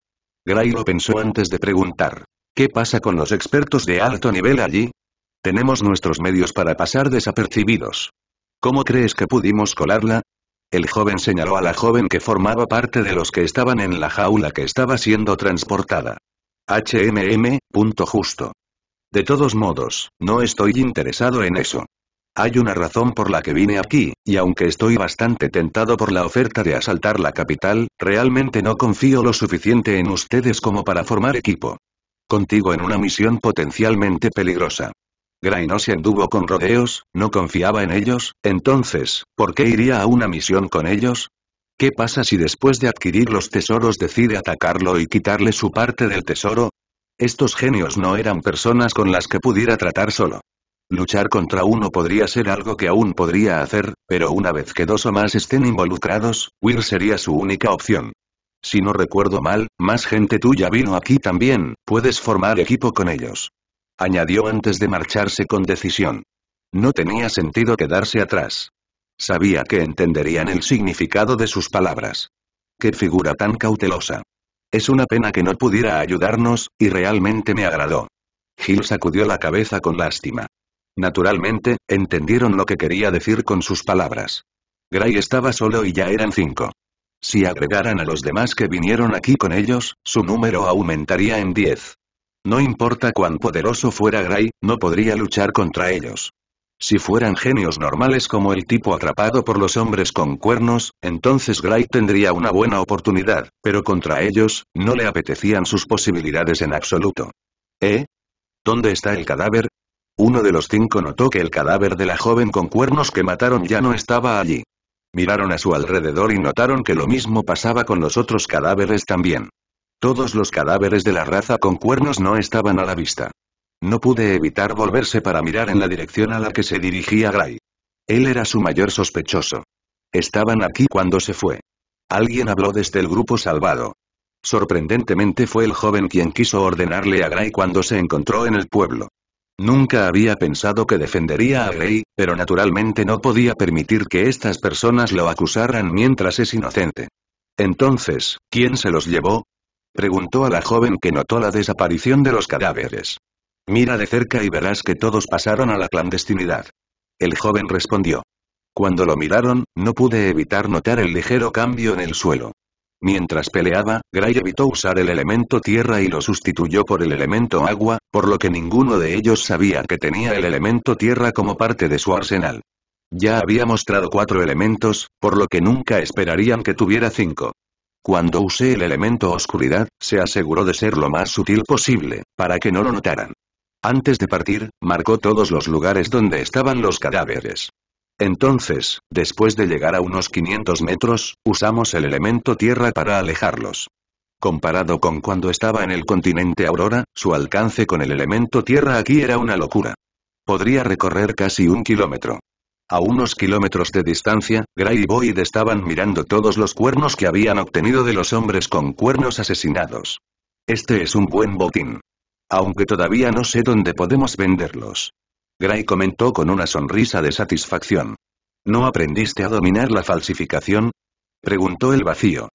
Gray lo pensó antes de preguntar. ¿Qué pasa con los expertos de alto nivel allí? Tenemos nuestros medios para pasar desapercibidos. ¿Cómo crees que pudimos colarla? El joven señaló a la joven que formaba parte de los que estaban en la jaula que estaba siendo transportada. HMM, punto justo. De todos modos, no estoy interesado en eso. Hay una razón por la que vine aquí, y aunque estoy bastante tentado por la oferta de asaltar la capital, realmente no confío lo suficiente en ustedes como para formar equipo. Contigo en una misión potencialmente peligrosa. Gray no se anduvo con rodeos, no confiaba en ellos, entonces, ¿por qué iría a una misión con ellos? ¿Qué pasa si después de adquirir los tesoros decide atacarlo y quitarle su parte del tesoro? Estos genios no eran personas con las que pudiera tratar solo. Luchar contra uno podría ser algo que aún podría hacer, pero una vez que dos o más estén involucrados, Weir sería su única opción. Si no recuerdo mal, más gente tuya vino aquí también, puedes formar equipo con ellos añadió antes de marcharse con decisión. No tenía sentido quedarse atrás. Sabía que entenderían el significado de sus palabras. ¡Qué figura tan cautelosa! Es una pena que no pudiera ayudarnos, y realmente me agradó. Gil sacudió la cabeza con lástima. Naturalmente, entendieron lo que quería decir con sus palabras. Gray estaba solo y ya eran cinco. Si agregaran a los demás que vinieron aquí con ellos, su número aumentaría en diez. No importa cuán poderoso fuera Gray, no podría luchar contra ellos. Si fueran genios normales como el tipo atrapado por los hombres con cuernos, entonces Gray tendría una buena oportunidad, pero contra ellos, no le apetecían sus posibilidades en absoluto. ¿Eh? ¿Dónde está el cadáver? Uno de los cinco notó que el cadáver de la joven con cuernos que mataron ya no estaba allí. Miraron a su alrededor y notaron que lo mismo pasaba con los otros cadáveres también. Todos los cadáveres de la raza con cuernos no estaban a la vista. No pude evitar volverse para mirar en la dirección a la que se dirigía Gray. Él era su mayor sospechoso. Estaban aquí cuando se fue. Alguien habló desde el grupo salvado. Sorprendentemente fue el joven quien quiso ordenarle a Gray cuando se encontró en el pueblo. Nunca había pensado que defendería a Gray, pero naturalmente no podía permitir que estas personas lo acusaran mientras es inocente. Entonces, ¿quién se los llevó? Preguntó a la joven que notó la desaparición de los cadáveres. Mira de cerca y verás que todos pasaron a la clandestinidad. El joven respondió. Cuando lo miraron, no pude evitar notar el ligero cambio en el suelo. Mientras peleaba, Gray evitó usar el elemento tierra y lo sustituyó por el elemento agua, por lo que ninguno de ellos sabía que tenía el elemento tierra como parte de su arsenal. Ya había mostrado cuatro elementos, por lo que nunca esperarían que tuviera cinco. Cuando usé el elemento oscuridad, se aseguró de ser lo más sutil posible, para que no lo notaran. Antes de partir, marcó todos los lugares donde estaban los cadáveres. Entonces, después de llegar a unos 500 metros, usamos el elemento tierra para alejarlos. Comparado con cuando estaba en el continente Aurora, su alcance con el elemento tierra aquí era una locura. Podría recorrer casi un kilómetro. A unos kilómetros de distancia, Gray y Boyd estaban mirando todos los cuernos que habían obtenido de los hombres con cuernos asesinados. Este es un buen botín. Aunque todavía no sé dónde podemos venderlos. Gray comentó con una sonrisa de satisfacción. ¿No aprendiste a dominar la falsificación? Preguntó el vacío.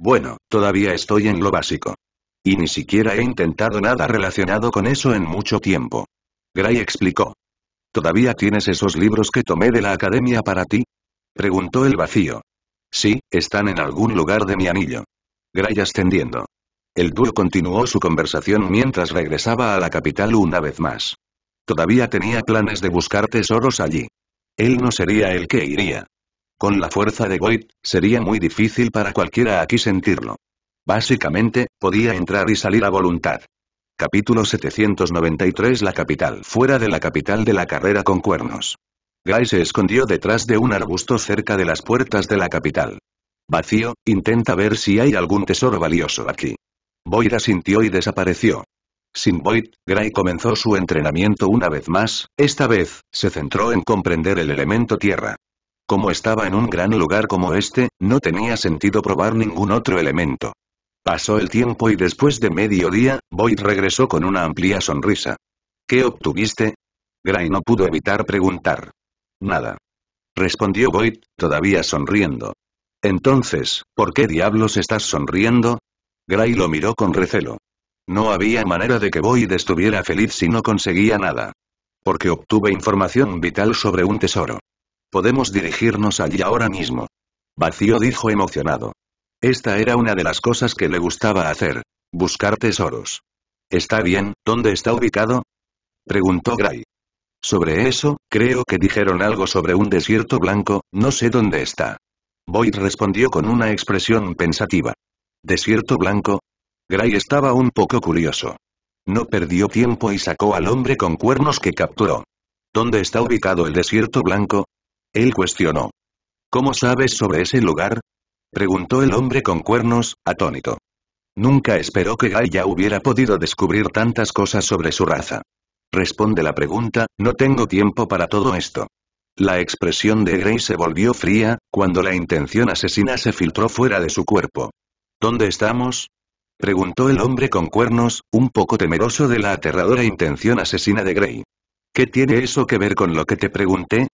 Bueno, todavía estoy en lo básico. Y ni siquiera he intentado nada relacionado con eso en mucho tiempo. Gray explicó. ¿Todavía tienes esos libros que tomé de la academia para ti? Preguntó el vacío. Sí, están en algún lugar de mi anillo. Gray ascendiendo. El dúo continuó su conversación mientras regresaba a la capital una vez más. Todavía tenía planes de buscar tesoros allí. Él no sería el que iría. Con la fuerza de Void, sería muy difícil para cualquiera aquí sentirlo. Básicamente, podía entrar y salir a voluntad. Capítulo 793 La capital Fuera de la capital de la carrera con cuernos. Guy se escondió detrás de un arbusto cerca de las puertas de la capital. Vacío, intenta ver si hay algún tesoro valioso aquí. Boyd asintió y desapareció. Sin Boyd, Gray comenzó su entrenamiento una vez más, esta vez, se centró en comprender el elemento tierra. Como estaba en un gran lugar como este, no tenía sentido probar ningún otro elemento. Pasó el tiempo y después de medio día, Boyd regresó con una amplia sonrisa. ¿Qué obtuviste? Gray no pudo evitar preguntar. Nada. Respondió Boyd, todavía sonriendo. Entonces, ¿por qué diablos estás sonriendo? Gray lo miró con recelo. No había manera de que Boyd estuviera feliz si no conseguía nada. Porque obtuve información vital sobre un tesoro. Podemos dirigirnos allí ahora mismo. Vacío dijo emocionado. Esta era una de las cosas que le gustaba hacer. Buscar tesoros. Está bien, ¿dónde está ubicado? Preguntó Gray. Sobre eso, creo que dijeron algo sobre un desierto blanco, no sé dónde está. Boyd respondió con una expresión pensativa. ¿Desierto blanco? Gray estaba un poco curioso. No perdió tiempo y sacó al hombre con cuernos que capturó. ¿Dónde está ubicado el desierto blanco? Él cuestionó. ¿Cómo sabes sobre ese lugar? Preguntó el hombre con cuernos, atónito. Nunca esperó que ya hubiera podido descubrir tantas cosas sobre su raza. Responde la pregunta, no tengo tiempo para todo esto. La expresión de Grey se volvió fría, cuando la intención asesina se filtró fuera de su cuerpo. ¿Dónde estamos? Preguntó el hombre con cuernos, un poco temeroso de la aterradora intención asesina de Grey. ¿Qué tiene eso que ver con lo que te pregunté?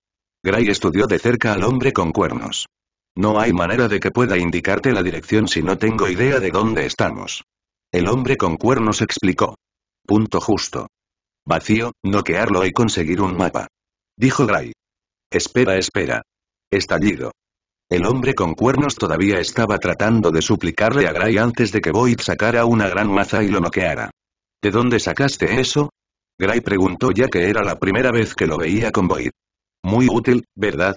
Gray estudió de cerca al hombre con cuernos. No hay manera de que pueda indicarte la dirección si no tengo idea de dónde estamos. El hombre con cuernos explicó. Punto justo. Vacío, noquearlo y conseguir un mapa. Dijo Gray. Espera, espera. Estallido. El hombre con cuernos todavía estaba tratando de suplicarle a Gray antes de que Void sacara una gran maza y lo noqueara. ¿De dónde sacaste eso? Gray preguntó ya que era la primera vez que lo veía con Void. Muy útil, ¿verdad?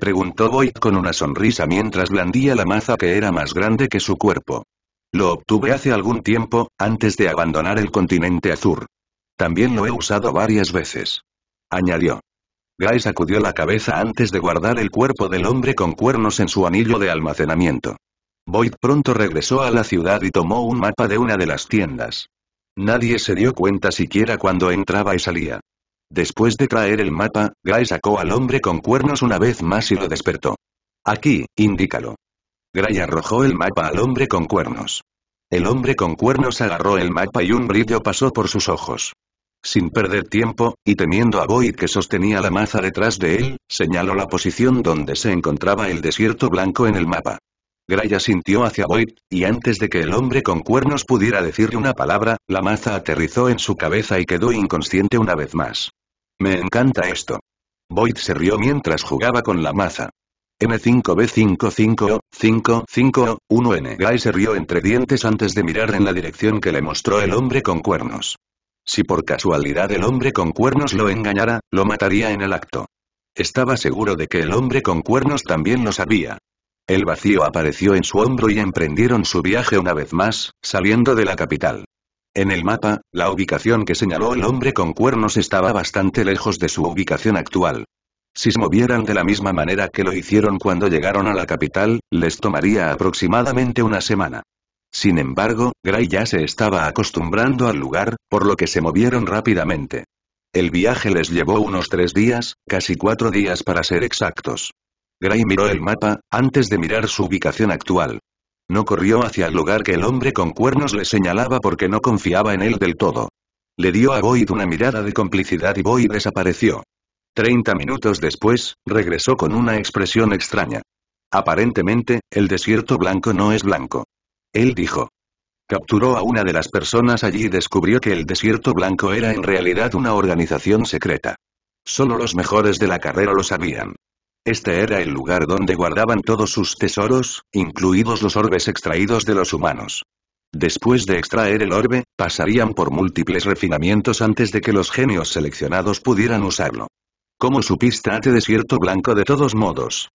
Preguntó Boyd con una sonrisa mientras blandía la maza que era más grande que su cuerpo. Lo obtuve hace algún tiempo, antes de abandonar el continente azul. También lo he usado varias veces. Añadió. Guy sacudió la cabeza antes de guardar el cuerpo del hombre con cuernos en su anillo de almacenamiento. Boyd pronto regresó a la ciudad y tomó un mapa de una de las tiendas. Nadie se dio cuenta siquiera cuando entraba y salía. Después de traer el mapa, Gray sacó al hombre con cuernos una vez más y lo despertó. Aquí, indícalo. Gray arrojó el mapa al hombre con cuernos. El hombre con cuernos agarró el mapa y un brillo pasó por sus ojos. Sin perder tiempo, y temiendo a Boyd que sostenía la maza detrás de él, señaló la posición donde se encontraba el desierto blanco en el mapa. Gray sintió hacia Boyd, y antes de que el hombre con cuernos pudiera decirle una palabra, la maza aterrizó en su cabeza y quedó inconsciente una vez más. Me encanta esto. Boyd se rió mientras jugaba con la maza. M5B555O, 5, b 55 o o 1 n Guy se rió entre dientes antes de mirar en la dirección que le mostró el hombre con cuernos. Si por casualidad el hombre con cuernos lo engañara, lo mataría en el acto. Estaba seguro de que el hombre con cuernos también lo sabía. El vacío apareció en su hombro y emprendieron su viaje una vez más, saliendo de la capital. En el mapa, la ubicación que señaló el hombre con cuernos estaba bastante lejos de su ubicación actual. Si se movieran de la misma manera que lo hicieron cuando llegaron a la capital, les tomaría aproximadamente una semana. Sin embargo, Gray ya se estaba acostumbrando al lugar, por lo que se movieron rápidamente. El viaje les llevó unos tres días, casi cuatro días para ser exactos. Gray miró el mapa, antes de mirar su ubicación actual. No corrió hacia el lugar que el hombre con cuernos le señalaba porque no confiaba en él del todo. Le dio a Boyd una mirada de complicidad y Boyd desapareció. Treinta minutos después, regresó con una expresión extraña. Aparentemente, el desierto blanco no es blanco. Él dijo. Capturó a una de las personas allí y descubrió que el desierto blanco era en realidad una organización secreta. Solo los mejores de la carrera lo sabían. Este era el lugar donde guardaban todos sus tesoros, incluidos los orbes extraídos de los humanos. Después de extraer el orbe, pasarían por múltiples refinamientos antes de que los genios seleccionados pudieran usarlo. ¿Cómo supiste a desierto blanco de todos modos?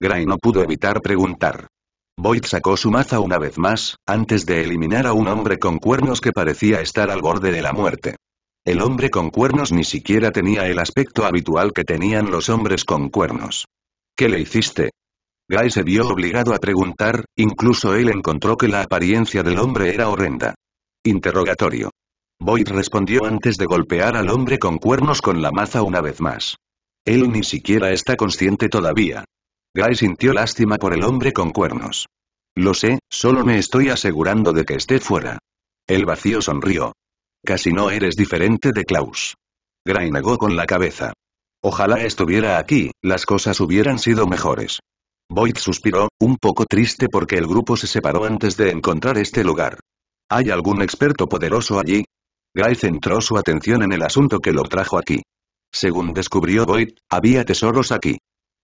Gray no pudo evitar preguntar. Boyd sacó su maza una vez más, antes de eliminar a un hombre con cuernos que parecía estar al borde de la muerte. El hombre con cuernos ni siquiera tenía el aspecto habitual que tenían los hombres con cuernos. ¿Qué le hiciste? Guy se vio obligado a preguntar, incluso él encontró que la apariencia del hombre era horrenda. Interrogatorio. Boyd respondió antes de golpear al hombre con cuernos con la maza una vez más. Él ni siquiera está consciente todavía. Guy sintió lástima por el hombre con cuernos. Lo sé, solo me estoy asegurando de que esté fuera. El vacío sonrió. Casi no eres diferente de Klaus. Gray negó con la cabeza. Ojalá estuviera aquí, las cosas hubieran sido mejores. Boyd suspiró, un poco triste porque el grupo se separó antes de encontrar este lugar. ¿Hay algún experto poderoso allí? Gray centró su atención en el asunto que lo trajo aquí. Según descubrió Boyd, había tesoros aquí.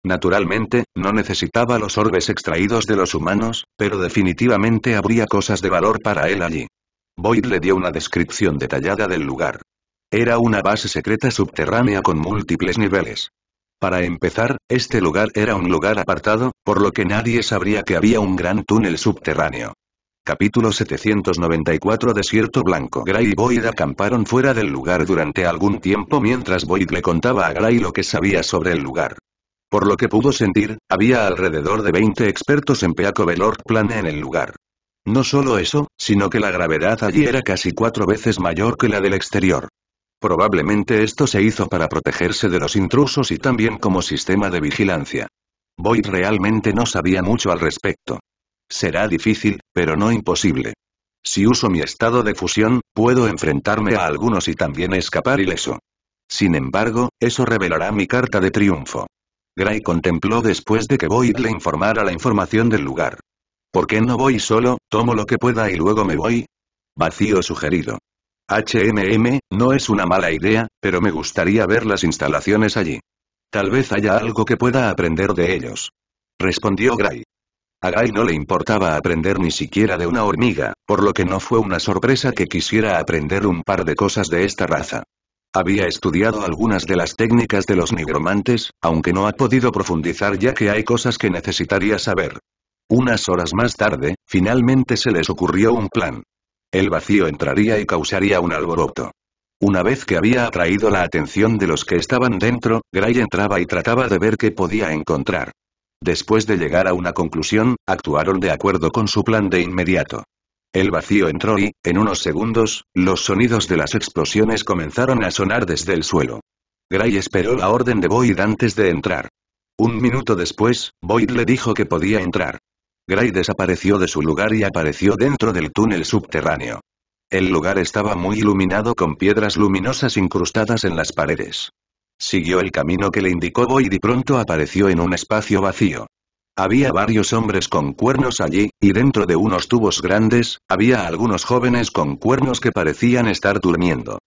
Naturalmente, no necesitaba los orbes extraídos de los humanos, pero definitivamente habría cosas de valor para él allí. Boyd le dio una descripción detallada del lugar. Era una base secreta subterránea con múltiples niveles. Para empezar, este lugar era un lugar apartado, por lo que nadie sabría que había un gran túnel subterráneo. Capítulo 794 Desierto Blanco Gray y Boyd acamparon fuera del lugar durante algún tiempo mientras Boyd le contaba a Gray lo que sabía sobre el lugar. Por lo que pudo sentir, había alrededor de 20 expertos en Peaco Velor Plan en el lugar. No solo eso, sino que la gravedad allí era casi cuatro veces mayor que la del exterior. Probablemente esto se hizo para protegerse de los intrusos y también como sistema de vigilancia. Boyd realmente no sabía mucho al respecto. Será difícil, pero no imposible. Si uso mi estado de fusión, puedo enfrentarme a algunos y también escapar ileso. Sin embargo, eso revelará mi carta de triunfo. Gray contempló después de que Boyd le informara la información del lugar. ¿Por qué no voy solo, tomo lo que pueda y luego me voy? Vacío sugerido. HMM, no es una mala idea, pero me gustaría ver las instalaciones allí. Tal vez haya algo que pueda aprender de ellos. Respondió Gray. A Gray no le importaba aprender ni siquiera de una hormiga, por lo que no fue una sorpresa que quisiera aprender un par de cosas de esta raza. Había estudiado algunas de las técnicas de los nigromantes, aunque no ha podido profundizar ya que hay cosas que necesitaría saber. Unas horas más tarde, finalmente se les ocurrió un plan. El vacío entraría y causaría un alboroto. Una vez que había atraído la atención de los que estaban dentro, Gray entraba y trataba de ver qué podía encontrar. Después de llegar a una conclusión, actuaron de acuerdo con su plan de inmediato. El vacío entró y, en unos segundos, los sonidos de las explosiones comenzaron a sonar desde el suelo. Gray esperó la orden de Boyd antes de entrar. Un minuto después, Boyd le dijo que podía entrar. Gray desapareció de su lugar y apareció dentro del túnel subterráneo. El lugar estaba muy iluminado con piedras luminosas incrustadas en las paredes. Siguió el camino que le indicó Boyd y pronto apareció en un espacio vacío. Había varios hombres con cuernos allí, y dentro de unos tubos grandes, había algunos jóvenes con cuernos que parecían estar durmiendo.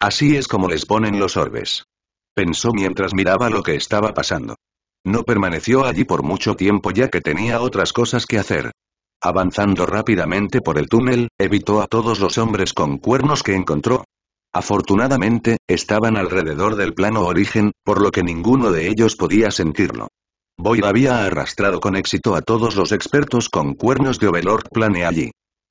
Así es como les ponen los orbes. Pensó mientras miraba lo que estaba pasando. No permaneció allí por mucho tiempo ya que tenía otras cosas que hacer. Avanzando rápidamente por el túnel, evitó a todos los hombres con cuernos que encontró. Afortunadamente, estaban alrededor del plano origen, por lo que ninguno de ellos podía sentirlo. Boyd había arrastrado con éxito a todos los expertos con cuernos de Overlord Plane allí.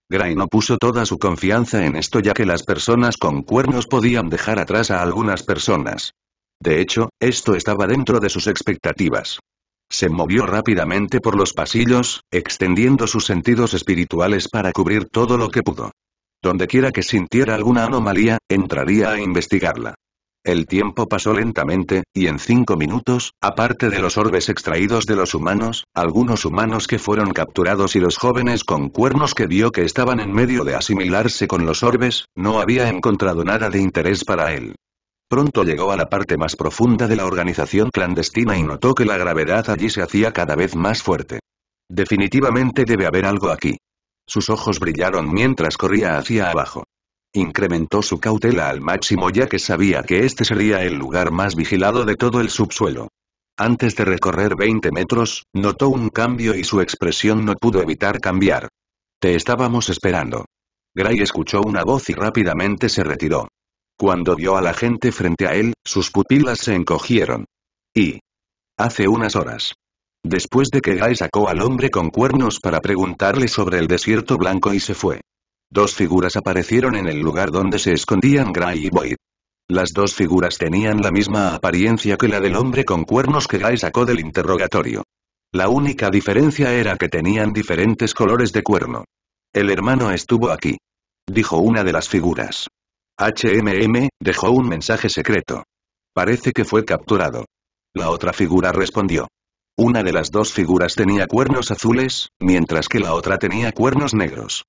Gray no puso toda su confianza en esto ya que las personas con cuernos podían dejar atrás a algunas personas. De hecho, esto estaba dentro de sus expectativas. Se movió rápidamente por los pasillos, extendiendo sus sentidos espirituales para cubrir todo lo que pudo. Dondequiera que sintiera alguna anomalía, entraría a investigarla. El tiempo pasó lentamente, y en cinco minutos, aparte de los orbes extraídos de los humanos, algunos humanos que fueron capturados y los jóvenes con cuernos que vio que estaban en medio de asimilarse con los orbes, no había encontrado nada de interés para él. Pronto llegó a la parte más profunda de la organización clandestina y notó que la gravedad allí se hacía cada vez más fuerte. Definitivamente debe haber algo aquí. Sus ojos brillaron mientras corría hacia abajo. Incrementó su cautela al máximo ya que sabía que este sería el lugar más vigilado de todo el subsuelo. Antes de recorrer 20 metros, notó un cambio y su expresión no pudo evitar cambiar. Te estábamos esperando. Gray escuchó una voz y rápidamente se retiró. Cuando vio a la gente frente a él, sus pupilas se encogieron. Y... Hace unas horas. Después de que Gai sacó al hombre con cuernos para preguntarle sobre el desierto blanco y se fue. Dos figuras aparecieron en el lugar donde se escondían Gray y Boyd. Las dos figuras tenían la misma apariencia que la del hombre con cuernos que Guy sacó del interrogatorio. La única diferencia era que tenían diferentes colores de cuerno. El hermano estuvo aquí. Dijo una de las figuras. HMM, dejó un mensaje secreto. Parece que fue capturado. La otra figura respondió. Una de las dos figuras tenía cuernos azules, mientras que la otra tenía cuernos negros.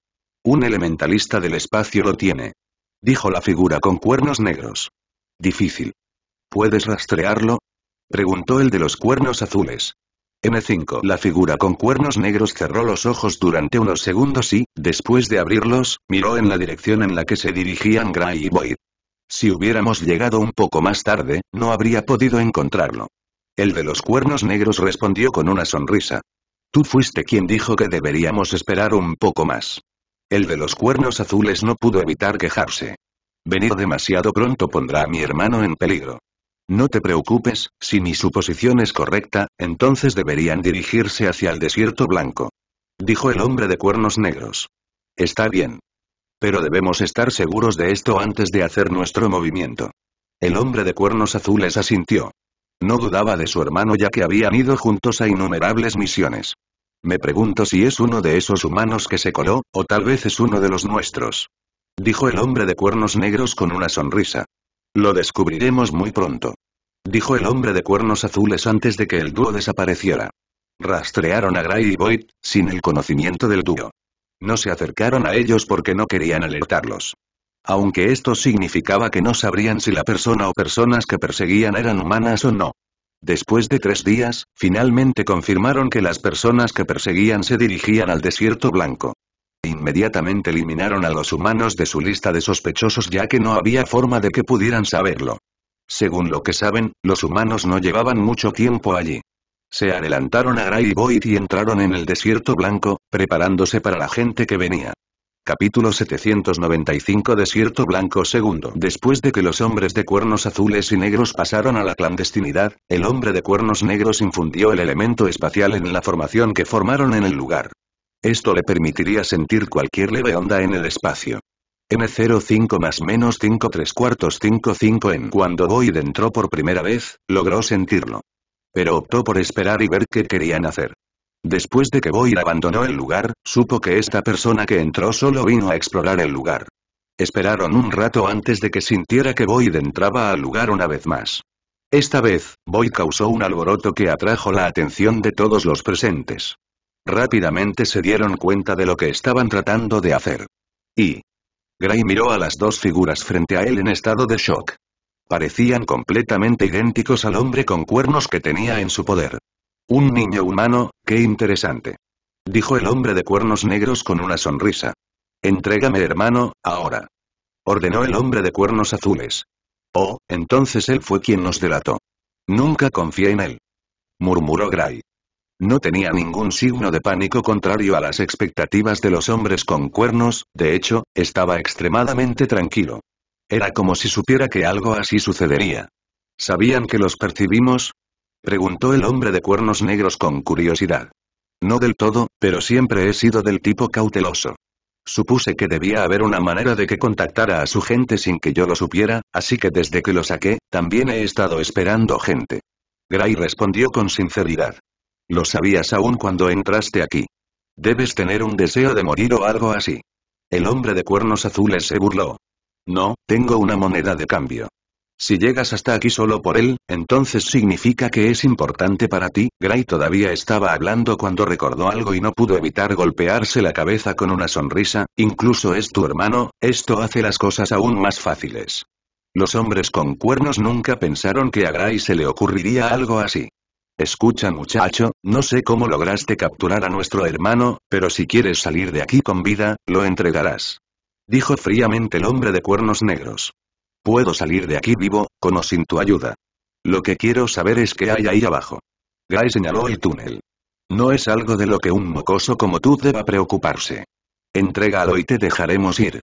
Un elementalista del espacio lo tiene. Dijo la figura con cuernos negros. Difícil. ¿Puedes rastrearlo? Preguntó el de los cuernos azules. M5. La figura con cuernos negros cerró los ojos durante unos segundos y, después de abrirlos, miró en la dirección en la que se dirigían Gray y Boyd. Si hubiéramos llegado un poco más tarde, no habría podido encontrarlo. El de los cuernos negros respondió con una sonrisa. Tú fuiste quien dijo que deberíamos esperar un poco más. El de los cuernos azules no pudo evitar quejarse. Venir demasiado pronto pondrá a mi hermano en peligro. No te preocupes, si mi suposición es correcta, entonces deberían dirigirse hacia el desierto blanco. Dijo el hombre de cuernos negros. Está bien. Pero debemos estar seguros de esto antes de hacer nuestro movimiento. El hombre de cuernos azules asintió. No dudaba de su hermano ya que habían ido juntos a innumerables misiones. Me pregunto si es uno de esos humanos que se coló, o tal vez es uno de los nuestros. Dijo el hombre de cuernos negros con una sonrisa. Lo descubriremos muy pronto. Dijo el hombre de cuernos azules antes de que el dúo desapareciera. Rastrearon a Gray y Boyd, sin el conocimiento del dúo. No se acercaron a ellos porque no querían alertarlos. Aunque esto significaba que no sabrían si la persona o personas que perseguían eran humanas o no. Después de tres días, finalmente confirmaron que las personas que perseguían se dirigían al desierto blanco. Inmediatamente eliminaron a los humanos de su lista de sospechosos ya que no había forma de que pudieran saberlo. Según lo que saben, los humanos no llevaban mucho tiempo allí. Se adelantaron a Gray y y entraron en el desierto blanco, preparándose para la gente que venía. Capítulo 795 Desierto Blanco segundo Después de que los hombres de cuernos azules y negros pasaron a la clandestinidad, el hombre de cuernos negros infundió el elemento espacial en la formación que formaron en el lugar. Esto le permitiría sentir cualquier leve onda en el espacio. M05 más menos 5 3 cuartos 55 en cuando Boyd entró por primera vez, logró sentirlo. Pero optó por esperar y ver qué querían hacer. Después de que Boyd abandonó el lugar, supo que esta persona que entró solo vino a explorar el lugar. Esperaron un rato antes de que sintiera que Boyd entraba al lugar una vez más. Esta vez, Boyd causó un alboroto que atrajo la atención de todos los presentes. Rápidamente se dieron cuenta de lo que estaban tratando de hacer. Y... Gray miró a las dos figuras frente a él en estado de shock. Parecían completamente idénticos al hombre con cuernos que tenía en su poder. Un niño humano, qué interesante. Dijo el hombre de cuernos negros con una sonrisa. Entrégame hermano, ahora. Ordenó el hombre de cuernos azules. Oh, entonces él fue quien nos delató. Nunca confié en él. Murmuró Gray. No tenía ningún signo de pánico contrario a las expectativas de los hombres con cuernos, de hecho, estaba extremadamente tranquilo. Era como si supiera que algo así sucedería. ¿Sabían que los percibimos? Preguntó el hombre de cuernos negros con curiosidad. No del todo, pero siempre he sido del tipo cauteloso. Supuse que debía haber una manera de que contactara a su gente sin que yo lo supiera, así que desde que lo saqué, también he estado esperando gente. Gray respondió con sinceridad. Lo sabías aún cuando entraste aquí. Debes tener un deseo de morir o algo así. El hombre de cuernos azules se burló. No, tengo una moneda de cambio. Si llegas hasta aquí solo por él, entonces significa que es importante para ti. Gray todavía estaba hablando cuando recordó algo y no pudo evitar golpearse la cabeza con una sonrisa, incluso es tu hermano, esto hace las cosas aún más fáciles. Los hombres con cuernos nunca pensaron que a Gray se le ocurriría algo así. Escucha muchacho, no sé cómo lograste capturar a nuestro hermano, pero si quieres salir de aquí con vida, lo entregarás. Dijo fríamente el hombre de cuernos negros. Puedo salir de aquí vivo, con o sin tu ayuda. Lo que quiero saber es qué hay ahí abajo. Guy señaló el túnel. No es algo de lo que un mocoso como tú deba preocuparse. Entrégalo y te dejaremos ir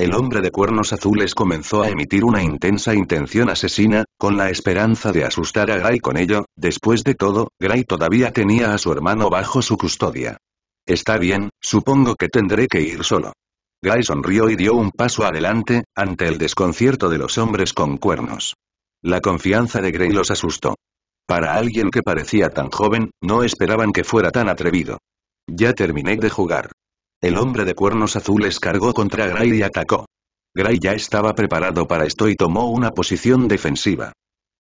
el hombre de cuernos azules comenzó a emitir una intensa intención asesina, con la esperanza de asustar a Gray con ello, después de todo, Gray todavía tenía a su hermano bajo su custodia. Está bien, supongo que tendré que ir solo. Gray sonrió y dio un paso adelante, ante el desconcierto de los hombres con cuernos. La confianza de Gray los asustó. Para alguien que parecía tan joven, no esperaban que fuera tan atrevido. Ya terminé de jugar. El hombre de cuernos azules cargó contra Gray y atacó. Gray ya estaba preparado para esto y tomó una posición defensiva.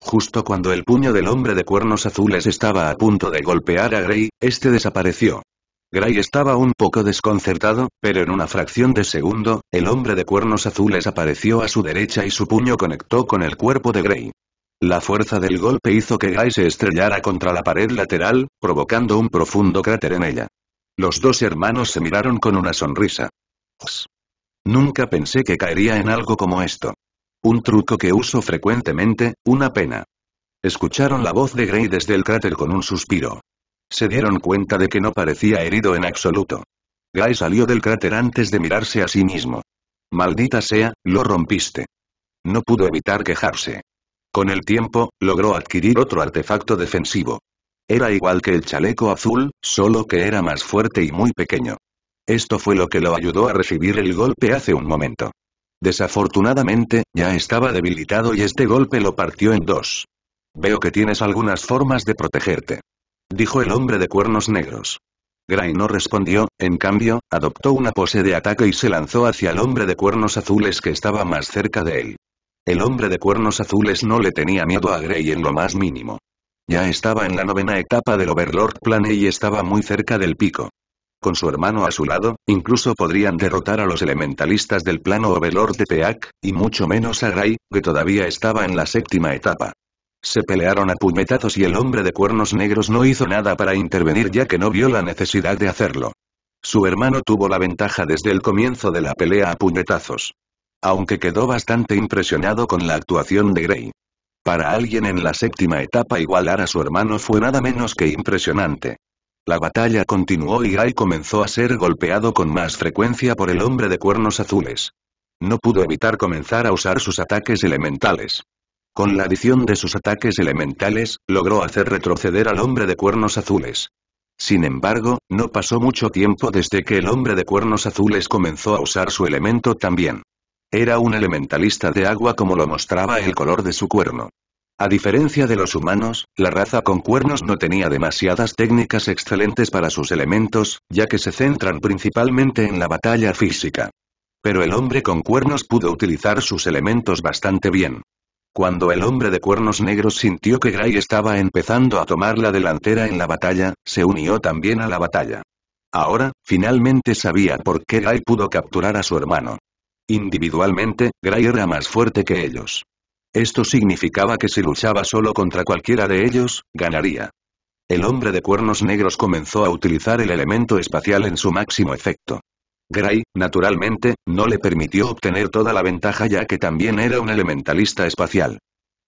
Justo cuando el puño del hombre de cuernos azules estaba a punto de golpear a Gray, este desapareció. Gray estaba un poco desconcertado, pero en una fracción de segundo, el hombre de cuernos azules apareció a su derecha y su puño conectó con el cuerpo de Gray. La fuerza del golpe hizo que Gray se estrellara contra la pared lateral, provocando un profundo cráter en ella. Los dos hermanos se miraron con una sonrisa. Pues, nunca pensé que caería en algo como esto. Un truco que uso frecuentemente, una pena. Escucharon la voz de Grey desde el cráter con un suspiro. Se dieron cuenta de que no parecía herido en absoluto. Guy salió del cráter antes de mirarse a sí mismo. Maldita sea, lo rompiste. No pudo evitar quejarse. Con el tiempo, logró adquirir otro artefacto defensivo. Era igual que el chaleco azul, solo que era más fuerte y muy pequeño. Esto fue lo que lo ayudó a recibir el golpe hace un momento. Desafortunadamente, ya estaba debilitado y este golpe lo partió en dos. Veo que tienes algunas formas de protegerte. Dijo el hombre de cuernos negros. Gray no respondió, en cambio, adoptó una pose de ataque y se lanzó hacia el hombre de cuernos azules que estaba más cerca de él. El hombre de cuernos azules no le tenía miedo a Gray en lo más mínimo. Ya estaba en la novena etapa del Overlord Plane y estaba muy cerca del pico. Con su hermano a su lado, incluso podrían derrotar a los elementalistas del plano Overlord de Peak, y mucho menos a Ray, que todavía estaba en la séptima etapa. Se pelearon a puñetazos y el hombre de cuernos negros no hizo nada para intervenir ya que no vio la necesidad de hacerlo. Su hermano tuvo la ventaja desde el comienzo de la pelea a puñetazos. Aunque quedó bastante impresionado con la actuación de Grey. Para alguien en la séptima etapa igualar a su hermano fue nada menos que impresionante. La batalla continuó y Gai comenzó a ser golpeado con más frecuencia por el hombre de cuernos azules. No pudo evitar comenzar a usar sus ataques elementales. Con la adición de sus ataques elementales, logró hacer retroceder al hombre de cuernos azules. Sin embargo, no pasó mucho tiempo desde que el hombre de cuernos azules comenzó a usar su elemento también. Era un elementalista de agua como lo mostraba el color de su cuerno. A diferencia de los humanos, la raza con cuernos no tenía demasiadas técnicas excelentes para sus elementos, ya que se centran principalmente en la batalla física. Pero el hombre con cuernos pudo utilizar sus elementos bastante bien. Cuando el hombre de cuernos negros sintió que Gray estaba empezando a tomar la delantera en la batalla, se unió también a la batalla. Ahora, finalmente sabía por qué Gray pudo capturar a su hermano. Individualmente, Gray era más fuerte que ellos. Esto significaba que si luchaba solo contra cualquiera de ellos, ganaría. El hombre de cuernos negros comenzó a utilizar el elemento espacial en su máximo efecto. Gray, naturalmente, no le permitió obtener toda la ventaja ya que también era un elementalista espacial.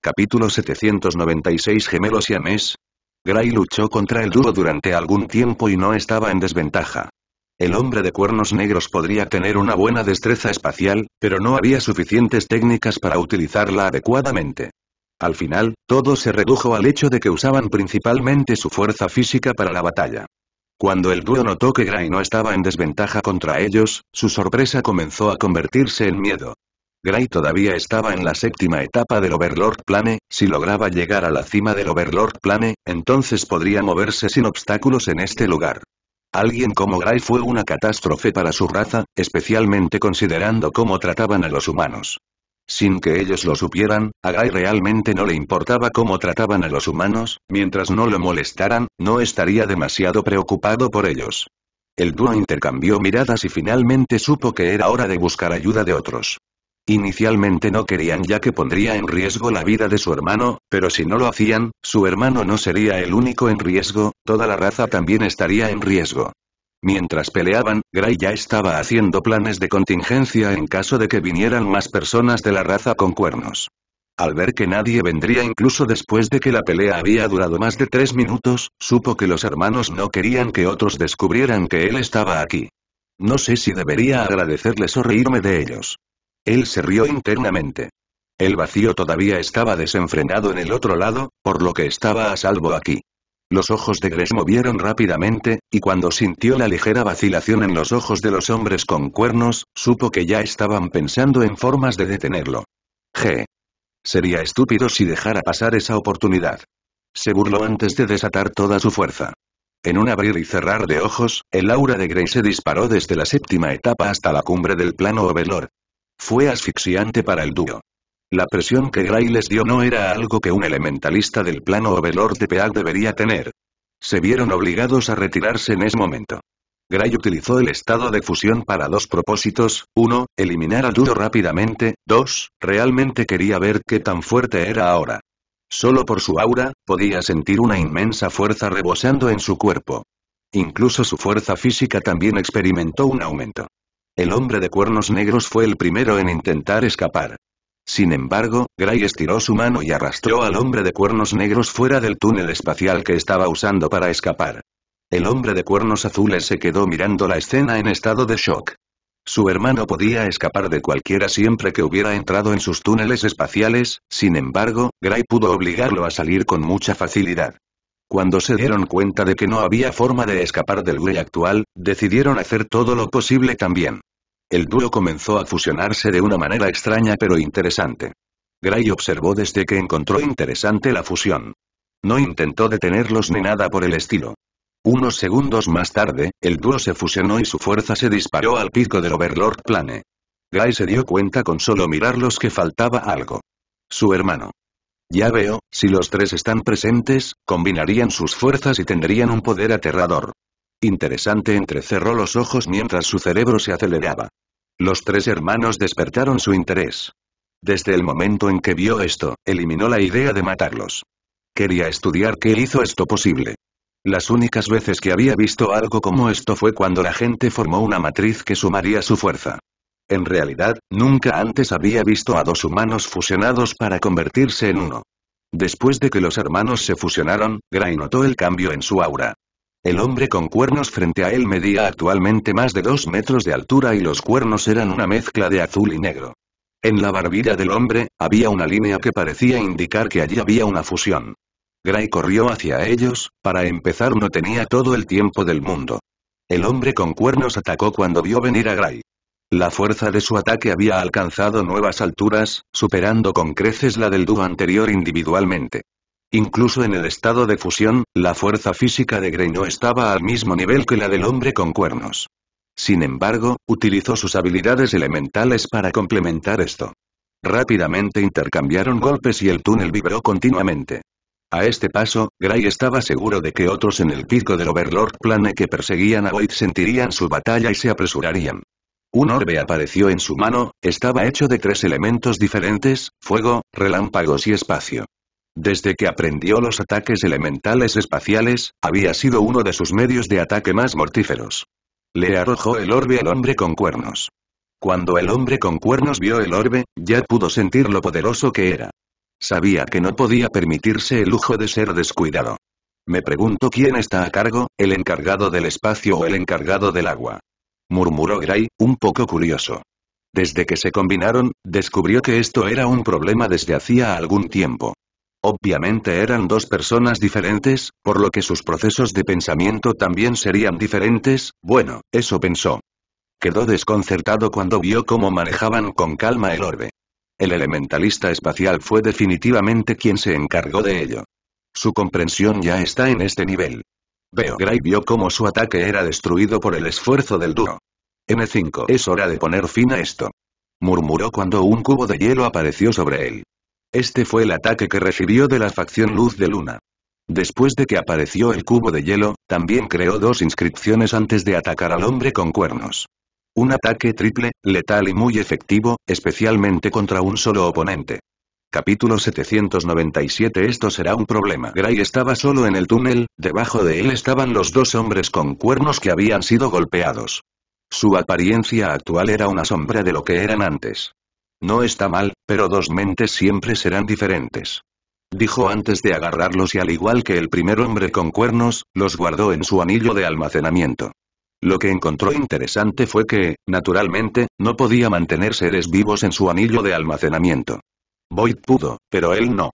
Capítulo 796 Gemelos y Amés. Gray luchó contra el dúo durante algún tiempo y no estaba en desventaja. El hombre de cuernos negros podría tener una buena destreza espacial, pero no había suficientes técnicas para utilizarla adecuadamente. Al final, todo se redujo al hecho de que usaban principalmente su fuerza física para la batalla. Cuando el dúo notó que Gray no estaba en desventaja contra ellos, su sorpresa comenzó a convertirse en miedo. Gray todavía estaba en la séptima etapa del Overlord Plane, si lograba llegar a la cima del Overlord Plane, entonces podría moverse sin obstáculos en este lugar. Alguien como Gray fue una catástrofe para su raza, especialmente considerando cómo trataban a los humanos. Sin que ellos lo supieran, a Gray realmente no le importaba cómo trataban a los humanos, mientras no lo molestaran, no estaría demasiado preocupado por ellos. El dúo intercambió miradas y finalmente supo que era hora de buscar ayuda de otros. Inicialmente no querían ya que pondría en riesgo la vida de su hermano, pero si no lo hacían, su hermano no sería el único en riesgo, toda la raza también estaría en riesgo. Mientras peleaban, Gray ya estaba haciendo planes de contingencia en caso de que vinieran más personas de la raza con cuernos. Al ver que nadie vendría incluso después de que la pelea había durado más de tres minutos, supo que los hermanos no querían que otros descubrieran que él estaba aquí. No sé si debería agradecerles o reírme de ellos. Él se rió internamente. El vacío todavía estaba desenfrenado en el otro lado, por lo que estaba a salvo aquí. Los ojos de Grace movieron rápidamente, y cuando sintió la ligera vacilación en los ojos de los hombres con cuernos, supo que ya estaban pensando en formas de detenerlo. G. Sería estúpido si dejara pasar esa oportunidad. Se burló antes de desatar toda su fuerza. En un abrir y cerrar de ojos, el aura de Grey se disparó desde la séptima etapa hasta la cumbre del plano Overlord. Fue asfixiante para el dúo. La presión que Gray les dio no era algo que un elementalista del plano Overlord de Peag debería tener. Se vieron obligados a retirarse en ese momento. Gray utilizó el estado de fusión para dos propósitos, uno, eliminar al dúo rápidamente, dos, realmente quería ver qué tan fuerte era ahora. Solo por su aura, podía sentir una inmensa fuerza rebosando en su cuerpo. Incluso su fuerza física también experimentó un aumento. El hombre de cuernos negros fue el primero en intentar escapar. Sin embargo, Gray estiró su mano y arrastró al hombre de cuernos negros fuera del túnel espacial que estaba usando para escapar. El hombre de cuernos azules se quedó mirando la escena en estado de shock. Su hermano podía escapar de cualquiera siempre que hubiera entrado en sus túneles espaciales, sin embargo, Gray pudo obligarlo a salir con mucha facilidad. Cuando se dieron cuenta de que no había forma de escapar del güey actual, decidieron hacer todo lo posible también. El dúo comenzó a fusionarse de una manera extraña pero interesante. Gray observó desde que encontró interesante la fusión. No intentó detenerlos ni nada por el estilo. Unos segundos más tarde, el dúo se fusionó y su fuerza se disparó al pico del Overlord Plane. Gray se dio cuenta con solo mirarlos que faltaba algo. Su hermano. Ya veo, si los tres están presentes, combinarían sus fuerzas y tendrían un poder aterrador. Interesante entrecerró los ojos mientras su cerebro se aceleraba. Los tres hermanos despertaron su interés. Desde el momento en que vio esto, eliminó la idea de matarlos. Quería estudiar qué hizo esto posible. Las únicas veces que había visto algo como esto fue cuando la gente formó una matriz que sumaría su fuerza. En realidad, nunca antes había visto a dos humanos fusionados para convertirse en uno. Después de que los hermanos se fusionaron, Gray notó el cambio en su aura. El hombre con cuernos frente a él medía actualmente más de dos metros de altura y los cuernos eran una mezcla de azul y negro. En la barbilla del hombre, había una línea que parecía indicar que allí había una fusión. Gray corrió hacia ellos, para empezar no tenía todo el tiempo del mundo. El hombre con cuernos atacó cuando vio venir a Gray. La fuerza de su ataque había alcanzado nuevas alturas, superando con creces la del dúo anterior individualmente. Incluso en el estado de fusión, la fuerza física de Grey no estaba al mismo nivel que la del hombre con cuernos. Sin embargo, utilizó sus habilidades elementales para complementar esto. Rápidamente intercambiaron golpes y el túnel vibró continuamente. A este paso, Gray estaba seguro de que otros en el pico del Overlord Plane que perseguían a Void sentirían su batalla y se apresurarían. Un orbe apareció en su mano, estaba hecho de tres elementos diferentes, fuego, relámpagos y espacio. Desde que aprendió los ataques elementales espaciales, había sido uno de sus medios de ataque más mortíferos. Le arrojó el orbe al hombre con cuernos. Cuando el hombre con cuernos vio el orbe, ya pudo sentir lo poderoso que era. Sabía que no podía permitirse el lujo de ser descuidado. Me pregunto quién está a cargo, el encargado del espacio o el encargado del agua murmuró Gray, un poco curioso. Desde que se combinaron, descubrió que esto era un problema desde hacía algún tiempo. Obviamente eran dos personas diferentes, por lo que sus procesos de pensamiento también serían diferentes, bueno, eso pensó. Quedó desconcertado cuando vio cómo manejaban con calma el orbe. El elementalista espacial fue definitivamente quien se encargó de ello. Su comprensión ya está en este nivel. Gray vio cómo su ataque era destruido por el esfuerzo del duro. M5 es hora de poner fin a esto. Murmuró cuando un cubo de hielo apareció sobre él. Este fue el ataque que recibió de la facción Luz de Luna. Después de que apareció el cubo de hielo, también creó dos inscripciones antes de atacar al hombre con cuernos. Un ataque triple, letal y muy efectivo, especialmente contra un solo oponente. Capítulo 797 Esto será un problema. Gray estaba solo en el túnel, debajo de él estaban los dos hombres con cuernos que habían sido golpeados. Su apariencia actual era una sombra de lo que eran antes. No está mal, pero dos mentes siempre serán diferentes. Dijo antes de agarrarlos y al igual que el primer hombre con cuernos, los guardó en su anillo de almacenamiento. Lo que encontró interesante fue que, naturalmente, no podía mantener seres vivos en su anillo de almacenamiento. Boyd pudo, pero él no.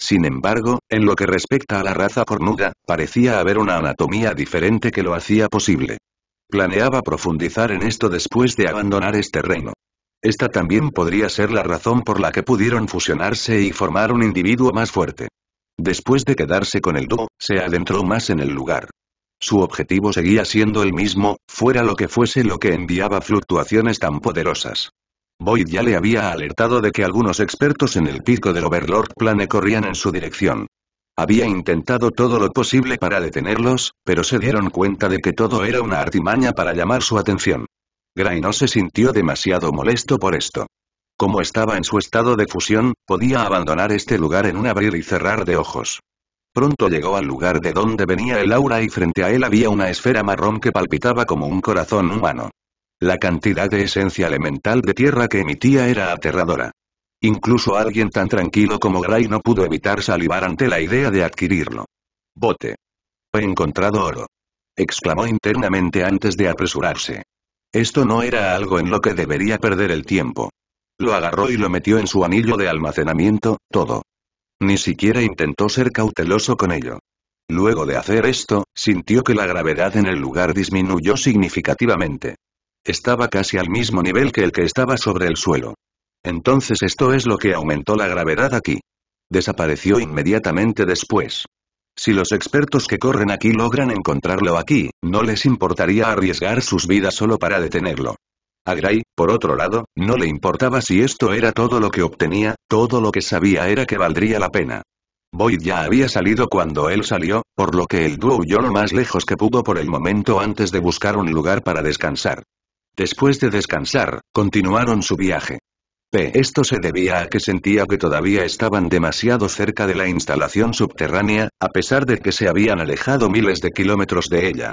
Sin embargo, en lo que respecta a la raza cornuda, parecía haber una anatomía diferente que lo hacía posible. Planeaba profundizar en esto después de abandonar este reino. Esta también podría ser la razón por la que pudieron fusionarse y formar un individuo más fuerte. Después de quedarse con el dúo, se adentró más en el lugar. Su objetivo seguía siendo el mismo, fuera lo que fuese lo que enviaba fluctuaciones tan poderosas. Boyd ya le había alertado de que algunos expertos en el pico del Overlord Plane corrían en su dirección. Había intentado todo lo posible para detenerlos, pero se dieron cuenta de que todo era una artimaña para llamar su atención. Gray no se sintió demasiado molesto por esto. Como estaba en su estado de fusión, podía abandonar este lugar en un abrir y cerrar de ojos. Pronto llegó al lugar de donde venía el aura y frente a él había una esfera marrón que palpitaba como un corazón humano. La cantidad de esencia elemental de tierra que emitía era aterradora. Incluso alguien tan tranquilo como Gray no pudo evitar salivar ante la idea de adquirirlo. Bote. He encontrado oro. Exclamó internamente antes de apresurarse. Esto no era algo en lo que debería perder el tiempo. Lo agarró y lo metió en su anillo de almacenamiento, todo. Ni siquiera intentó ser cauteloso con ello. Luego de hacer esto, sintió que la gravedad en el lugar disminuyó significativamente estaba casi al mismo nivel que el que estaba sobre el suelo. Entonces esto es lo que aumentó la gravedad aquí. Desapareció inmediatamente después. Si los expertos que corren aquí logran encontrarlo aquí, no les importaría arriesgar sus vidas solo para detenerlo. A Gray, por otro lado, no le importaba si esto era todo lo que obtenía, todo lo que sabía era que valdría la pena. Boyd ya había salido cuando él salió, por lo que el dúo huyó lo más lejos que pudo por el momento antes de buscar un lugar para descansar. Después de descansar, continuaron su viaje. P. Esto se debía a que sentía que todavía estaban demasiado cerca de la instalación subterránea, a pesar de que se habían alejado miles de kilómetros de ella.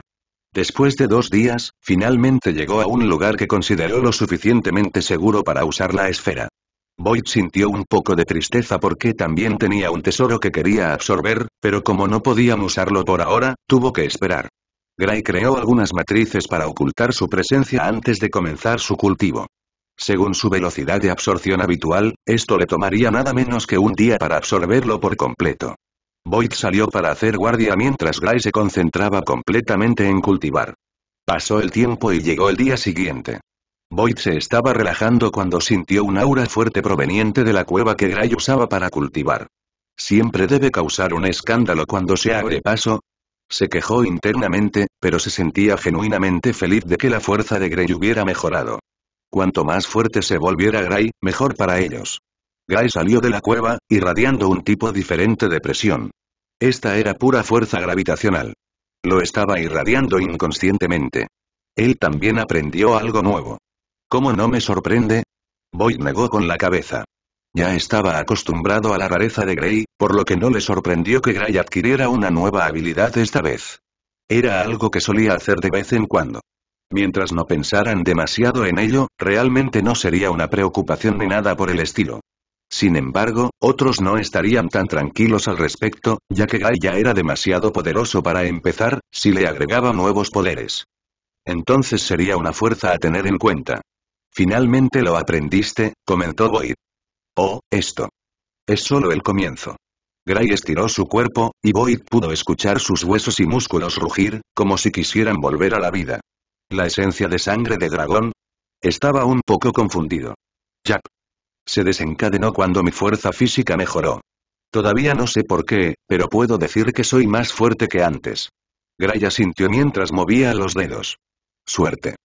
Después de dos días, finalmente llegó a un lugar que consideró lo suficientemente seguro para usar la esfera. Boyd sintió un poco de tristeza porque también tenía un tesoro que quería absorber, pero como no podían usarlo por ahora, tuvo que esperar. Gray creó algunas matrices para ocultar su presencia antes de comenzar su cultivo. Según su velocidad de absorción habitual, esto le tomaría nada menos que un día para absorberlo por completo. Boyd salió para hacer guardia mientras Gray se concentraba completamente en cultivar. Pasó el tiempo y llegó el día siguiente. Boyd se estaba relajando cuando sintió un aura fuerte proveniente de la cueva que Gray usaba para cultivar. Siempre debe causar un escándalo cuando se abre paso, se quejó internamente, pero se sentía genuinamente feliz de que la fuerza de Grey hubiera mejorado. Cuanto más fuerte se volviera Gray, mejor para ellos. Gray salió de la cueva, irradiando un tipo diferente de presión. Esta era pura fuerza gravitacional. Lo estaba irradiando inconscientemente. Él también aprendió algo nuevo. ¿Cómo no me sorprende? Boyd negó con la cabeza. Ya estaba acostumbrado a la rareza de Grey, por lo que no le sorprendió que Gray adquiriera una nueva habilidad esta vez. Era algo que solía hacer de vez en cuando. Mientras no pensaran demasiado en ello, realmente no sería una preocupación ni nada por el estilo. Sin embargo, otros no estarían tan tranquilos al respecto, ya que Gray ya era demasiado poderoso para empezar, si le agregaba nuevos poderes. Entonces sería una fuerza a tener en cuenta. Finalmente lo aprendiste, comentó Boyd. Oh, esto. Es solo el comienzo. Gray estiró su cuerpo, y Boyd pudo escuchar sus huesos y músculos rugir, como si quisieran volver a la vida. ¿La esencia de sangre de dragón? Estaba un poco confundido. Jack. Se desencadenó cuando mi fuerza física mejoró. Todavía no sé por qué, pero puedo decir que soy más fuerte que antes. Gray asintió mientras movía los dedos. Suerte.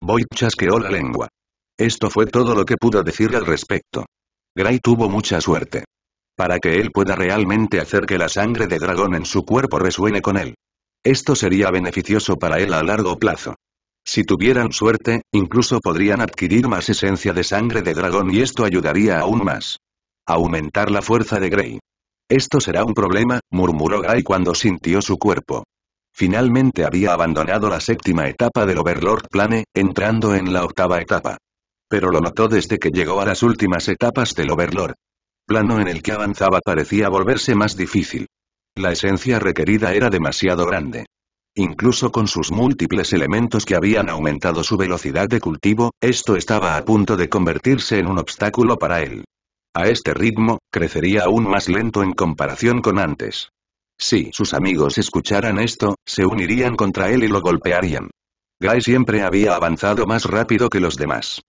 Boyd chasqueó la lengua. Esto fue todo lo que pudo decir al respecto. Gray tuvo mucha suerte. Para que él pueda realmente hacer que la sangre de dragón en su cuerpo resuene con él. Esto sería beneficioso para él a largo plazo. Si tuvieran suerte, incluso podrían adquirir más esencia de sangre de dragón y esto ayudaría aún más. Aumentar la fuerza de Gray. Esto será un problema, murmuró Gray cuando sintió su cuerpo. Finalmente había abandonado la séptima etapa del Overlord Plane, entrando en la octava etapa pero lo notó desde que llegó a las últimas etapas del Overlord. Plano en el que avanzaba parecía volverse más difícil. La esencia requerida era demasiado grande. Incluso con sus múltiples elementos que habían aumentado su velocidad de cultivo, esto estaba a punto de convertirse en un obstáculo para él. A este ritmo, crecería aún más lento en comparación con antes. Si sus amigos escucharan esto, se unirían contra él y lo golpearían. Guy siempre había avanzado más rápido que los demás.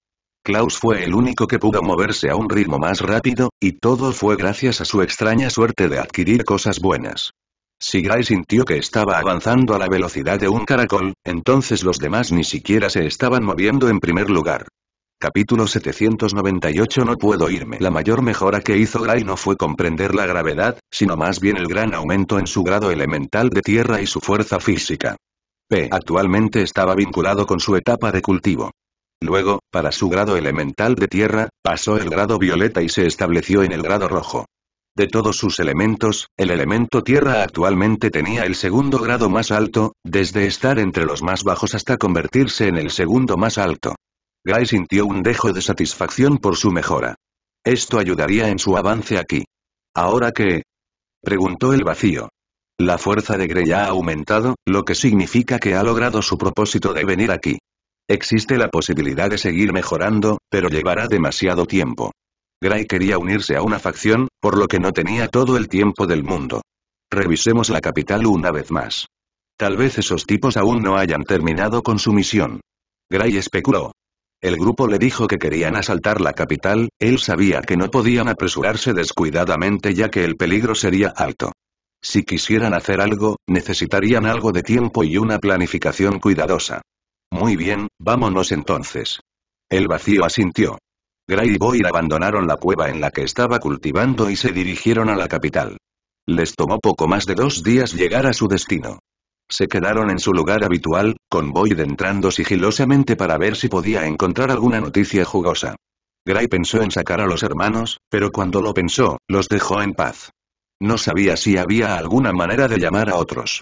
Klaus fue el único que pudo moverse a un ritmo más rápido, y todo fue gracias a su extraña suerte de adquirir cosas buenas. Si Gray sintió que estaba avanzando a la velocidad de un caracol, entonces los demás ni siquiera se estaban moviendo en primer lugar. Capítulo 798 No puedo irme. La mayor mejora que hizo Gray no fue comprender la gravedad, sino más bien el gran aumento en su grado elemental de tierra y su fuerza física. P. Actualmente estaba vinculado con su etapa de cultivo. Luego, para su grado elemental de tierra, pasó el grado violeta y se estableció en el grado rojo. De todos sus elementos, el elemento tierra actualmente tenía el segundo grado más alto, desde estar entre los más bajos hasta convertirse en el segundo más alto. Gai sintió un dejo de satisfacción por su mejora. Esto ayudaría en su avance aquí. ¿Ahora qué? Preguntó el vacío. La fuerza de Grey ha aumentado, lo que significa que ha logrado su propósito de venir aquí. Existe la posibilidad de seguir mejorando, pero llevará demasiado tiempo. Gray quería unirse a una facción, por lo que no tenía todo el tiempo del mundo. Revisemos la capital una vez más. Tal vez esos tipos aún no hayan terminado con su misión. Gray especuló. El grupo le dijo que querían asaltar la capital, él sabía que no podían apresurarse descuidadamente ya que el peligro sería alto. Si quisieran hacer algo, necesitarían algo de tiempo y una planificación cuidadosa. Muy bien, vámonos entonces. El vacío asintió. Gray y Boyd abandonaron la cueva en la que estaba cultivando y se dirigieron a la capital. Les tomó poco más de dos días llegar a su destino. Se quedaron en su lugar habitual, con Boyd entrando sigilosamente para ver si podía encontrar alguna noticia jugosa. Gray pensó en sacar a los hermanos, pero cuando lo pensó, los dejó en paz. No sabía si había alguna manera de llamar a otros.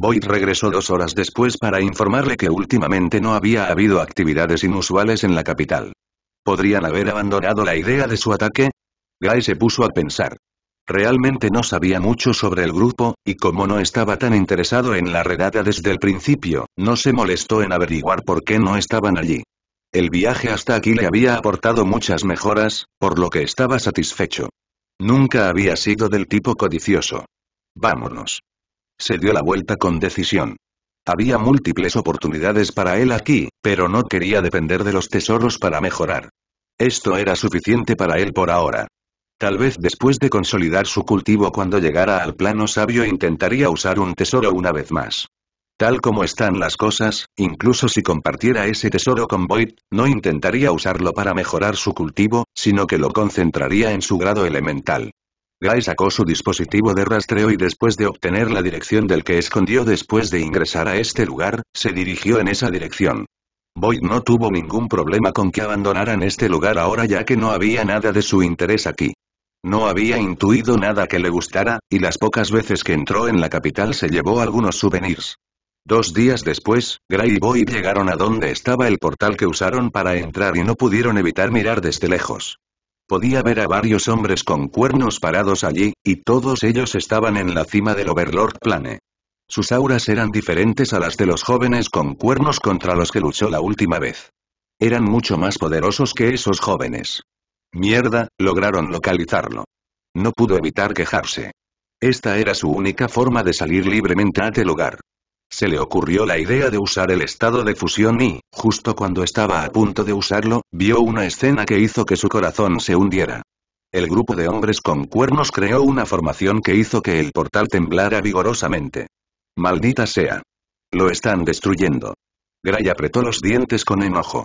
Boyd regresó dos horas después para informarle que últimamente no había habido actividades inusuales en la capital. ¿Podrían haber abandonado la idea de su ataque? Guy se puso a pensar. Realmente no sabía mucho sobre el grupo, y como no estaba tan interesado en la redada desde el principio, no se molestó en averiguar por qué no estaban allí. El viaje hasta aquí le había aportado muchas mejoras, por lo que estaba satisfecho. Nunca había sido del tipo codicioso. Vámonos. Se dio la vuelta con decisión. Había múltiples oportunidades para él aquí, pero no quería depender de los tesoros para mejorar. Esto era suficiente para él por ahora. Tal vez después de consolidar su cultivo cuando llegara al plano sabio intentaría usar un tesoro una vez más. Tal como están las cosas, incluso si compartiera ese tesoro con Void, no intentaría usarlo para mejorar su cultivo, sino que lo concentraría en su grado elemental. Guy sacó su dispositivo de rastreo y después de obtener la dirección del que escondió después de ingresar a este lugar, se dirigió en esa dirección. Boyd no tuvo ningún problema con que abandonaran este lugar ahora ya que no había nada de su interés aquí. No había intuido nada que le gustara, y las pocas veces que entró en la capital se llevó algunos souvenirs. Dos días después, Gray y Boyd llegaron a donde estaba el portal que usaron para entrar y no pudieron evitar mirar desde lejos. Podía ver a varios hombres con cuernos parados allí, y todos ellos estaban en la cima del Overlord Plane. Sus auras eran diferentes a las de los jóvenes con cuernos contra los que luchó la última vez. Eran mucho más poderosos que esos jóvenes. Mierda, lograron localizarlo. No pudo evitar quejarse. Esta era su única forma de salir libremente este lugar. Se le ocurrió la idea de usar el estado de fusión y, justo cuando estaba a punto de usarlo, vio una escena que hizo que su corazón se hundiera. El grupo de hombres con cuernos creó una formación que hizo que el portal temblara vigorosamente. Maldita sea. Lo están destruyendo. Gray apretó los dientes con enojo.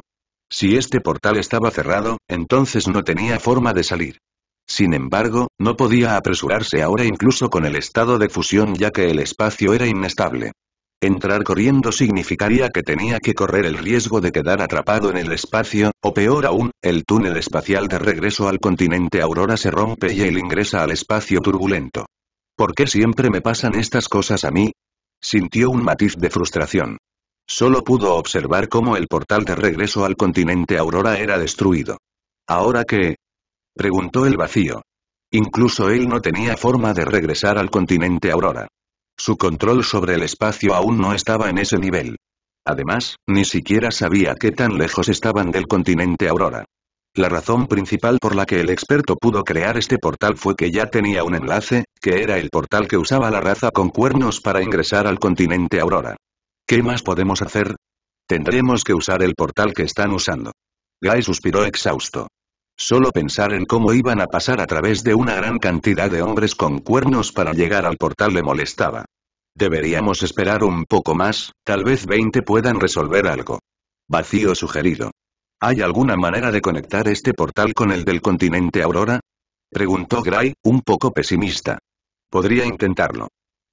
Si este portal estaba cerrado, entonces no tenía forma de salir. Sin embargo, no podía apresurarse ahora incluso con el estado de fusión ya que el espacio era inestable. Entrar corriendo significaría que tenía que correr el riesgo de quedar atrapado en el espacio, o peor aún, el túnel espacial de regreso al continente Aurora se rompe y él ingresa al espacio turbulento. ¿Por qué siempre me pasan estas cosas a mí? Sintió un matiz de frustración. Solo pudo observar cómo el portal de regreso al continente Aurora era destruido. ¿Ahora qué? preguntó el vacío. Incluso él no tenía forma de regresar al continente Aurora. Su control sobre el espacio aún no estaba en ese nivel. Además, ni siquiera sabía qué tan lejos estaban del continente Aurora. La razón principal por la que el experto pudo crear este portal fue que ya tenía un enlace, que era el portal que usaba la raza con cuernos para ingresar al continente Aurora. ¿Qué más podemos hacer? Tendremos que usar el portal que están usando. Guy suspiró exhausto. Solo pensar en cómo iban a pasar a través de una gran cantidad de hombres con cuernos para llegar al portal le molestaba. Deberíamos esperar un poco más, tal vez 20 puedan resolver algo. Vacío sugerido. ¿Hay alguna manera de conectar este portal con el del continente Aurora? Preguntó Gray, un poco pesimista. Podría intentarlo.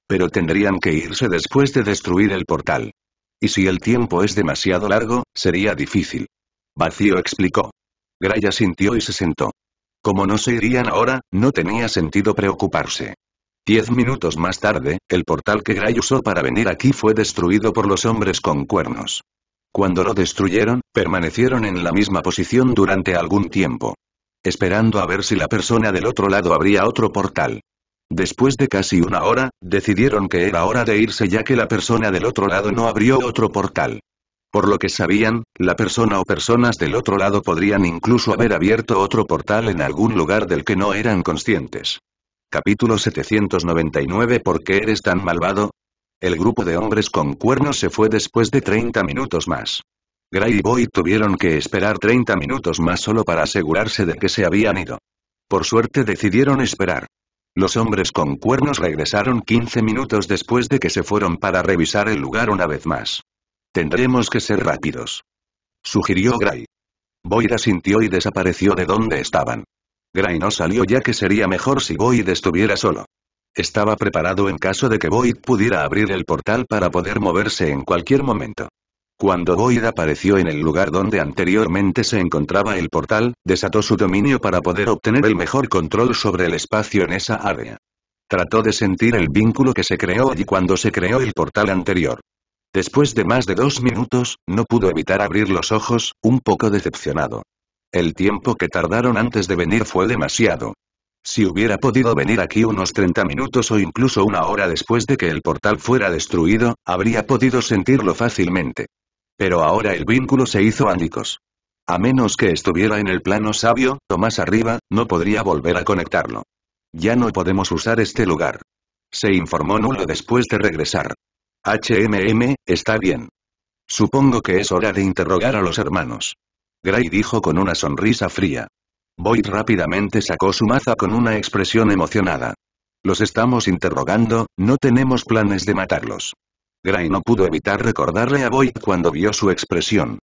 Pero tendrían que irse después de destruir el portal. Y si el tiempo es demasiado largo, sería difícil. Vacío explicó. Gray sintió y se sentó. Como no se irían ahora, no tenía sentido preocuparse. Diez minutos más tarde, el portal que Gray usó para venir aquí fue destruido por los hombres con cuernos. Cuando lo destruyeron, permanecieron en la misma posición durante algún tiempo. Esperando a ver si la persona del otro lado abría otro portal. Después de casi una hora, decidieron que era hora de irse ya que la persona del otro lado no abrió otro portal. Por lo que sabían, la persona o personas del otro lado podrían incluso haber abierto otro portal en algún lugar del que no eran conscientes. Capítulo 799 ¿Por qué eres tan malvado? El grupo de hombres con cuernos se fue después de 30 minutos más. Gray y Boy tuvieron que esperar 30 minutos más solo para asegurarse de que se habían ido. Por suerte decidieron esperar. Los hombres con cuernos regresaron 15 minutos después de que se fueron para revisar el lugar una vez más. Tendremos que ser rápidos. Sugirió Gray. Boyd asintió y desapareció de donde estaban. Gray no salió ya que sería mejor si Boyd estuviera solo. Estaba preparado en caso de que Boyd pudiera abrir el portal para poder moverse en cualquier momento. Cuando Boyd apareció en el lugar donde anteriormente se encontraba el portal, desató su dominio para poder obtener el mejor control sobre el espacio en esa área. Trató de sentir el vínculo que se creó allí cuando se creó el portal anterior. Después de más de dos minutos, no pudo evitar abrir los ojos, un poco decepcionado. El tiempo que tardaron antes de venir fue demasiado. Si hubiera podido venir aquí unos 30 minutos o incluso una hora después de que el portal fuera destruido, habría podido sentirlo fácilmente. Pero ahora el vínculo se hizo ánicos. A menos que estuviera en el plano sabio, o más arriba, no podría volver a conectarlo. Ya no podemos usar este lugar. Se informó Nulo después de regresar. HMM, está bien. Supongo que es hora de interrogar a los hermanos. Gray dijo con una sonrisa fría. Boyd rápidamente sacó su maza con una expresión emocionada. Los estamos interrogando, no tenemos planes de matarlos. Gray no pudo evitar recordarle a Boyd cuando vio su expresión.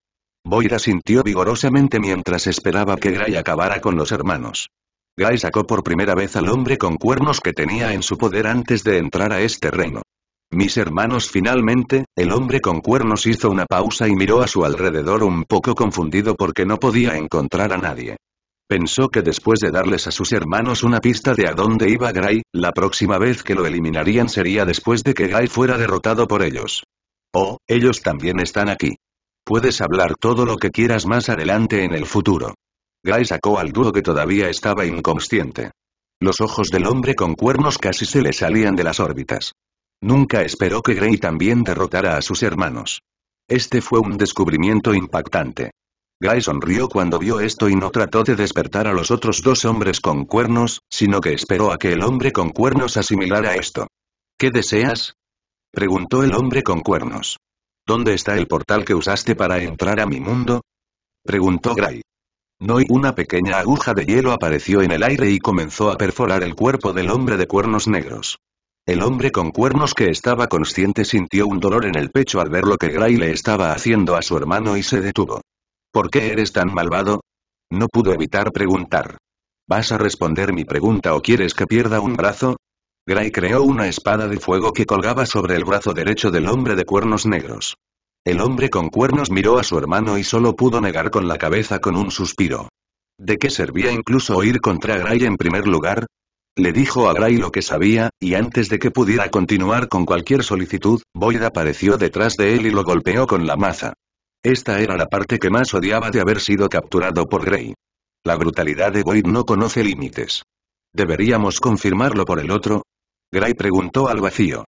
Boyd asintió vigorosamente mientras esperaba que Gray acabara con los hermanos. Gray sacó por primera vez al hombre con cuernos que tenía en su poder antes de entrar a este reino. Mis hermanos finalmente, el hombre con cuernos hizo una pausa y miró a su alrededor un poco confundido porque no podía encontrar a nadie. Pensó que después de darles a sus hermanos una pista de a dónde iba Gray, la próxima vez que lo eliminarían sería después de que Gray fuera derrotado por ellos. Oh, ellos también están aquí. Puedes hablar todo lo que quieras más adelante en el futuro. Gray sacó al dúo que todavía estaba inconsciente. Los ojos del hombre con cuernos casi se le salían de las órbitas. Nunca esperó que Grey también derrotara a sus hermanos. Este fue un descubrimiento impactante. Guy sonrió cuando vio esto y no trató de despertar a los otros dos hombres con cuernos, sino que esperó a que el hombre con cuernos asimilara esto. ¿Qué deseas? preguntó el hombre con cuernos. ¿Dónde está el portal que usaste para entrar a mi mundo? preguntó Gray. No y una pequeña aguja de hielo apareció en el aire y comenzó a perforar el cuerpo del hombre de cuernos negros. El hombre con cuernos que estaba consciente sintió un dolor en el pecho al ver lo que Gray le estaba haciendo a su hermano y se detuvo. ¿Por qué eres tan malvado? No pudo evitar preguntar. ¿Vas a responder mi pregunta o quieres que pierda un brazo? Gray creó una espada de fuego que colgaba sobre el brazo derecho del hombre de cuernos negros. El hombre con cuernos miró a su hermano y solo pudo negar con la cabeza con un suspiro. ¿De qué servía incluso oír contra Gray en primer lugar? Le dijo a Gray lo que sabía, y antes de que pudiera continuar con cualquier solicitud, Boyd apareció detrás de él y lo golpeó con la maza. Esta era la parte que más odiaba de haber sido capturado por Gray. La brutalidad de Boyd no conoce límites. ¿Deberíamos confirmarlo por el otro? Gray preguntó al vacío.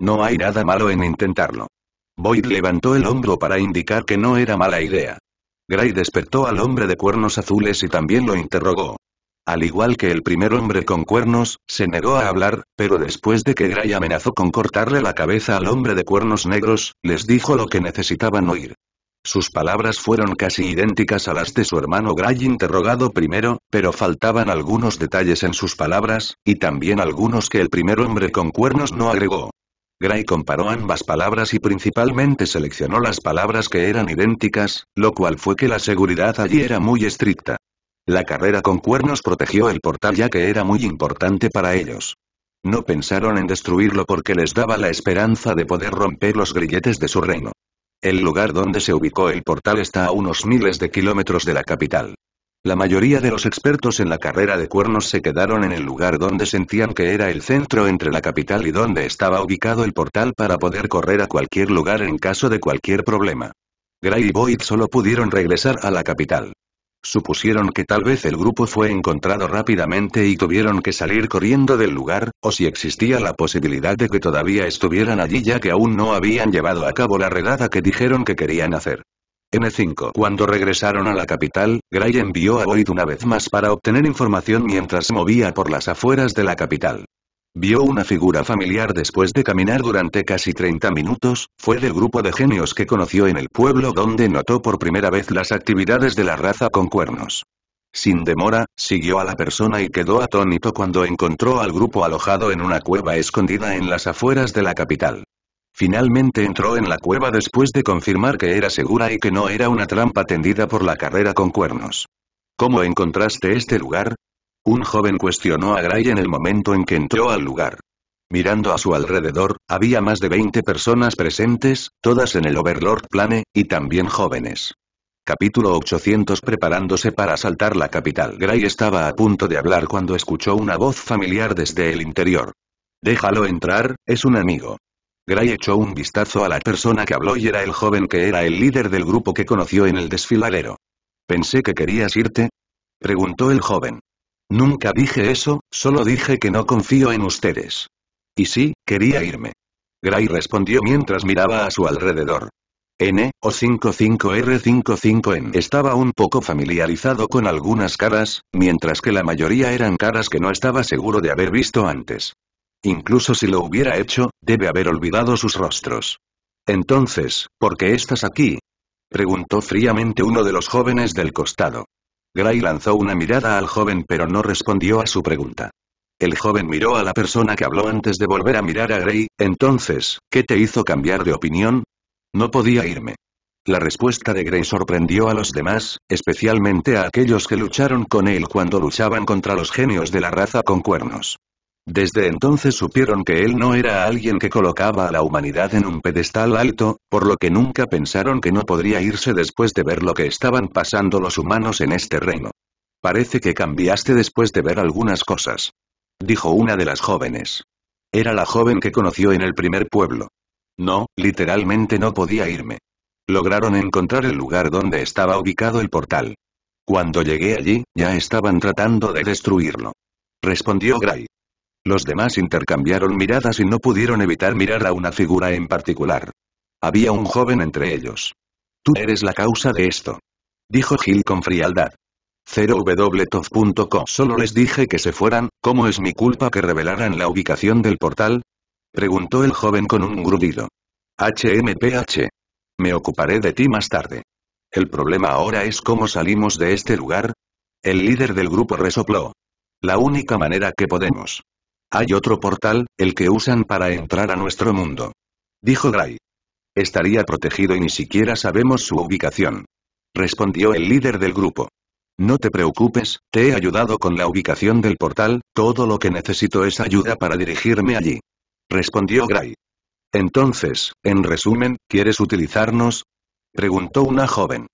No hay nada malo en intentarlo. Boyd levantó el hombro para indicar que no era mala idea. Gray despertó al hombre de cuernos azules y también lo interrogó. Al igual que el primer hombre con cuernos, se negó a hablar, pero después de que Gray amenazó con cortarle la cabeza al hombre de cuernos negros, les dijo lo que necesitaban oír. Sus palabras fueron casi idénticas a las de su hermano Gray interrogado primero, pero faltaban algunos detalles en sus palabras, y también algunos que el primer hombre con cuernos no agregó. Gray comparó ambas palabras y principalmente seleccionó las palabras que eran idénticas, lo cual fue que la seguridad allí era muy estricta. La carrera con cuernos protegió el portal ya que era muy importante para ellos. No pensaron en destruirlo porque les daba la esperanza de poder romper los grilletes de su reino. El lugar donde se ubicó el portal está a unos miles de kilómetros de la capital. La mayoría de los expertos en la carrera de cuernos se quedaron en el lugar donde sentían que era el centro entre la capital y donde estaba ubicado el portal para poder correr a cualquier lugar en caso de cualquier problema. Gray y Boyd solo pudieron regresar a la capital. Supusieron que tal vez el grupo fue encontrado rápidamente y tuvieron que salir corriendo del lugar, o si existía la posibilidad de que todavía estuvieran allí ya que aún no habían llevado a cabo la redada que dijeron que querían hacer. N5 Cuando regresaron a la capital, Gray envió a Boyd una vez más para obtener información mientras movía por las afueras de la capital. Vio una figura familiar después de caminar durante casi 30 minutos, fue del grupo de genios que conoció en el pueblo donde notó por primera vez las actividades de la raza con cuernos. Sin demora, siguió a la persona y quedó atónito cuando encontró al grupo alojado en una cueva escondida en las afueras de la capital. Finalmente entró en la cueva después de confirmar que era segura y que no era una trampa tendida por la carrera con cuernos. ¿Cómo encontraste este lugar? Un joven cuestionó a Gray en el momento en que entró al lugar. Mirando a su alrededor, había más de 20 personas presentes, todas en el Overlord Plane, y también jóvenes. Capítulo 800 Preparándose para asaltar la capital Gray estaba a punto de hablar cuando escuchó una voz familiar desde el interior. Déjalo entrar, es un amigo. Gray echó un vistazo a la persona que habló y era el joven que era el líder del grupo que conoció en el desfiladero. Pensé que querías irte. Preguntó el joven. Nunca dije eso, solo dije que no confío en ustedes. Y sí, quería irme. Gray respondió mientras miraba a su alrededor. N, o 55R55N estaba un poco familiarizado con algunas caras, mientras que la mayoría eran caras que no estaba seguro de haber visto antes. Incluso si lo hubiera hecho, debe haber olvidado sus rostros. Entonces, ¿por qué estás aquí? Preguntó fríamente uno de los jóvenes del costado. Gray lanzó una mirada al joven pero no respondió a su pregunta. El joven miró a la persona que habló antes de volver a mirar a Gray, entonces, ¿qué te hizo cambiar de opinión? No podía irme. La respuesta de Gray sorprendió a los demás, especialmente a aquellos que lucharon con él cuando luchaban contra los genios de la raza con cuernos. Desde entonces supieron que él no era alguien que colocaba a la humanidad en un pedestal alto, por lo que nunca pensaron que no podría irse después de ver lo que estaban pasando los humanos en este reino. Parece que cambiaste después de ver algunas cosas. Dijo una de las jóvenes. Era la joven que conoció en el primer pueblo. No, literalmente no podía irme. Lograron encontrar el lugar donde estaba ubicado el portal. Cuando llegué allí, ya estaban tratando de destruirlo. Respondió Gray. Los demás intercambiaron miradas y no pudieron evitar mirar a una figura en particular. Había un joven entre ellos. Tú eres la causa de esto. Dijo Gil con frialdad. 0wtof.co Solo les dije que se fueran, ¿cómo es mi culpa que revelaran la ubicación del portal? Preguntó el joven con un grudido. HMPH. Me ocuparé de ti más tarde. El problema ahora es cómo salimos de este lugar. El líder del grupo resopló. La única manera que podemos. Hay otro portal, el que usan para entrar a nuestro mundo. Dijo Gray. Estaría protegido y ni siquiera sabemos su ubicación. Respondió el líder del grupo. No te preocupes, te he ayudado con la ubicación del portal, todo lo que necesito es ayuda para dirigirme allí. Respondió Gray. Entonces, en resumen, ¿quieres utilizarnos? Preguntó una joven.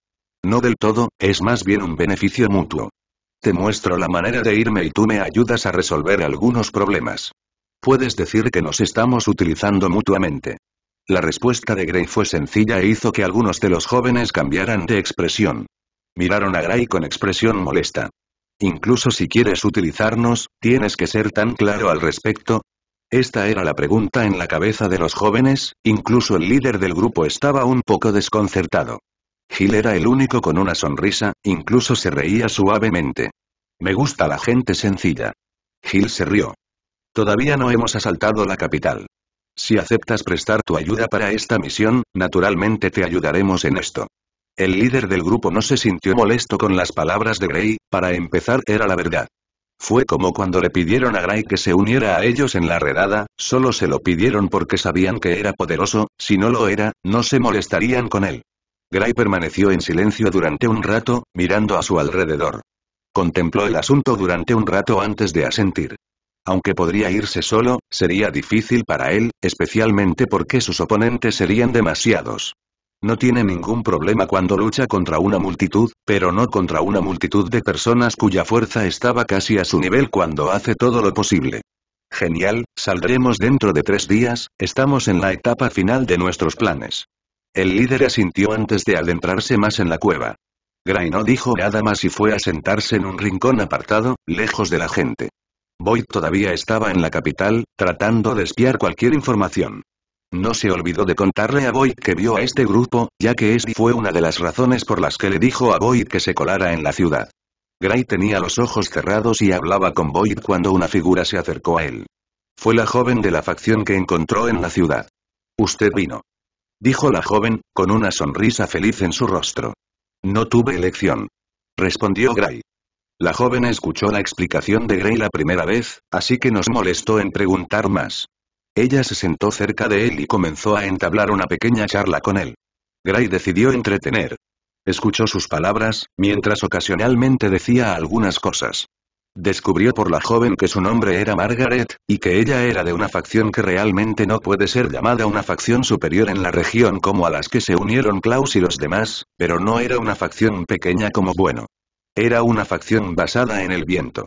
No del todo, es más bien un beneficio mutuo. Te muestro la manera de irme y tú me ayudas a resolver algunos problemas. Puedes decir que nos estamos utilizando mutuamente. La respuesta de Gray fue sencilla e hizo que algunos de los jóvenes cambiaran de expresión. Miraron a Gray con expresión molesta. Incluso si quieres utilizarnos, tienes que ser tan claro al respecto. Esta era la pregunta en la cabeza de los jóvenes, incluso el líder del grupo estaba un poco desconcertado. Gil era el único con una sonrisa, incluso se reía suavemente. Me gusta la gente sencilla. Gil se rió. Todavía no hemos asaltado la capital. Si aceptas prestar tu ayuda para esta misión, naturalmente te ayudaremos en esto. El líder del grupo no se sintió molesto con las palabras de Grey, para empezar era la verdad. Fue como cuando le pidieron a Gray que se uniera a ellos en la redada, solo se lo pidieron porque sabían que era poderoso, si no lo era, no se molestarían con él. Gray permaneció en silencio durante un rato, mirando a su alrededor. Contempló el asunto durante un rato antes de asentir. Aunque podría irse solo, sería difícil para él, especialmente porque sus oponentes serían demasiados. No tiene ningún problema cuando lucha contra una multitud, pero no contra una multitud de personas cuya fuerza estaba casi a su nivel cuando hace todo lo posible. Genial, saldremos dentro de tres días, estamos en la etapa final de nuestros planes. El líder asintió antes de adentrarse más en la cueva. Gray no dijo nada más y fue a sentarse en un rincón apartado, lejos de la gente. Boyd todavía estaba en la capital, tratando de espiar cualquier información. No se olvidó de contarle a Boyd que vio a este grupo, ya que y este fue una de las razones por las que le dijo a Boyd que se colara en la ciudad. Gray tenía los ojos cerrados y hablaba con Boyd cuando una figura se acercó a él. Fue la joven de la facción que encontró en la ciudad. Usted vino dijo la joven, con una sonrisa feliz en su rostro. No tuve elección. Respondió Gray. La joven escuchó la explicación de Gray la primera vez, así que nos molestó en preguntar más. Ella se sentó cerca de él y comenzó a entablar una pequeña charla con él. Gray decidió entretener. Escuchó sus palabras, mientras ocasionalmente decía algunas cosas. Descubrió por la joven que su nombre era Margaret, y que ella era de una facción que realmente no puede ser llamada una facción superior en la región como a las que se unieron Klaus y los demás, pero no era una facción pequeña como bueno. Era una facción basada en el viento.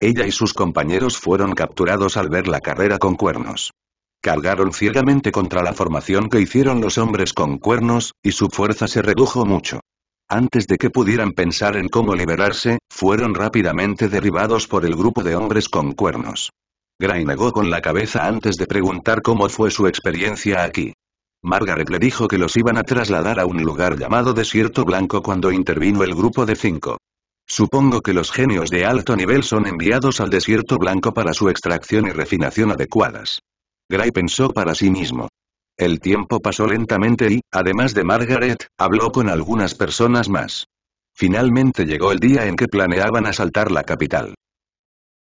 Ella y sus compañeros fueron capturados al ver la carrera con cuernos. Cargaron ciegamente contra la formación que hicieron los hombres con cuernos, y su fuerza se redujo mucho. Antes de que pudieran pensar en cómo liberarse, fueron rápidamente derribados por el grupo de hombres con cuernos. Gray negó con la cabeza antes de preguntar cómo fue su experiencia aquí. Margaret le dijo que los iban a trasladar a un lugar llamado Desierto Blanco cuando intervino el grupo de cinco. Supongo que los genios de alto nivel son enviados al Desierto Blanco para su extracción y refinación adecuadas. Gray pensó para sí mismo. El tiempo pasó lentamente y, además de Margaret, habló con algunas personas más. Finalmente llegó el día en que planeaban asaltar la capital.